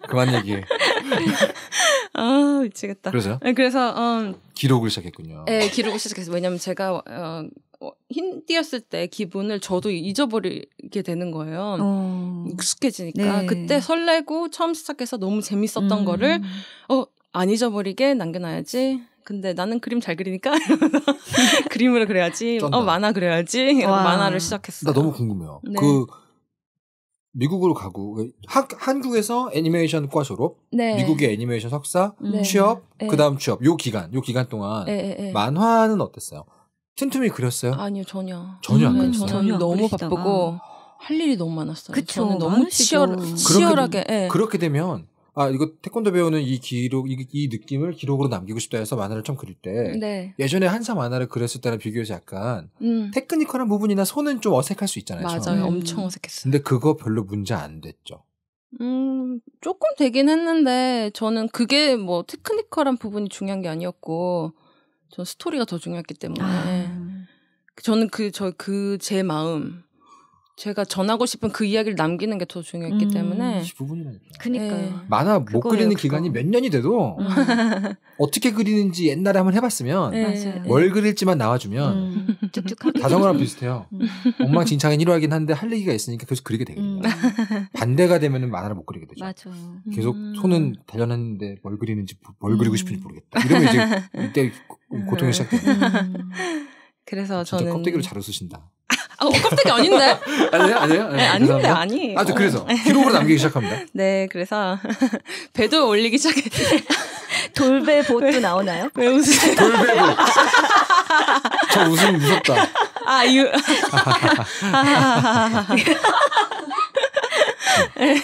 그만 얘기해. 아, 미치겠다. 그래서? 네, 그래서, 음. 기록을 시작했군요. 네, 기록을 시작했어요. 왜냐면 제가, 어, 흰 어, 띄었을 때 기분을 저도 잊어버리게 되는 거예요. 어. 익숙해지니까 네. 그때 설레고 처음 시작해서 너무 재밌었던 음. 거를 어안 잊어버리게 남겨놔야지. 근데 나는 그림 잘 그리니까 그림으로 그래야지어 만화 그래야지 만화를 시작했어요. 나 너무 궁금해요. 네. 그 미국으로 가고 그 학, 한국에서 애니메이션과 졸업, 네. 미국의 애니메이션 석사, 네. 취업, 네. 그다음 취업 요 기간 요 기간 동안 네, 네, 네. 만화는 어땠어요? 틈틈이 그렸어요? 아니요 전혀. 전혀 안 음, 그렸어요. 저는 너무 그리시다가. 바쁘고 할 일이 너무 많았어요. 그쵸, 저는 너무 치열 치열하게 그렇게, 예. 그렇게 되면 아 이거 태권도 배우는 이 기록 이, 이, 느낌을 기록으로 남기고 싶다 해서 만화를 처음 그릴 때 네. 예전에 한사 만화를 그렸을 때랑 비교해서 약간 음. 테크니컬한 부분이나 손은 좀 어색할 수 있잖아요. 맞아요, 처음에. 엄청 어색했어요. 근데 그거 별로 문제 안 됐죠. 음 조금 되긴 했는데 저는 그게 뭐 테크니컬한 부분이 중요한 게 아니었고 전 스토리가 더 중요했기 때문에 아. 그 저는 그 저 그 제 마음 제가 전하고 싶은 그 이야기를 남기는 게 더 중요했기 음. 때문에 부분이라니까. 그니까요. 네. 만화 못 그거예요, 그리는 그거. 기간이 몇 년이 돼도 음. 어떻게 그리는지 옛날에 한번 해봤으면 네. 뭘 그릴지만 나와주면 음. 다정어랑 비슷해요. 음. 엉망진창은 일화긴 한데 할 얘기가 있으니까 계속 그리게 되겠든요 음. 반대가 되면 만화를 못 그리게 되죠. 맞아. 계속 음. 손은 단련했는데 뭘 그리는지 뭘 그리고 싶은지 모르겠다. 이러면 이제 이때 음. 고통이 시작됩니다 음. 그래서 아, 저는 껍데기로 잘 웃으신다. 아, 어, 껍데기 아닌데? 아니에요, 아니에요? 네, 아 아니에요, 아니에요. 아, 저 그래서 네. 기록으로 남기기 시작합니다. 네, 그래서 배도 올리기 시작해. 돌배보도 나오나요? 왜 웃으세요? 돌배봇. 보저 웃으면 무섭다. 아, 유. 아. 네.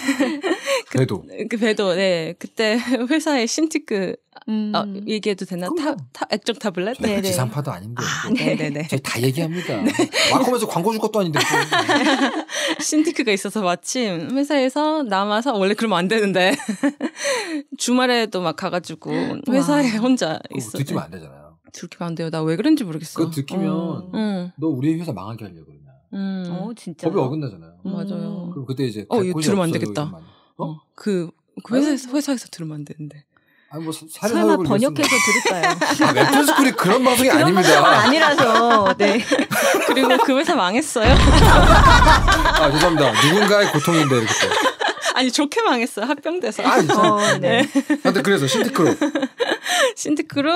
그, 배도. 그 배도, 네. 그때 회사에 신티크 아, 음. 어, 얘기해도 되나? 타, 뭐 타, 액정 타블렛? 네, 네. 네. 지상파도 아닌데. 아, 네네네. 네, 저희 다 얘기합니다. 네. 와컴에서 광고 줄 것도 아닌데. 신티크가 있어서 마침 회사에서 남아서 원래 그러면 안 되는데 주말에도 막 가가지고 회사에 와. 혼자 있어. 듣기안 되잖아요. 들키면 안 돼요. 나 왜 그런지 모르겠어. 그 듣기면 어. 너 우리 회사 망하게 하려고 그러냐. 음. 어, 진짜. 법이 어긋나잖아요. 음. 맞아요. 그럼 그때 이제 어, 이거 들으면 안 되겠다. 어? 어? 그, 그 회사에서, 회사에서 들으면 안 되는데. 아니 뭐 설마 번역해서 들을까요? 아, 웹툰스쿨이 그런 방송이 그런 아닙니다. 아니라서 네. 그리고 그 회사 망했어요. 아 죄송합니다. 누군가의 고통인데 이렇게. 또. 아니 좋게 망했어요 합병돼서. 아 진짜. 어, 네. 네. 근데 그래서 신디크로. 신디크로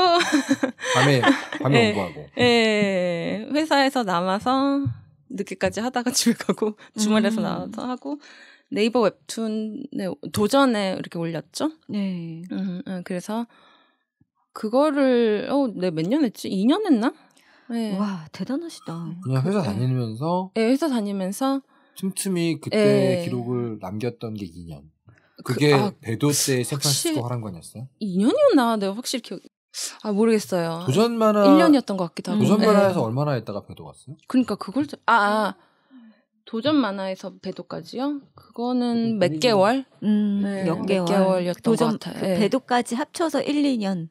밤에 밤에 네. 공부하고. 네 예. 회사에서 남아서 늦게까지 하다가 집에 가고 주말에서 음. 나와서 하고 네이버 웹툰에 도전에 이렇게 올렸죠. 네. 음, 음, 음 그래서 그거를 어, 내몇 네, 년 했지? 2년 했나? 네. 와 대단하시다. 그냥 회사 다니면서. 네, 회사 다니면서. 틈틈이 그때 네. 기록을 남겼던 게 2년. 그, 그게 그, 아, 배도 때 샌프란시스코 하란관이었어요? 2년이었나? 내가 확실히 기억. 아 모르겠어요. 도전만화 1년이었던 것 같기도 하고. 도전만화에서 네. 얼마나 했다가 배도 갔어요? 그러니까 그걸 아, 아 도전 만화에서 배도까지요? 그거는 음, 몇 개월? 음, 네, 몇 개월. 몇 개월이었던 그 도전, 것 같아요. 그 네. 배도까지 합쳐서 1, 2년.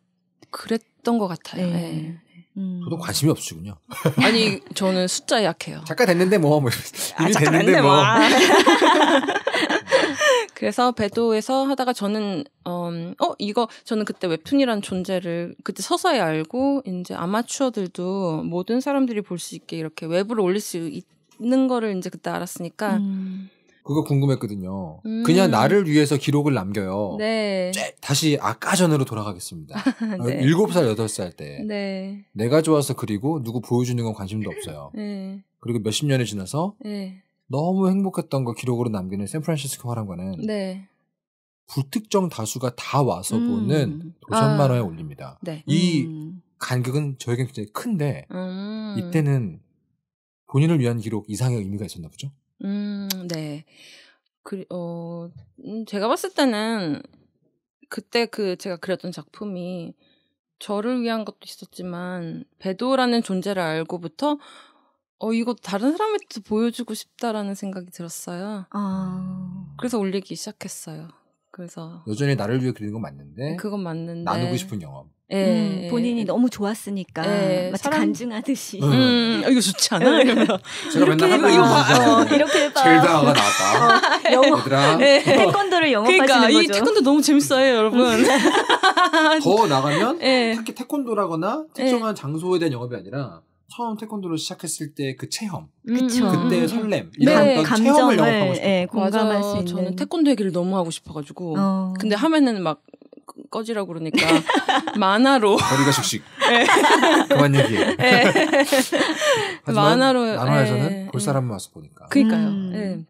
그랬던 것 같아요. 네. 네. 음. 저도 관심이 없으시군요. 아니 저는 숫자 약해요. 작가 됐는데 뭐, 뭐 이미 아, 됐는데 뭐. 뭐. 그래서 배도에서 하다가 저는 음, 어 이거 저는 그때 웹툰이란 존재를 그때 서서히 알고 이제 아마추어들도 모든 사람들이 볼 수 있게 이렇게 웹으로 올릴 수 있, 있는 거를 이제 그때 알았으니까. 음. 그거 궁금했거든요. 음. 그냥 나를 위해서 기록을 남겨요. 네. 다시 아까 전으로 돌아가겠습니다. 네. 7살, 아, 8살 때. 네. 내가 좋아서 그리고 누구 보여주는 건 관심도 없어요. 네. 그리고 몇십 년이 지나서 네. 너무 행복했던 거 기록으로 남기는 샌프란시스코 화랑관은 네. 불특정 다수가 다 와서 음. 보는 도천만원에 아. 올립니다. 네. 이 음. 간격은 저에게 굉장히 큰데 음. 이때는 본인을 위한 기록 이상의 의미가 있었나 보죠. 음, 네. 그, 어, 음, 제가 봤을 때는 그때 그 제가 그렸던 작품이 저를 위한 것도 있었지만 배도라는 존재를 알고부터 어 이거 다른 사람한테 도 보여주고 싶다라는 생각이 들었어요. 아... 그래서 올리기 시작했어요. 그래서 여전히 나를 위해 그리는 건 맞는데 네, 그건 맞는데 나누고 싶은 경험. 예. 음, 예, 본인이 예. 너무 좋았으니까 예. 마치 사람... 간증하듯이 음, 음 아, 이거 좋지 않아? 예. 이러면서 제가 맨날 하고 이거 봐 어, 이렇게 봐제 다가 나왔다 어, 영어 태권도를 영업 그러니까, 거죠 이 태권도 너무 재밌어요 여러분 음. 더 나가면 예. 특히 태권도라거나 특정한 장소에 대한 영업이 아니라 처음 태권도를 시작했을 때 그 체험, 그쵸. 음. 그때 설렘 네, 이런 네, 감정을, 체험을 영업하고 싶어요. 네, 공감할 맞아. 수 있는. 저는 태권도 얘기를 너무 하고 싶어가지고 어. 근데 하면은 막 꺼지라고 그러니까 만화로 거리 가식씩 그만 얘기. 네. 만화로 만화에서는 네. 볼 사람만 와서 보니까. 그니까요. 음. 네.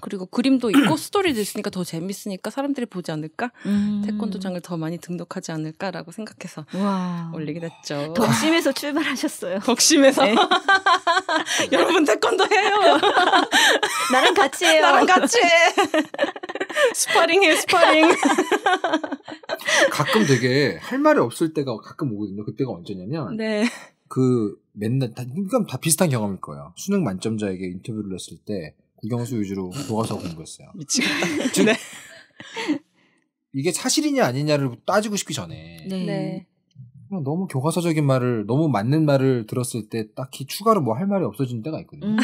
그리고 그림도 있고 스토리도 있으니까 더 재밌으니까 사람들이 보지 않을까? 음. 태권도장을 더 많이 등록하지 않을까라고 생각해서 와. 올리게됐죠 덕심에서 출발하셨어요. 덕심에서 네. 여러분 태권도 해요. 나랑 같이 해요. 나랑 같이 해. 스파링해 스파링. 가끔 되게 할 말이 없을 때가 가끔 오거든요. 그때가 언제냐면 네. 그 맨날 다, 그러니까 다 비슷한 경험일 거예요. 수능 만점자에게 인터뷰를 했을 때구경수 위주로 교과서 공부했어요. 미치겠다. 네. 이게 사실이냐 아니냐를 따지고 싶기 전에 네. 네. 그냥 너무 교과서적인 말을 너무 맞는 말을 들었을 때 딱히 추가로 뭐 할 말이 없어지는 때가 있거든요. 음.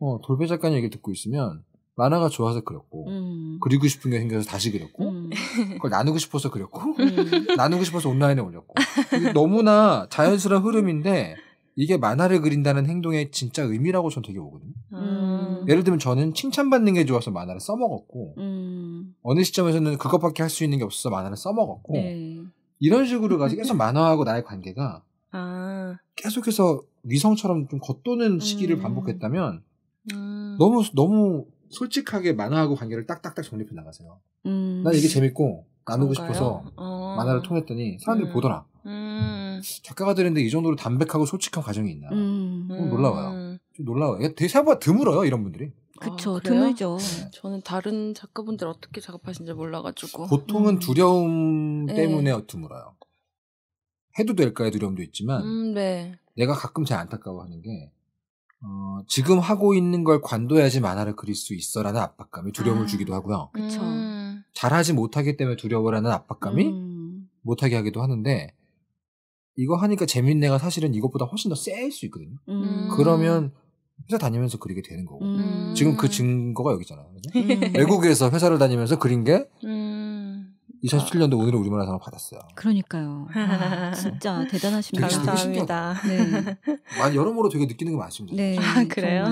어, 돌배 작가님 얘기를 듣고 있으면 만화가 좋아서 그렸고 음. 그리고 싶은 게 생겨서 다시 그렸고 음. 그걸 나누고 싶어서 그렸고 음. 나누고 싶어서 온라인에 올렸고 너무나 자연스러운 흐름인데 이게 만화를 그린다는 행동의 진짜 의미라고 저는 되게 보거든요. 음. 음. 예를 들면 저는 칭찬받는 게 좋아서 만화를 써먹었고 음. 어느 시점에서는 그것밖에 할 수 있는 게 없어서 만화를 써먹었고 네. 이런 식으로 가서 계속 만화하고 나의 관계가 아. 계속해서 위성처럼 좀 겉도는 시기를 음. 반복했다면 음. 너무 너무 솔직하게 만화하고 관계를 딱딱딱 정립해 나가세요. 음. 난 이게 재밌고 나누고 그런가요? 싶어서 어. 만화를 통했더니 사람들이 음. 보더라. 음. 작가가 되는데 이 정도로 담백하고 솔직한 과정이 있나. 놀라워요. 음. 좀 놀라워요. 음. 대사보다 드물어요, 이런 분들이. 그쵸, 아, 드물죠. 네. 저는 다른 작가분들 어떻게 작업하시는지 몰라가지고. 보통은 음. 두려움 네. 때문에 네. 드물어요. 해도 될까의 두려움도 있지만, 네. 내가 가끔 잘 안타까워하는 게, 어, 지금 하고 있는 걸 관둬야지 만화를 그릴 수 있어라는 압박감이 두려움을 아, 주기도 하고요. 그쵸. 음. 잘하지 못하기 때문에 두려워라는 압박감이 음. 못하게 하기도 하는데 이거 하니까 재밌네가 사실은 이것보다 훨씬 더 셀 수 있거든요. 음. 그러면 회사 다니면서 그리게 되는 거고 음. 지금 그 증거가 여기잖아요. 음. 외국에서 회사를 다니면서 그린 게 음. 2017년도 오늘의 우리나화상을 받았어요. 그러니까요. 아, 진짜 대단하십니다. 감사합니다. 네. 아, 여러모로 되게 느끼는 게 많습니다. 네. 아, 그래요?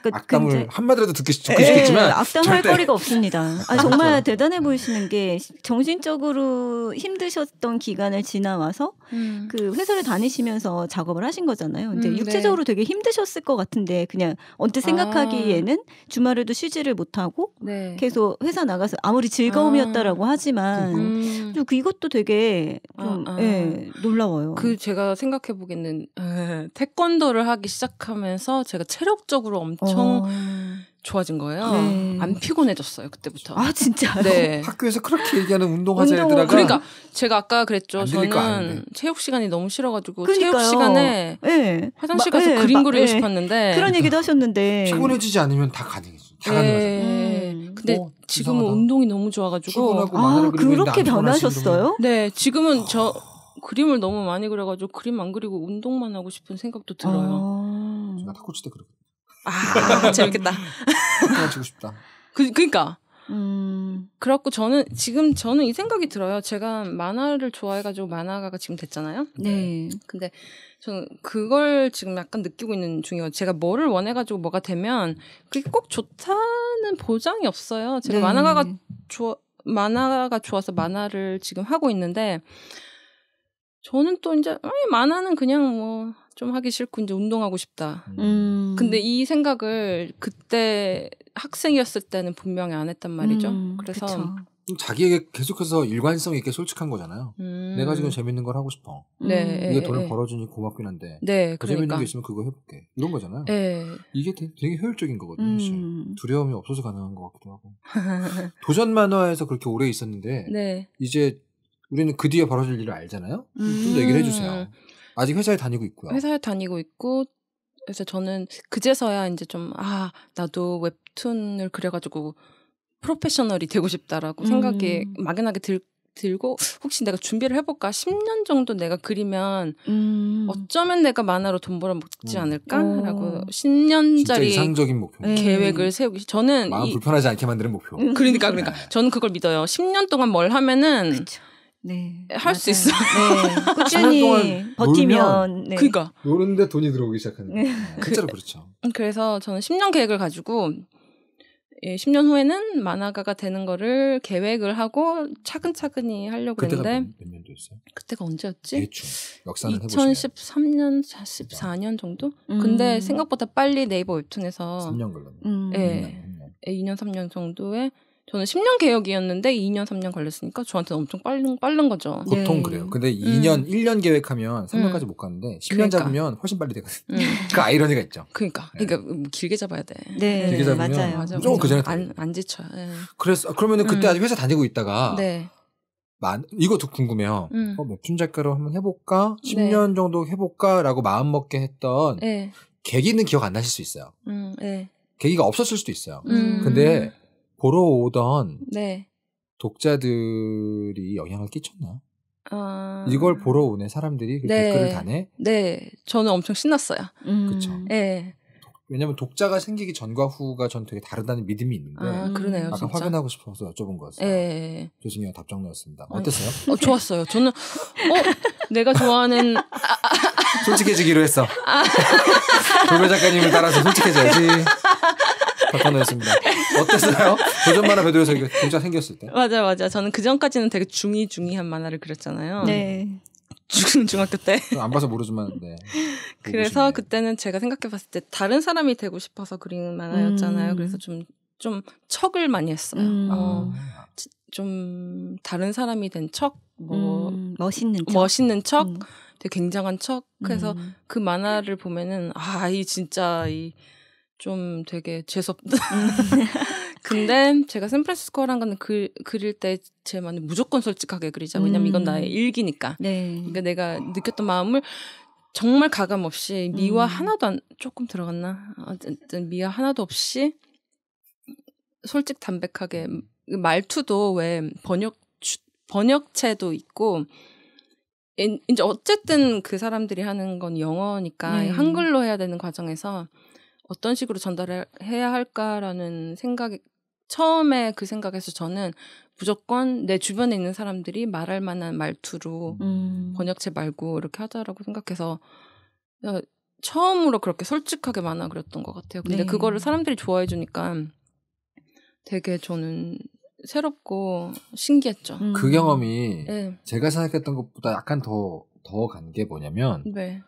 그니까 악담을 굉장히... 한마디라도 듣기 좋겠지만 네, 악담할 거리가 없습니다. 아, 정말 대단해 보이시는 게 정신적으로 힘드셨던 기간을 지나와서 음. 그 회사를 다니시면서 작업을 하신 거잖아요. 근데 음, 네. 육체적으로 네. 되게 힘드셨을 것 같은데 그냥 언뜻 아. 생각하기에는 아. 주말에도 쉬지를 못하고 네. 계속 회사 나가서 아무리 즐거움이었다라고 아. 하지만 하지만 음. 좀 이것도 되게 아, 좀 아, 아. 예, 놀라워요. 그 제가 생각해 보기에는 예, 태권도를 하기 시작하면서 제가 체력적으로 엄청 어. 좋아진 거예요. 네. 안 피곤해졌어요 그때부터. 아 진짜요? 네. 학교에서 그렇게 얘기하는 운동하자 운동... 얘들아. 그러니까 제가 아까 그랬죠. 저는 체육 시간이 너무 싫어가지고 그러니까요. 체육 시간에 네. 화장실 가서 네. 그림 그리고 싶었는데. 그런 얘기도 하셨는데. 피곤해지지 않으면 다가능해 잘하 네. 음. 근데 오, 뭐 지금은 이상하다. 운동이 너무 좋아가지고 아 그렇게 변하셨어요? 네 지금은 아. 저 그림을 너무 많이 그려가지고 그림 안 그리고 운동만 하고 싶은 생각도 들어요. 아~ 제가 탁구 칠때 그러고. 아 재밌겠다. 치고 싶다. 그 그러니까. 음. 그렇고 저는 지금 저는 이 생각이 들어요. 제가 만화를 좋아해가지고 만화가가 지금 됐잖아요. 네. 네. 근데 저는 그걸 지금 약간 느끼고 있는 중이에요. 제가 뭐를 원해가지고 뭐가 되면 그게 꼭 좋다는 보장이 없어요. 제가 네. 만화가가 좋아, 만화가 좋아서 만화를 지금 하고 있는데 저는 또 이제 아니, 만화는 그냥 뭐 좀 하기 싫고 이제 운동하고 싶다. 음. 근데 이 생각을 그때 학생이었을 때는 분명히 안 했단 말이죠. 음, 그래서 그쵸. 자기에게 계속해서 일관성 있게 솔직한 거잖아요. 음. 내가 지금 재밌는 걸 하고 싶어. 음. 네, 이게 예, 돈을 예. 벌어주니 고맙긴 한데. 네, 그 그러니까. 재밌는 게 있으면 그거 해볼게. 이런 거잖아요. 네. 이게 되게, 되게 효율적인 거거든요. 음. 두려움이 없어서 가능한 것 같기도 하고. 도전 만화에서 그렇게 오래 있었는데 네. 이제 우리는 그 뒤에 벌어질 일을 알잖아요. 음. 좀더 얘기를 해주세요. 아직 회사에 다니고 있고요. 회사에 다니고 있고 그래서 저는 그제서야 이제 좀아 나도 웹툰을 그려가지고 프로페셔널이 되고 싶다라고 음. 생각이 막연하게 들, 들고 혹시 내가 준비를 해볼까 10년 정도 내가 그리면 음. 어쩌면 내가 만화로 돈 벌어 먹지 음. 않을까라고 10년짜리 어. 상적인 목표 네. 계획을 세우기 저는 마음 이, 불편하지 않게 만드는 목표 음. 그러니까 그러니까 네. 저는 그걸 믿어요 10년 동안 뭘 하면은 그쵸. 네. 할 수 있어. 네. 꾸준히 버티면. 네. 그니까. 노는데 돈이 들어오기 시작하는. 네. 진짜로 그 그렇죠. 그래서 저는 10년 계획을 가지고 예, 10년 후에는 만화가가 되는 거를 계획을 하고 차근차근히 하려고 그때가 했는데 그때가 언제였지? 대충 역사는 2013년, 14년 정도? 음. 근데 생각보다 빨리 네이버 웹툰에서 3년 걸렸네. 음. 예, 2년, 3년 예, 정도에 저는 10년 개혁이었는데 2년 3년 걸렸으니까 저한테는 엄청 빠른 빠른 거죠. 보통 네. 그래요. 근데 2년 음. 1년 계획하면 3년까지 음. 못 가는데 10년 그러니까. 잡으면 훨씬 빨리 되거든. 음. 그 아이러니가 있죠. 그러니까 네. 그러니까 음, 길게 잡아야 돼. 네, 예. 길게 잡으면 맞아요. 맞아요. 좀그 전에 안, 안 지쳐. 네. 그래서 그러면은 그때 음. 아직 회사 다니고 있다가 네. 만, 이것도 궁금해요. 음. 어, 웹툰 작가로 한번 해볼까? 10년 정도 해볼까라고 마음 먹게 했던 계기는 기억 안 나실 수 있어요. 계기가 없었을 수도 있어요. 근데 보러 오던 네. 독자들이 영향을 끼쳤나? 아... 이걸 보러 오네 사람들이 그 네. 댓글을 다네. 네, 저는 엄청 신났어요. 음... 그렇죠. 네. 왜냐면 독자가 생기기 전과 후가 전 되게 다르다는 믿음이 있는데 아, 그러네요, 약간 진짜. 확인하고 싶어서 여쭤본 거였어요. 예. 교수님 답장 나왔습니다. 어땠어요? 어, 좋았어요. 저는 어 내가 좋아하는 아, 아, 아, 솔직해지기로 했어. 아. 조배 작가님을 따라서 솔직해져야지. 박건우였습니다. 어땠어요? 고전 만화 배도에서 동작 생겼을 때. 맞아 맞아. 저는 그 전까지는 되게 중이 중이한 만화를 그렸잖아요. 네. 중, 중학교 때. 안 봐서 모르지만, 네. 그래서 싶네. 그때는 제가 생각해 봤을 때 다른 사람이 되고 싶어서 그리는 만화였잖아요. 음. 그래서 좀, 좀 척을 많이 했어요. 음. 어, 아. 좀 다른 사람이 된 척, 뭐. 음. 멋있는 척. 멋있는 척. 음. 되게 굉장한 척. 그래서 음. 그 만화를 보면은, 아, 이 진짜, 이좀 되게 재수없다. 음. 근데 제가 샌프란시스코거는 그, 그릴 때 제 마음을 무조건 솔직하게 그리자. 왜냐면 이건 나의 음. 일기니까. 네. 그러니까 내가 느꼈던 마음을 정말 가감 없이 미와 음. 하나도 안, 조금 들어갔나? 어쨌든 미와 하나도 없이 솔직 담백하게 음, 그 말투도 왜 번역 번역체도 있고 이제 어쨌든 그 사람들이 하는 건 영어니까 네. 한글로 해야 되는 과정에서 어떤 식으로 전달해야 할까라는 생각이 처음에 그 생각에서 저는 무조건 내 주변에 있는 사람들이 말할 만한 말투로 음. 번역체 말고 이렇게 하자라고 생각해서 어, 처음으로 그렇게 솔직하게 만화 그렸던 것 같아요. 근데 네. 그거를 사람들이 좋아해 주니까 되게 저는 새롭고 신기했죠. 음. 그 경험이 네. 제가 생각했던 것보다 약간 더 더 간 게 뭐냐면 네.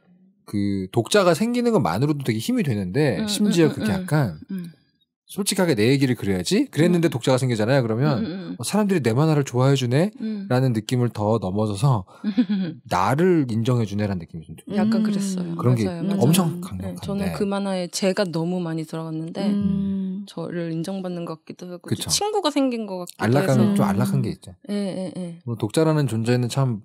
그 독자가 생기는 것만으로도 되게 힘이 되는데 음, 심지어 음, 그게 약간 솔직하게 내 얘기를 그래야지 그랬는데 독자가 생기잖아요 그러면 어, 사람들이 내 만화를 좋아해 주네라는 느낌을 더넘어져서 나를 인정해 주네라는 느낌이 좀 들어요. 약간 그랬어요. 음, 그런 게 맞아요, 맞아요. 엄청 네, 강력한데 저는 그 만화에 제가 너무 많이 들어갔는데 음. 저를 인정받는 것 같기도 하고 그쵸. 친구가 생긴 것 같기도 알락한, 해서 좀 안락한 게 있죠. 예, 예, 예. 뭐 독자라는 존재는 참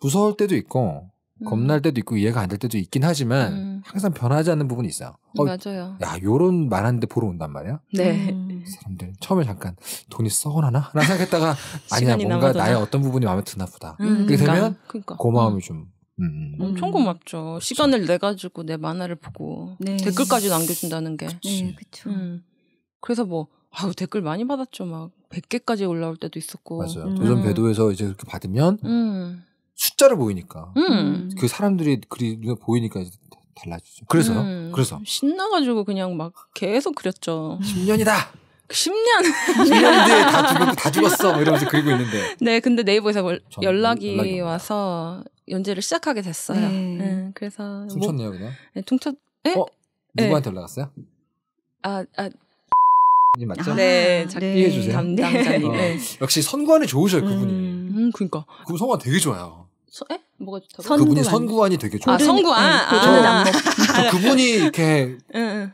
무서울 때도 있고 겁날 음. 때도 있고 이해가 안 될 때도 있긴 하지만 음. 항상 변하지 않는 부분이 있어요. 네, 어, 맞아요. 야, 요런 말하는데 보러 온단 말이야. 네. 음. 사람들 처음에 잠깐 돈이 썩어나나? 라는 생각했다가 아니야 뭔가 남아도나? 나의 어떤 부분이 마음에 드나 보다. 음, 그게 그러니까, 되면 그러니까. 고마움이 음. 좀 음. 엄청 고맙죠. 그렇 시간을 내 가지고 내 만화를 보고 네. 댓글까지 남겨준다는 게. 그렇죠 음. 그래서 뭐 아우 댓글 많이 받았죠. 막 100개까지 올라올 때도 있었고. 맞아요. 음. 도전 배도에서 이제 그렇게 받으면 숫자를 보이니까 음. 그 사람들이 그리 눈에 보이니까 달라지죠. 그래서요. 음. 그래서 신나가지고 그냥 막 계속 그렸죠. 10년이다. 10년. 10년 뒤에 다, 죽었, 다 죽었어. 이러면서 그리고 있는데. 네, 근데 네이버에서 월, 연락이, 연락이, 와서 연재를 시작하게 됐어요. 네. 네, 그래서. 뭐 퉁쳤네요, 그냥. 네, 퉁쳤, 네? 어? 누구한테 네. 연락 왔어요? 아, 아, 님 맞죠? 아, 네, 네. 작비 네. 해주세요. 담당자님. 어, 네. 역시 선관이 좋으셔요 음, 그분이. 음, 음 그니까. 그분 선관 되게 좋아요. 서, 에? 뭐가 좋다고? 선구안. 그분이 선구안이 되게 좋아요. 아, 선구안. 네, 아, 아. 그분이 이렇게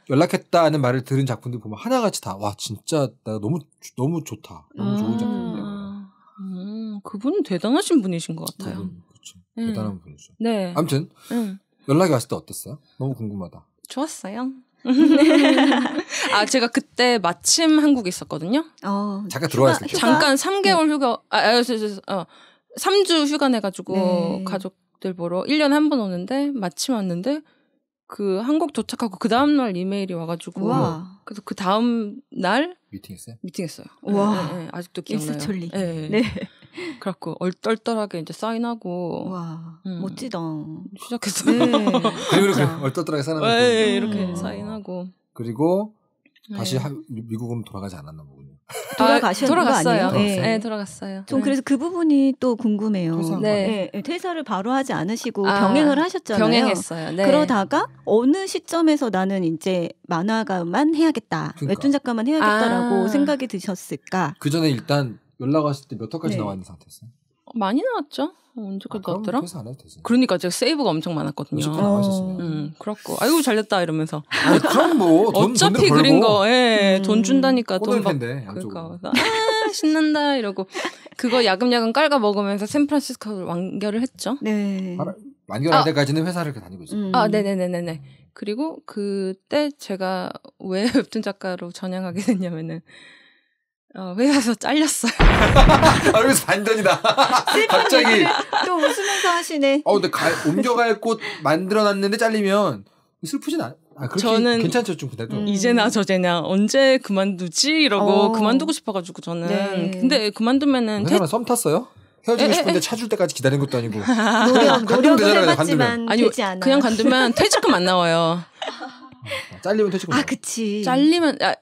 연락했다는 말을 들은 작품들 보면 하나같이 다 와 진짜 나 너무 너무 좋다, 너무 좋은 음. 작품이야. 음, 그분은 대단하신 분이신 것 네, 같아요. 음, 그렇죠. 대단한 분이죠. 네. 아무튼 연락이 왔을 때 어땠어요? 너무 궁금하다. 좋았어요. 네. 아 제가 그때 마침 한국에 있었거든요. 어, 잠깐 들어와 을휴 잠깐 3개월 네. 휴가 아, 아, 아, 아 3주 휴가 내 가지고 네. 가족들 보러 1년에 한 번 오는데 마침 왔는데 그 한국 도착하고 그 다음 날 이메일이 와가지고 우와. 그래서 그 다음 날 미팅했어요. 미팅했어요. 와 네, 네, 네, 아직도 기억나요. 일사천리. 네. 네. 그렇고 얼떨떨하게 이제 사인하고 와 음. 멋지다 시작했어요. 네, 그리고 이렇게 얼떨떨하게 사는 네, 예, 예, 이렇게 음. 사인하고 그리고 네. 다시 네. 하, 미국으로 돌아가지 않았나 보군요. 돌아가셨는 아, 돌아갔어요. 네. 네, 네. 돌아갔어요. 좀 네. 그래서 그 부분이 또 궁금해요. 네. 네. 퇴사를 바로 하지 않으시고 아, 병행을 하셨잖아요. 병행했어요. 그러다가 어느 시점에서 나는 이제 만화가만 해야겠다, 그러니까. 웹툰 작가만 해야겠다라고 아. 생각이 드셨을까? 그 전에 일단 연락 왔을 때몇 화까지 네. 나와 있는 상태였어요? 어, 많이 나왔죠. 어, 언제까지 아, 나왔더라? 안 해도 되지. 그러니까 제가 세이브가 엄청 많았거든요. 어. 음, 그렇고 아이고 잘됐다 이러면서. 아 그럼 뭐 돈, 어차피 그린 거, 예, 음. 돈 준다니까 돈 막. 텐데, 그러니까 아, 신난다 이러고 그거 야금야금 깔아 먹으면서 샌프란시스코를 완결을 했죠. 네. 완결할 아, 때까지는 회사를 다니고 있어요. 아, 음. 아, 네네네네네. 그리고 그때 제가 왜 웹툰 작가로 전향하게 됐냐면은 어, 회사에서 잘렸어요. 아, 여기서 반전이다. 갑자기. 또 웃으면서 하시네. 어, 근데 가, 옮겨갈 곳 만들어놨는데 잘리면 슬프진 않아. 아, 저는 괜찮죠 좀 그래도 음. 이제나 저제냐 언제 그만두지 이러고 어. 그만두고 싶어가지고 저는 네. 근데 그만두면은 회사랑 태... 썸 탔어요? 헤어지고 싶은데 차줄 때까지 기다린 것도 아니고 노력 노력도 해봤지만 아니 되지 않아. 요 그냥 간두면 퇴직금 안 나와요. 잘리면 퇴직금. 아, 그치. 잘리면 아,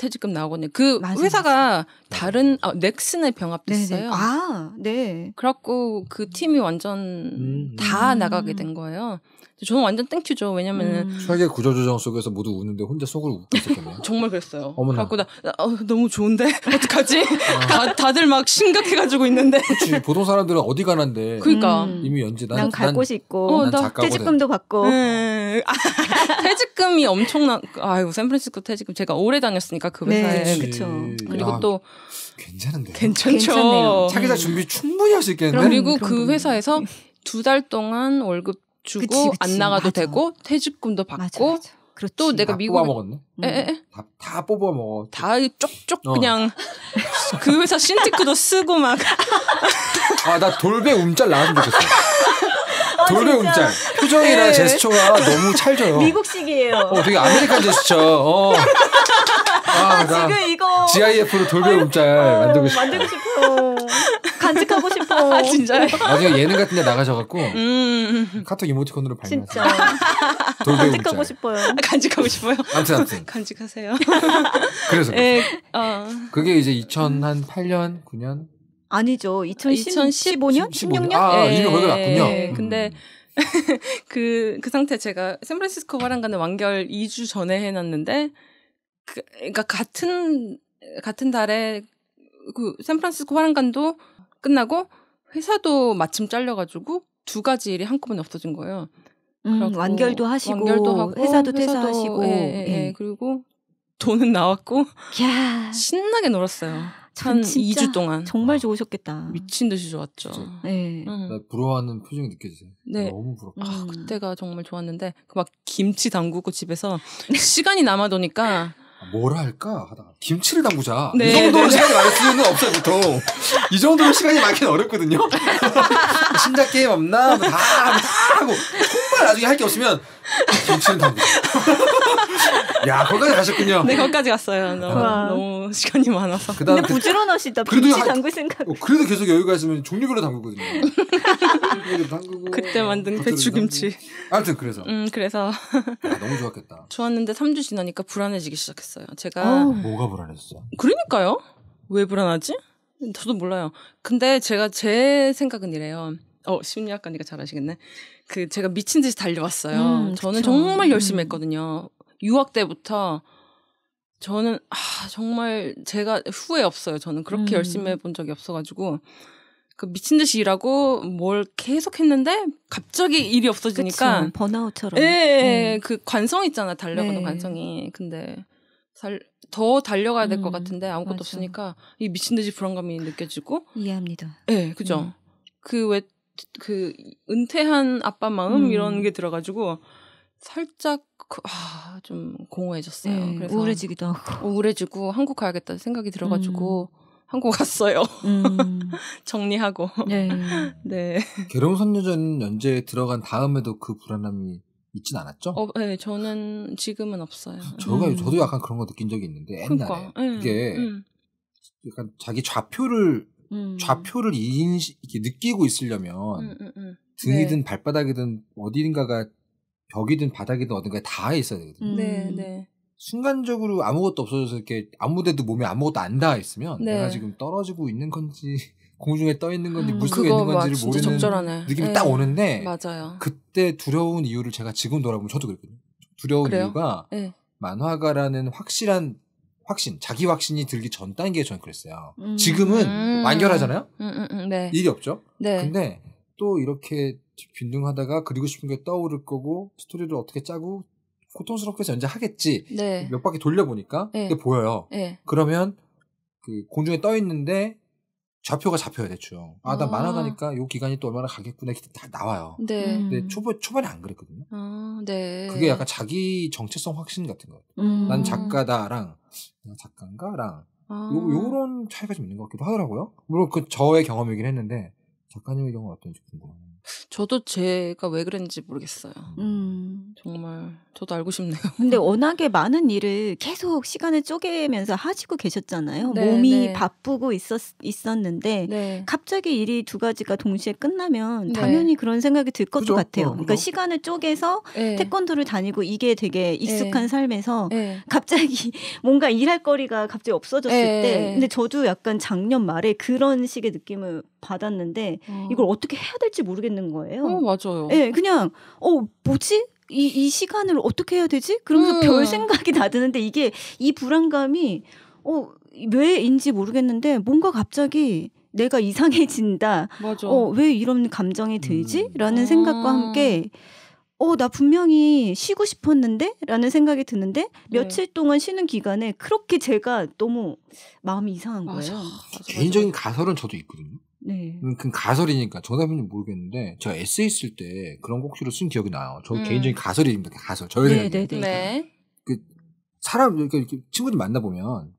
퇴직금 나오거든요. 그 맞아, 회사가 맞아. 다른 아, 넥슨에 병합됐어요. 아, 네. 그렇고그 팀이 완전 음, 다 음. 나가게 된 거예요. 저는 완전 땡큐죠. 왜냐면은 음. 계악 구조조정 속에서 모두 우는데 혼자 속을 웃고 있었겠네요. 정말 그랬어요. 어머나. 갖고 나, 나 어, 너무 좋은데 어떡하지? 아. 다 다들 막 심각해가지고 있는데. 그렇지. 보통 사람들은 어디 가는데. 그러니까 음. 이미 연재 난갈 곳이 있고 어, 난 퇴직금도 받고. 네. 아, 퇴직금이 엄청난. 아이고 샌프란시스코 퇴직금 제가 오래 다녔으니까 그 네, 회사에. 네, 그렇죠. 그리고 아, 또 괜찮은데. 괜찮죠. 요 자기 다 준비 충분히 할 수 있겠는데. 그리고 그 회사에서 네. 두달 동안 월급 주고 그치, 그치. 안 나가도 맞아. 되고 퇴직금도 받고 맞아, 맞아. 그렇지. 또 내가 미국에 먹었네. 에, 에, 다, 다 뽑아 먹어. 다 쪽쪽 어. 그냥 그 회사 신티크도 쓰고 막. 아 나 돌배 움짤 나왔으면 좋겠어. 아, 돌배 움짤 표정이나 네. 제스처가 너무 찰져요. 미국식이에요. 어 되게 아메리칸 제스처. 어. 아, 아, 지금 이거 GIF로 돌배운 짤 어, 만들고 싶어. 만들고 싶어. 간직하고 싶어. 아, 진짜요? 나중에 예능 같은 데 나가셔갖고 음. 음, 음. 카톡 이모티콘으로 발매. 진짜. 간직하고 싶어요. 간직하고 싶어요. 아무튼 아무튼. 간직하세요. 그래서. 예. 어. 그게 이제 2008년 9년. 아니죠. 2010, 2015년? 16년? 아, 예. 2년 걸 났군요. 근데 그, 그 상태 제가 샌프란시스코 화랑가는 완결 2주 전에 해놨는데, 그, 러니까 같은 같은 달에 그 샌프란시스코 화랑간도 끝나고 회사도 마침 잘려가지고 두 가지 일이 한꺼번에 없어진 거예요. 음, 완결도 하시고 완결도 하고, 회사도 퇴사하시고 예, 예, 예. 예, 그리고 돈은 나왔고 야. 신나게 놀았어요. 한 2주 동안 정말 좋으셨겠다. 미친 듯이 좋았죠. 네. 응. 예. 그러니까 부러워하는 표정이 느껴지세요. 네. 네. 너무 부럽다. 아, 그때가 정말 좋았는데 그 막 김치 담그고 집에서 시간이 남아도니까 뭘 아, 할까 하다가 김치를 담그자 네. 이 정도로 네, 네. 시간이 많을 수는 없어요 보통 이 정도로 시간이 많기는 어렵거든요 신작 뭐 게임 없나 다, 뭐 다 하고 아, 나중에 할 게 없으면 김치는 담그. 야, 거기까지 가셨군요. 네, 거기까지 갔어요. 너무, 아. 너무 시간이 많아서. 근데 그 부지런하시다. 김치 담글 생각. 어, 그래도 계속 여유가 있으면 종류별로 담그거든요. 담그고, 그때 만든 배추김치. 아무튼 그래서. 음, 그래서. 야, 너무 좋았겠다. 좋았는데 3주 지나니까 불안해지기 시작했어요. 제가 어, 뭐가 불안했어 그러니까요. 왜 불안하지? 저도 몰라요. 근데 제가 제 생각은 이래요. 어 심리학과니까 잘 아시겠네. 그 제가 미친 듯이 달려왔어요. 음, 저는 그쵸. 정말 음. 열심히 했거든요. 유학 때부터 저는 아 정말 제가 후회 없어요. 저는 그렇게 음. 열심히 해본 적이 없어가지고 그 미친 듯이 일하고 뭘 계속 했는데 갑자기 일이 없어지니까 그쵸, 번아웃처럼. 예, 예, 예. 음. 그 관성 있잖아 달려가는 네. 관성이. 근데 달, 더 달려가야 될것 음, 같은데 아무것도 맞아. 없으니까 이 미친 듯이 불안감이 느껴지고 이해합니다. 예, 네, 그죠. 그왜 그 은퇴한 아빠 마음 음. 이런 게 들어가지고 살짝 그, 아, 좀 공허해졌어요. 네, 그래서 우울해지기도 하고 우울해지고 한국 가야겠다 생각이 들어가지고 음. 한국 갔어요. 음. 정리하고 네. 네. 괴로운 선녀전 연재에 들어간 다음에도 그 불안함이 있진 않았죠? 어, 네, 저는 지금은 없어요. 아, 저가 음. 저도 약간 그런 거 느낀 적이 있는데 그러니까. 옛날에 그러니까, 이게 음. 약간 자기 좌표를 음. 좌표를 인식, 이렇게 느끼고 있으려면 음, 음, 음. 등이든 네. 발바닥이든 어디든가가 벽이든 바닥이든 어딘가에 다 있어야 되거든요. 네, 네. 순간적으로 아무것도 없어져서 이렇게 아무데도 몸에 아무것도 안 닿아 있으면 네. 내가 지금 떨어지고 있는 건지 공중에 떠 있는 건지 물속에 있는 건지를 모르는 적절하네. 느낌이 에딱 예. 오는데 맞아요. 그때 두려운 이유를 제가 지금 돌아보면 저도 그랬거든요. 두려운 그래요? 이유가 에 예. 만화가라는 확실한 확신, 자기 확신이 들기 전 단계에 저는 그랬어요. 음. 지금은 음. 완결하잖아요. 음, 음, 네. 일이 없죠. 네. 근데 또 이렇게 빈둥하다가 그리고 싶은 게 떠오를 거고 스토리를 어떻게 짜고 고통스럽게 해서 연재하겠지. 네. 몇 바퀴 돌려보니까 네. 그게 보여요. 네. 그러면 그 공중에 떠 있는데 좌표가 잡혀요 대충. 아나 아. 만화가니까 아. 요 기간이 또 얼마나 가겠구나 이렇게 다 나와요. 네. 근데 초반 초반에 안 그랬거든요. 아, 네. 그게 약간 자기 정체성 확신 같은 거. 음. 난 작가다랑 어, 작가인가랑 아. 요, 요런 차이가 좀 있는 것 같기도 하더라고요. 물론 그 저의 경험이긴 했는데 작가님의 경우는 어떤지 궁금해요. 저도 제가 왜 그랬는지 모르겠어요. 음. 정말 저도 알고 싶네요. 근데 워낙에 많은 일을 계속 시간을 쪼개면서 하시고 계셨잖아요. 네, 몸이 네. 바쁘고 있었, 있었는데 네. 갑자기 일이 두 가지가 동시에 끝나면 네. 당연히 그런 생각이 들 것 같아요. 어, 그러니까 그죠? 그러니까 시간을 쪼개서 네. 태권도를 다니고 이게 되게 네. 익숙한 삶에서 갑자기 뭔가 일할 거리가 갑자기 없어졌을 때 근데 저도 약간 작년 말에 그런 식의 느낌을 받았는데 어. 이걸 어떻게 해야 될지 모르겠는 되는 거예요. 어, 맞아요. 예, 네, 그냥 어 뭐지? 이, 이 시간을 어떻게 해야 되지? 그러면서 음. 별 생각이 다 드는데 이게 이 불안감이 어 왜인지 모르겠는데 뭔가 갑자기 내가 이상해진다. 맞아. 어, 왜 이런 감정이 들지? 음. 라는 음. 생각과 아. 함께 어, 나 분명히 쉬고 싶었는데? 라는 생각이 드는데, 네. 며칠 동안 쉬는 기간에 그렇게 제가 너무 마음이 이상한 거예요. 맞아, 맞아, 맞아. 개인적인 가설은 저도 있거든요. 네. 그 가설이니까 정답인지 모르겠는데 제가 에세이 쓸 때 그런 곡시로 쓴 기억이 나요. 저 음. 개인적인 가설입니다. 가설. 저의 네 네, 네, 네, 네, 그 사람 그러니까 이렇게 친구들 만나 보면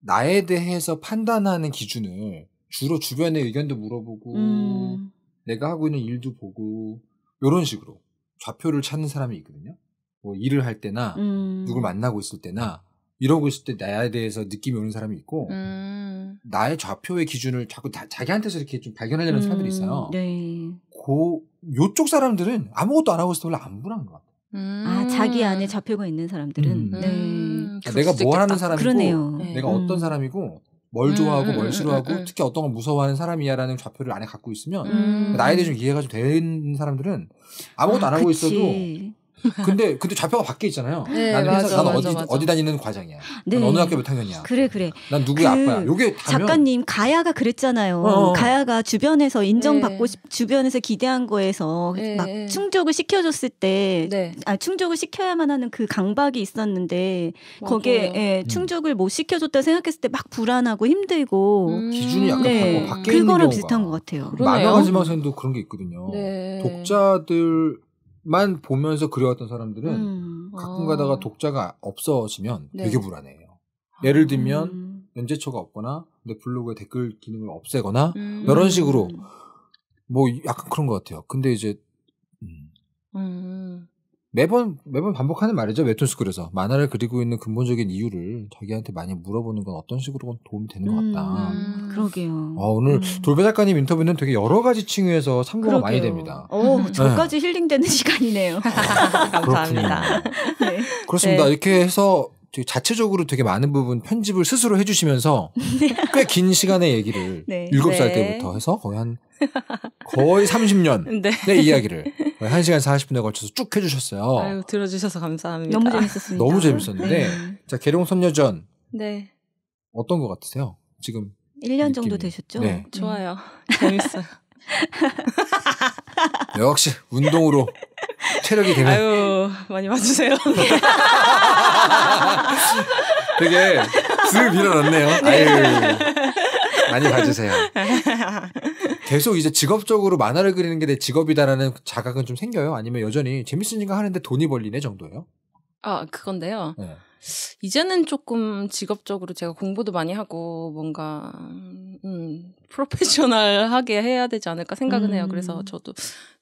나에 대해서 판단하는 기준을 주로 주변의 의견도 물어보고 음. 내가 하고 있는 일도 보고 이런 식으로 좌표를 찾는 사람이 있거든요. 뭐 일을 할 때나 음. 누굴 만나고 있을 때나 이러고 있을 때 나에 대해서 느낌이 오는 사람이 있고 음. 나의 좌표의 기준을 자꾸 다, 자기한테서 이렇게 좀 발견하려는 음. 사람들이 있어요. 네. 고 요쪽 사람들은 아무것도 안 하고 있어서 별로 안 불안한 것 같아요. 음. 아 자기 안에 좌표가 있는 사람들은 음. 네. 음, 그러니까 내가 뭘 뭐 하는 사람이고 그러네요. 네. 내가 어떤 음. 사람이고 뭘 좋아하고 뭘 싫어하고 특히 어떤 걸 무서워하는 사람이야라는 좌표를 안에 갖고 있으면 나에 대해 좀 이해가 좀 되는 사람들은 아무것도 아, 안 하고 아, 그치. 있어도 근데 그때 좌표가 밖에 있잖아요. 네, 나는 회사 맞아, 난 어디 맞아. 어디 다니는 과장이야. 네. 어느 학교 몇 학년이야. 그래 그래. 난 누구의 그 아빠야. 요게 다 작가님 가야가 그랬잖아요. 어어. 어. 가야가 주변에서 인정받고 네. 주변에서 기대한 거에서 네. 막 네. 충족을 시켜줬을 때, 네. 아 충족을 시켜야만 하는 그 강박이 있었는데 맞아요. 거기에 예, 음. 충족을 못 시켜줬다 생각했을 때 막 불안하고 힘들고 음. 기준이 약간 네. 밖에 그거랑 비슷한 것 같아요. 만화 마지막에도 그런 게 있거든요. 네. 독자들 만 보면서 그려왔던 사람들은 음, 가끔 어. 가다가 독자가 없어지면 네. 되게 불안해요. 예를 들면 음. 아. 연재처가 없거나 내 블로그에 댓글 기능을 없애거나 음. 이런 식으로 음. 뭐 약간 그런 것 같아요. 근데 이제 음. 음. 매번 매번 반복하는 말이죠 웹툰 스쿨에서 만화를 그리고 있는 근본적인 이유를 자기한테 많이 물어보는 건 어떤 식으로 도움이 되는 것 같다. 음, 음, 그러게요. 어, 오늘 음. 돌배 작가님 인터뷰는 되게 여러 가지 층에서 참고가 많이 됩니다. 오, 어, 저까지 네. 힐링되는 시간이네요. 아, 감사합니다. 네. 그렇습니다. 네. 이렇게 해서 되게 자체적으로 되게 많은 부분 편집을 스스로 해주시면서 꽤 긴 시간의 얘기를 네. 7살 때부터 해서 거의 한 거의 30년 의 이야기를 거의 1시간 40분에 걸쳐서 쭉 해주셨어요. 아유, 들어주셔서 감사합니다. 너무 재밌었습니다. 너무 재밌었는데 자 계룡 선녀전 네. 어떤 것 같으세요? 지금 1년 느낌이. 정도 되셨죠? 네. 좋아요. 음. 재밌어요. 역시 운동으로 체력이 되면 아유 많이 와주세요. 되게 쓱 밀어넣네요. 네. 아유 많이 봐주세요. 계속 이제 직업적으로 만화를 그리는 게 내 직업이다라는 자각은 좀 생겨요. 아니면 여전히 재밌으니까 하는데 돈이 벌리네 정도예요? 아 그건데요. 네. 이제는 조금 직업적으로 제가 공부도 많이 하고 뭔가 음, 프로페셔널하게 해야 되지 않을까 생각은 음. 해요. 그래서 음. 저도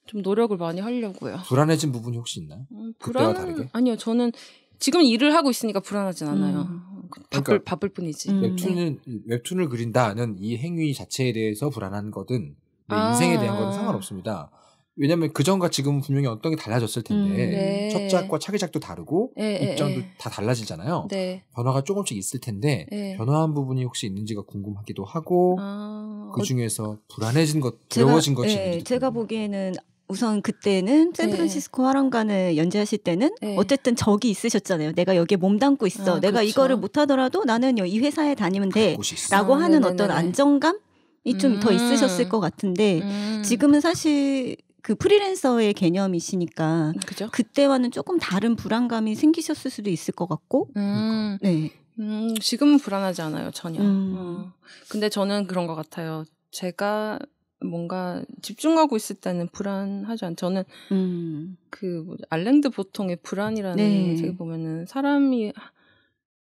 좀 노력을 많이 하려고요. 불안해진 부분이 혹시 있나요? 음, 불안... 그때와 다르게? 아니요, 저는 지금 일을 하고 있으니까 불안하진 음. 않아요. 그 바쁠 그러니까 바쁠 뿐이지. 음. 웹툰을 웹툰을 그린다는 이 행위 자체에 대해서 불안한 거든 내 인생에 대한 거는 아. 상관없습니다. 왜냐하면 그 전과 지금 은 분명히 어떤 게 달라졌을 텐데 음, 네. 첫 작과 차기작도 다르고 네, 입장도 네. 다 달라지잖아요. 네. 변화가 조금씩 있을 텐데 변화한 부분이 혹시 있는지가 궁금하기도 하고 아, 그 어, 중에서 불안해진 것, 두려워진 것이 네, 제가 보기에는 우선 그때는 샌프란시스코 화랑간을 연재하실 때는 네. 어쨌든 적이 있으셨잖아요. 내가 여기에 몸담고 있어. 아, 내가 그렇죠. 이거를 못하더라도 나는 이 회사에 다니면 돼라고 아, 하는 아, 어떤 안정감 이좀더 음. 있으셨을 것 같은데 음. 지금은 사실 그 프리랜서의 개념이시니까 그죠? 그때와는 조금 다른 불안감이 생기셨을 수도 있을 것 같고 음, 네. 음, 지금은 불안하지 않아요 전혀 음. 어. 근데 저는 그런 것 같아요 제가 뭔가 집중하고 있을 때는 불안하지 않. 저는 음. 그 뭐, 알랭드 보통의 불안이라는 네. 책에 보면은 사람이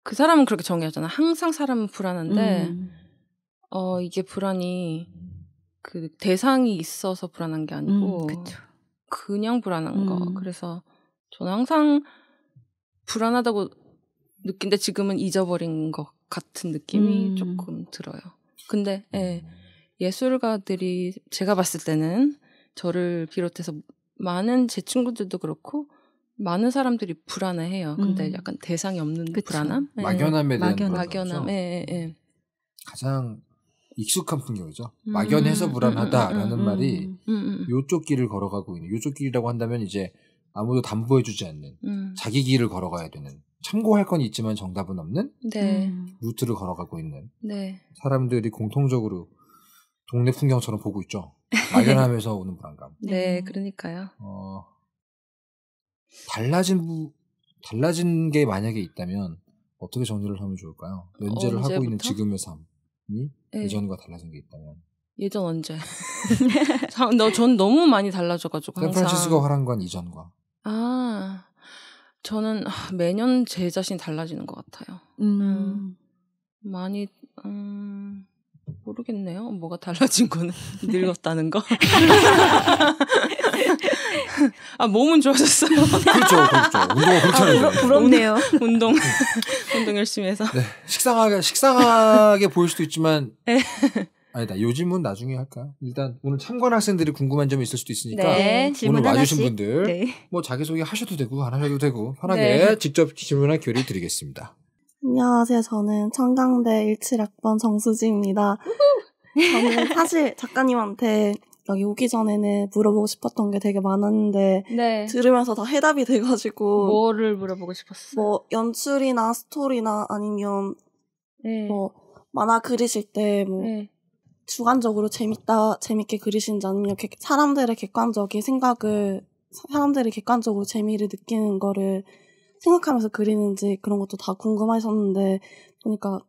그 사람은 그렇게 정의하잖아. 항상 사람은 불안한데 음. 어 이게 불안이 그 대상이 있어서 불안한 게 아니고 음, 그냥 불안한 음. 거. 그래서 저는 항상 불안하다고 느낀데 지금은 잊어버린 것 같은 느낌이 음. 조금 들어요. 근데 예, 음. 예술가들이 제가 봤을 때는 저를 비롯해서 많은 제 친구들도 그렇고 많은 사람들이 불안해해요. 근데 음. 약간 대상이 없는 그쵸. 불안함, 예. 막연함에 대한 막연함, 막연함, 그렇죠. 예, 예, 예. 가장 익숙한 풍경이죠. 음, 막연해서 음, 불안하다라는 음, 말이 요쪽 길을 걸어가고 있는 요쪽 길이라고 한다면 이제 아무도 담보해주지 않는 음. 자기 길을 걸어가야 되는 참고할 건 있지만 정답은 없는 네. 루트를 걸어가고 있는 네. 사람들이 공통적으로 동네 풍경처럼 보고 있죠. 막연하면서 오는 불안감. 네, 네, 그러니까요. 어, 달라진 부, 달라진 게 만약에 있다면 어떻게 정리를 하면 좋을까요? 면제를 어, 하고 있는 지금의 삶. 네. 예. 예전과 달라진 게 있다면 예전 언제? 너전 너무 많이 달라져가지고 항상. 샌프란시스코 화랑관 이전과. 아 저는 매년 제 자신 이 달라지는 것 같아요. 음. 음. 많이 음, 모르겠네요. 뭐가 달라진 거는 늙었다는 거. 아 몸은 좋아졌어요. 그렇죠, 그렇죠. 운동을 그렇게 아, 하는 거 부럽네요. 운동, 운동 열심히 해서. 네, 식상하게 식상하게 보일 수도 있지만. 네. 아니다. 요즘은 나중에 할까? 일단 오늘 참관 학생들이 궁금한 점이 있을 수도 있으니까 네, 오늘 뭐 와주신 하나씩. 분들 네. 뭐 자기 소개 하셔도 되고 안 하셔도 되고 편하게 네. 직접 질문할 기회를 드리겠습니다. 안녕하세요. 저는 청강대 17학번 정수지입니다. 저는 사실 작가님한테 여기 오기 전에는 물어보고 싶었던 게 되게 많았는데 네. 들으면서 다 해답이 돼가지고 뭐를 물어보고 싶었어뭐 연출이나 스토리나 아니면 뭐 네. 뭐 만화 그리실 때뭐 네. 주관적으로 재밌다 재밌게 그리신지 아니면 객, 사람들의 객관적인 생각을 사람들이 객관적으로 재미를 느끼는 거를 생각하면서 그리는지 그런 것도 다 궁금하셨는데 그러니까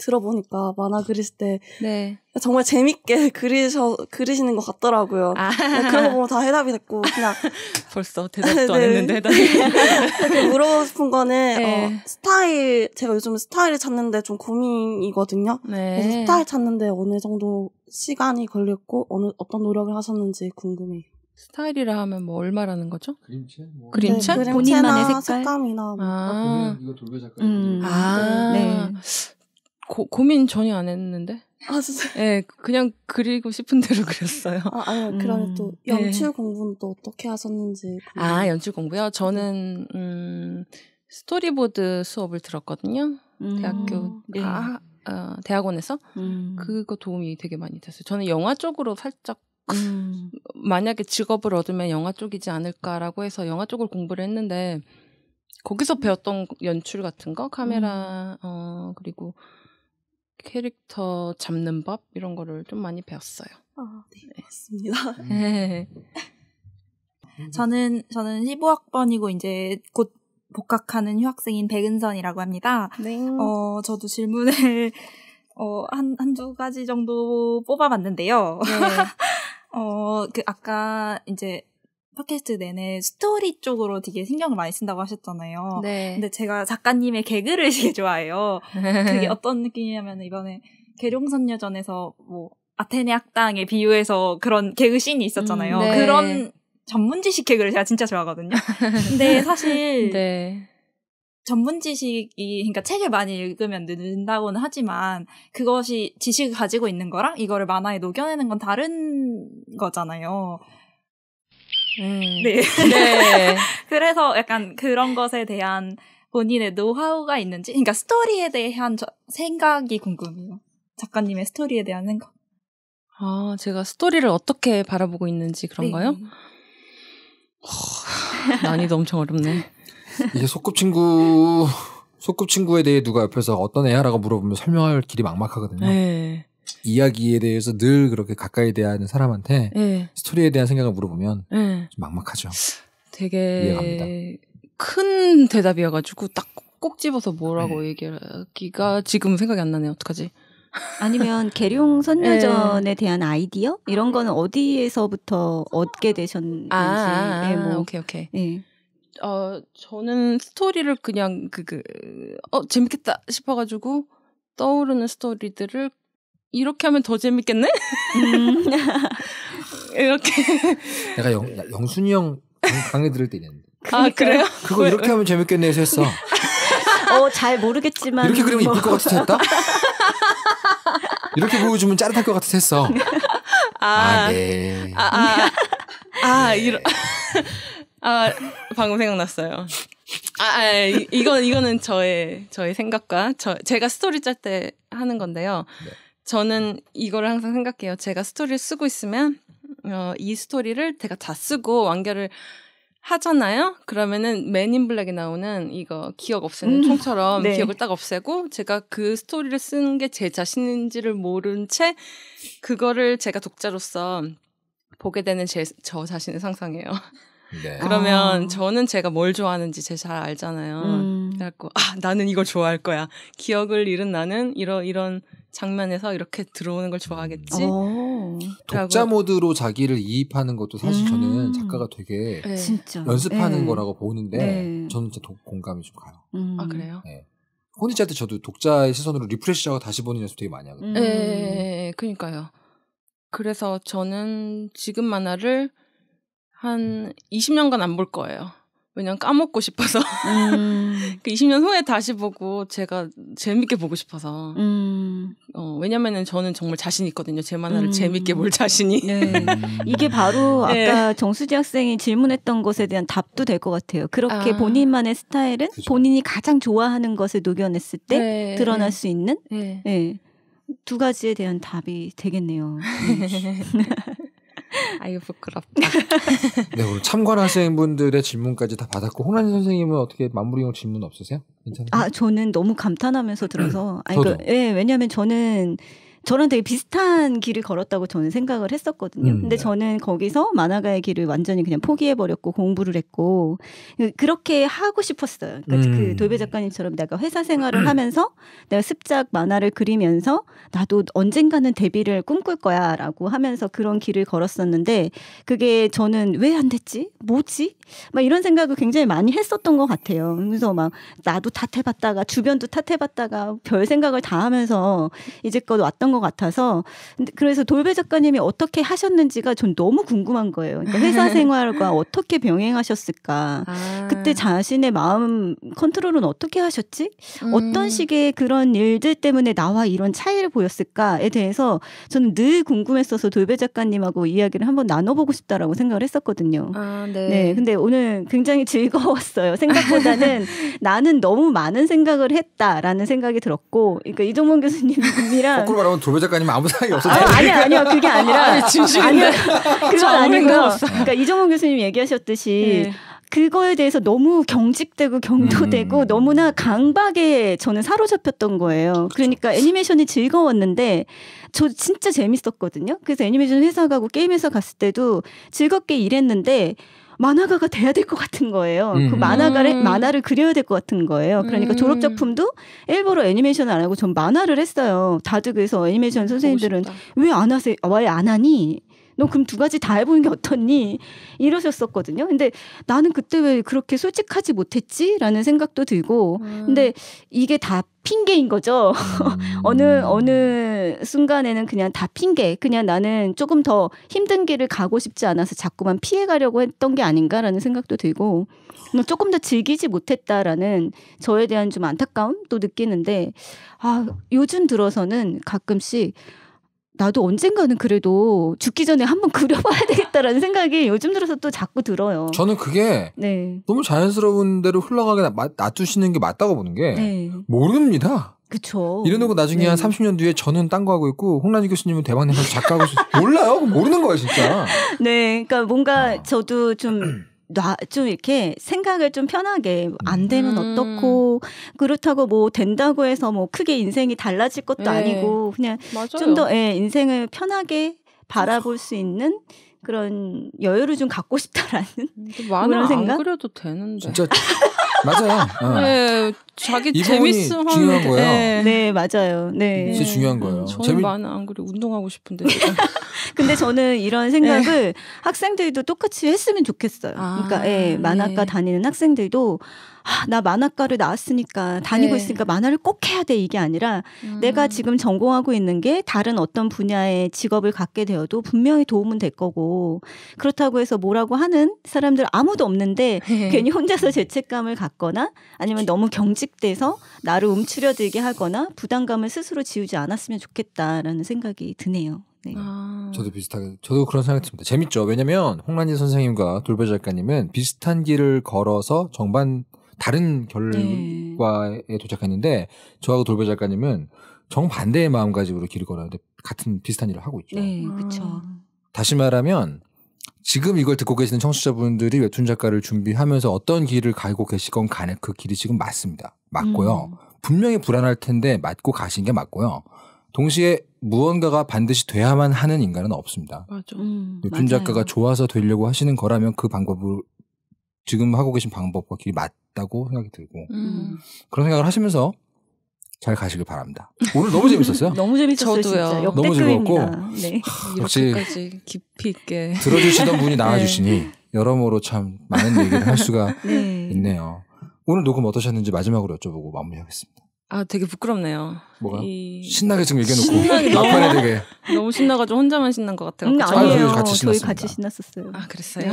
들어보니까 만화 그리실 때 네. 정말 재밌게 그리셔 그리시는 것 같더라고요. 아. 네, 그런 거 보면 다 해답이 됐고 그냥 벌써 대답도 네. 안 했는데 해답이. 물어보고 싶은 거는 네. 어, 스타일 제가 요즘 스타일을 찾는데 좀 고민이거든요. 네. 그래서 스타일 찾는데 어느 정도 시간이 걸렸고 어느 어떤 노력을 하셨는지 궁금해요. 스타일이라 하면 뭐 얼마라는 거죠? 그림체? 뭐. 그림체? 네, 본인만의 색깔? 색감이나 뭐. 아. 이거 돌배 작가. 음. 아. 네. 네. 고, 고민 전혀 안 했는데. 아 진짜. 네, 그냥 그리고 싶은 대로 그렸어요. 아, 아니 음. 그러면 음. 또 네. 연출 네. 공부는 또 어떻게 하셨는지. 궁금해아 연출 공부요. 저는 음, 스토리보드 수업을 들었거든요. 음. 대학교 네. 아, 어, 대학원에서 음. 그거 도움이 되게 많이 됐어요. 저는 영화 쪽으로 살짝 음. 만약에 직업을 얻으면 영화 쪽이지 않을까라고 해서 영화 쪽을 공부를 했는데 거기서 배웠던 연출 같은 거 카메라 어 그리고 캐릭터 잡는 법 이런 거를 좀 많이 배웠어요. 아, 네, 네 맞습니다. 음. 네. 음. 저는 저는 15학번이고 이제 곧 복학하는 휴학생인 백은선이라고 합니다. 네. 어, 저도 질문을 어, 한, 한두 가지 정도 뽑아봤는데요. 네. 어, 그, 아까 이제 팟캐스트 내내 스토리 쪽으로 되게 신경을 많이 쓴다고 하셨잖아요. 네. 근데 제가 작가님의 개그를 되게 좋아해요. 그게 어떤 느낌이냐면 이번에 계룡선녀전에서 뭐 아테네 학당에 비유해서 그런 개그 씬이 있었잖아요. 음, 네. 그런 전문 지식 개그를 제가 진짜 좋아하거든요. 근데 사실 네. 전문 지식이 그러니까 책을 많이 읽으면 는다고는 하지만 그것이 지식을 가지고 있는 거랑 이거를 만화에 녹여내는 건 다른 거잖아요. 음. 네. 네. 그래서 약간 그런 것에 대한 본인의 노하우가 있는지, 그러니까 스토리에 대한 저, 생각이 궁금해요. 작가님의 스토리에 대한 생각. 아, 제가 스토리를 어떻게 바라보고 있는지 그런가요? 네. 허, 난이도 엄청 어렵네. 이게 소꿉친구, 소꿉친구에 대해 누가 옆에서 어떤 애야라고 물어보면 설명할 길이 막막하거든요. 네. 이야기에 대해서 늘 그렇게 가까이 대하는 사람한테 네. 스토리에 대한 생각을 물어보면 네. 좀 막막하죠. 되게 이해갑니다. 큰 대답이어가지고 딱 꼭 집어서 뭐라고 네. 얘기하기가 지금 생각이 안 나네. 요 어떡하지? 아니면 계룡 선녀전에 예. 대한 아이디어 이런 거는 어디에서부터 얻게 아, 되셨는지? 아, 아, 아 뭐. 오케이 오케이. 네. 어 저는 스토리를 그냥 그그어 재밌겠다 싶어가지고 떠오르는 스토리들을 이렇게 하면 더 재밌겠네? 음. 이렇게. 내가 영, 영순이 형 강의 들을 때 있는데. 아, 그래요? 그거 이렇게 하면 재밌겠네 해서 했어. 어, 잘 모르겠지만. 이렇게 그리면 뭐. 이쁠 것 뭐. 같아서 했다? 이렇게 보여주면 짜릿할 것 같아서 했어. 아, 아, 네. 아, 아, 아, 네. 이런. 아, 방금 생각났어요. 아, 아 이건, 이거는 저의, 저의 생각과 저, 제가 스토리 짤 때 하는 건데요. 네. 저는 이걸 항상 생각해요. 제가 스토리를 쓰고 있으면 어, 이 스토리를 제가 다 쓰고 완결을 하잖아요. 그러면은 맨인 블랙에 나오는 이거 기억 없애는 음, 총처럼 네. 기억을 딱 없애고 제가 그 스토리를 쓰는 게 제 자신인지를 모른 채 그거를 제가 독자로서 보게 되는 제 저 자신을 상상해요. 네. 그러면 아. 저는 제가 뭘 좋아하는지 제 잘 알잖아요. 음. 그래갖고 아 나는 이걸 좋아할 거야. 기억을 잃은 나는 이런 이런 장면에서 이렇게 들어오는 걸 좋아하겠지. 어. 독자 모드로 자기를 이입하는 것도 사실 저는 음. 작가가 되게 네. 연습하는 네. 거라고 보는데 네. 저는 진짜 공감이 좀 가요. 음. 아 그래요? 네. 혼자 때 저도 독자의 시선으로 리프레시하고 다시 보는 연습 되게 많이 하거든요. 음. 네, 그러니까요. 그래서 저는 지금 만화를 한 20년간 안 볼 거예요. 왜냐면 까먹고 싶어서 음. 그 20년 후에 다시 보고 제가 재밌게 보고 싶어서 음. 어, 왜냐면은 저는 정말 자신 있거든요 제 만화를 음. 재밌게 볼 자신이 네. 이게 바로 네. 아까 네. 정수지 학생이 질문했던 것에 대한 답도 될 것 같아요 그렇게 아. 본인만의 스타일은 그렇 본인이 가장 좋아하는 것을 녹여냈을 때 네. 드러날 수 있는 네. 네. 두 가지에 대한 답이 되겠네요. 아유 부끄럽다. 네 오늘 참관학생분들의 질문까지 다 받았고 홍란희 선생님은 어떻게 마무리용 질문 없으세요? 괜찮아요? 아 저는 너무 감탄하면서 들어서 음. 아니 그, 예 왜냐하면 저는 저는 되게 비슷한 길을 걸었다고 저는 생각을 했었거든요. 음. 근데 저는 거기서 만화가의 길을 완전히 그냥 포기해버렸고 공부를 했고 그, 그렇게 하고 싶었어요. 그러니까 그 음. 그 돌배 작가님처럼 내가 회사 생활을 하면서 내가 습작 만화를 그리면서 나도 언젠가는 데뷔를 꿈꿀 거야라고 하면서 그런 길을 걸었었는데 그게 저는 왜 안 됐지? 뭐지? 막 이런 생각을 굉장히 많이 했었던 것 같아요. 그래서 막 나도 탓해봤다가 주변도 탓해봤다가 별 생각을 다 하면서 이제껏 왔던 것 같아서 그래서 돌배 작가님이 어떻게 하셨는지가 전 너무 궁금한 거예요. 그러니까 회사 생활과 어떻게 병행하셨을까? 아. 그때 자신의 마음 컨트롤은 어떻게 하셨지? 음. 어떤 식의 그런 일들 때문에 나와 이런 차이를 보였을까에 대해서 저는 늘 궁금했어서 돌배 작가님하고 이야기를 한번 나눠보고 싶다라고 생각을 했었거든요. 아, 네. 네. 근데 오늘 굉장히 즐거웠어요. 생각보다는 나는 너무 많은 생각을 했다라는 생각이 들었고, 그러니까 이종범 교수님이랑 거꾸로 말하면 도배 작가님 아무 사이 없었어요. 아, 니 아니요 그게 아니라 아니, 진심인데 그건 아니고. 그러니까 이종범 교수님 얘기하셨듯이. 네. 그거에 대해서 너무 경직되고 경도되고 음. 너무나 강박에 저는 사로잡혔던 거예요. 그러니까 그렇죠. 애니메이션이 즐거웠는데 저 진짜 재밌었거든요. 그래서 애니메이션 회사 가고 게임 회사 갔을 때도 즐겁게 일했는데 만화가가 돼야 될 것 같은 거예요. 그 음. 그 만화가를 음. 만화를 그려야 될 것 같은 거예요. 그러니까 음. 졸업 작품도 일부러 애니메이션을 안 하고 전 만화를 했어요. 다그래서 애니메이션 음, 선생님들은 왜 안 하세요? 아, 왜안 하니? 너 그럼 두 가지 다 해보는 게 어떻니? 이러셨었거든요. 근데 나는 그때 왜 그렇게 솔직하지 못했지? 라는 생각도 들고, 음. 근데 이게 다 핑계인 거죠. 어느 음. 어느 순간에는 그냥 다 핑계. 그냥 나는 조금 더 힘든 길을 가고 싶지 않아서 자꾸만 피해 가려고 했던 게 아닌가라는 생각도 들고 뭐 조금 더 즐기지 못했다라는 저에 대한 좀 안타까움도 느끼는데 아, 요즘 들어서는 가끔씩 나도 언젠가는 그래도 죽기 전에 한번 그려봐야 되겠다라는 생각이 요즘 들어서 또 자꾸 들어요. 저는 그게 네. 너무 자연스러운 대로 흘러가게 놔두시는 게 맞다고 보는 게 네. 모릅니다. 그쵸. 이러놓고 나중에 네. 한 30년 뒤에 저는 딴 거 하고 있고 홍란희 교수님은 대박내서 작가하고 있어요. 몰라요. 모르는 거예요, 진짜. 네. 그러니까 뭔가 어. 저도 좀 놔, 좀 이렇게 생각을 좀 편하게 안 되면 음. 어떻고 그렇다고 뭐 된다고 해서 뭐 크게 인생이 달라질 것도 네. 아니고 그냥 좀 더 예, 인생을 편하게 바라볼 수 있는 그런 여유를 좀 갖고 싶다라는 음, 그런 생각. 안 그래도 되는데. 진짜 맞아요. 어. 네, 자기 재밌어 중요한 거예요. 네. 네, 맞아요. 네, 진짜 중요한 음, 거예요. 저는 재미... 많안 그래 운동하고 싶은데. 근데 저는 이런 생각을 네. 학생들도 똑같이 했으면 좋겠어요. 아, 그러니까 예, 만화과 네. 다니는 학생들도 아, 나 만화과를 나왔으니까 다니고 네. 있으니까 만화를 꼭 해야 돼 이게 아니라 음. 내가 지금 전공하고 있는 게 다른 어떤 분야의 직업을 갖게 되어도 분명히 도움은 될 거고 그렇다고 해서 뭐라고 하는 사람들 아무도 없는데 네. 괜히 혼자서 죄책감을 갖거나 아니면 너무 경직돼서 나를 움츠려들게 하거나 부담감을 스스로 지우지 않았으면 좋겠다라는 생각이 드네요. 네. 아... 저도 비슷하게 저도 그런 생각이 듭니다. 재밌죠. 왜냐면 하 홍란희 선생님과 돌배 작가님은 비슷한 길을 걸어서 정반 다른 네. 결과에 네. 도착했는데 저하고 돌보 작가님은 정반대의 마음가짐으로 길을 걸었는데 같은 비슷한 일을 하고 있죠. 네, 그렇죠. 다시 말하면 지금 이걸 듣고 계시는 청취자분들이 웹툰 작가를 준비하면서 어떤 길을 가고 계시건 간에 그 길이 지금 맞습니다. 맞고요. 음. 분명히 불안할 텐데 맞고 가신 게 맞고요. 동시에 무언가가 반드시 돼야만 하는 인간은 없습니다. 맞아. 음, 웹툰 맞아요. 작가가 좋아서 되려고 하시는 거라면 그 방법을 지금 하고 계신 방법과 길이 맞 같다고 생각이 들고 음. 그런 생각을 하시면서 잘 가시길 바랍니다. 오늘 너무 재밌었어요. 너무 재밌었어요. 저도요. 너무 즐거웠고 네. 하, 역시 깊이 있게 들어주시던 분이 네. 나와주시니 네. 여러모로 참 많은 얘기를 할 수가 네. 있네요. 오늘 녹음 어떠셨는지 마지막으로 여쭤보고 마무리하겠습니다. 아 되게 부끄럽네요. 뭐가? 이... 신나게 지금 얘기해놓고 막판에 되게 너무 신나가지고 혼자만 신난 것 같아요. 음, 아니에요. 아, 같이 저희 같이 신났었어요. 아 그랬어요. 네.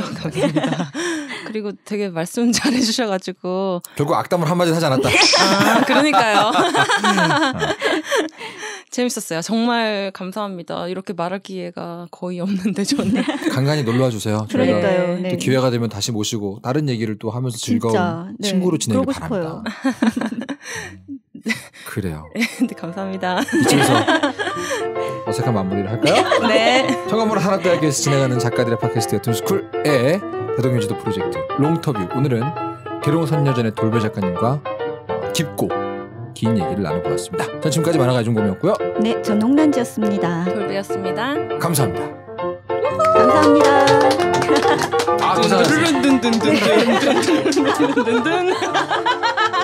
감사 그리고 되게 말씀 잘해주셔가지고 결국 악담을 한마디 하지 않았다. 아 그러니까요. 재밌었어요. 정말 감사합니다. 이렇게 말할 기회가 거의 없는데 저는 네. 간간히 놀러와 주세요. 그러니까요. 네. 기회가 되면 다시 모시고 다른 얘기를 또 하면서 즐거운 네. 친구로 지내길 바랍니다. 그래요. 네, 감사합니다. 이쯤에서 어색한 마무리를 할까요? 네. 청가물 하나 대학에서 진행하는 작가들의 팟캐스트 웹툰스쿨의 대동유지도 프로젝트 롱터뷰 오늘은 괴로운 선녀전의 돌배 작가님과 깊고 긴 얘기를 나눠보았습니다. 전 지금까지 만화가 이종범이었고요. 네, 전 홍란지였습니다. 돌배였습니다. 감사합니다. 감사합니다. 아, 감사합니다.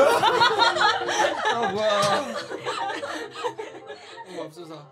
아 뭐야. 어, 맙소사.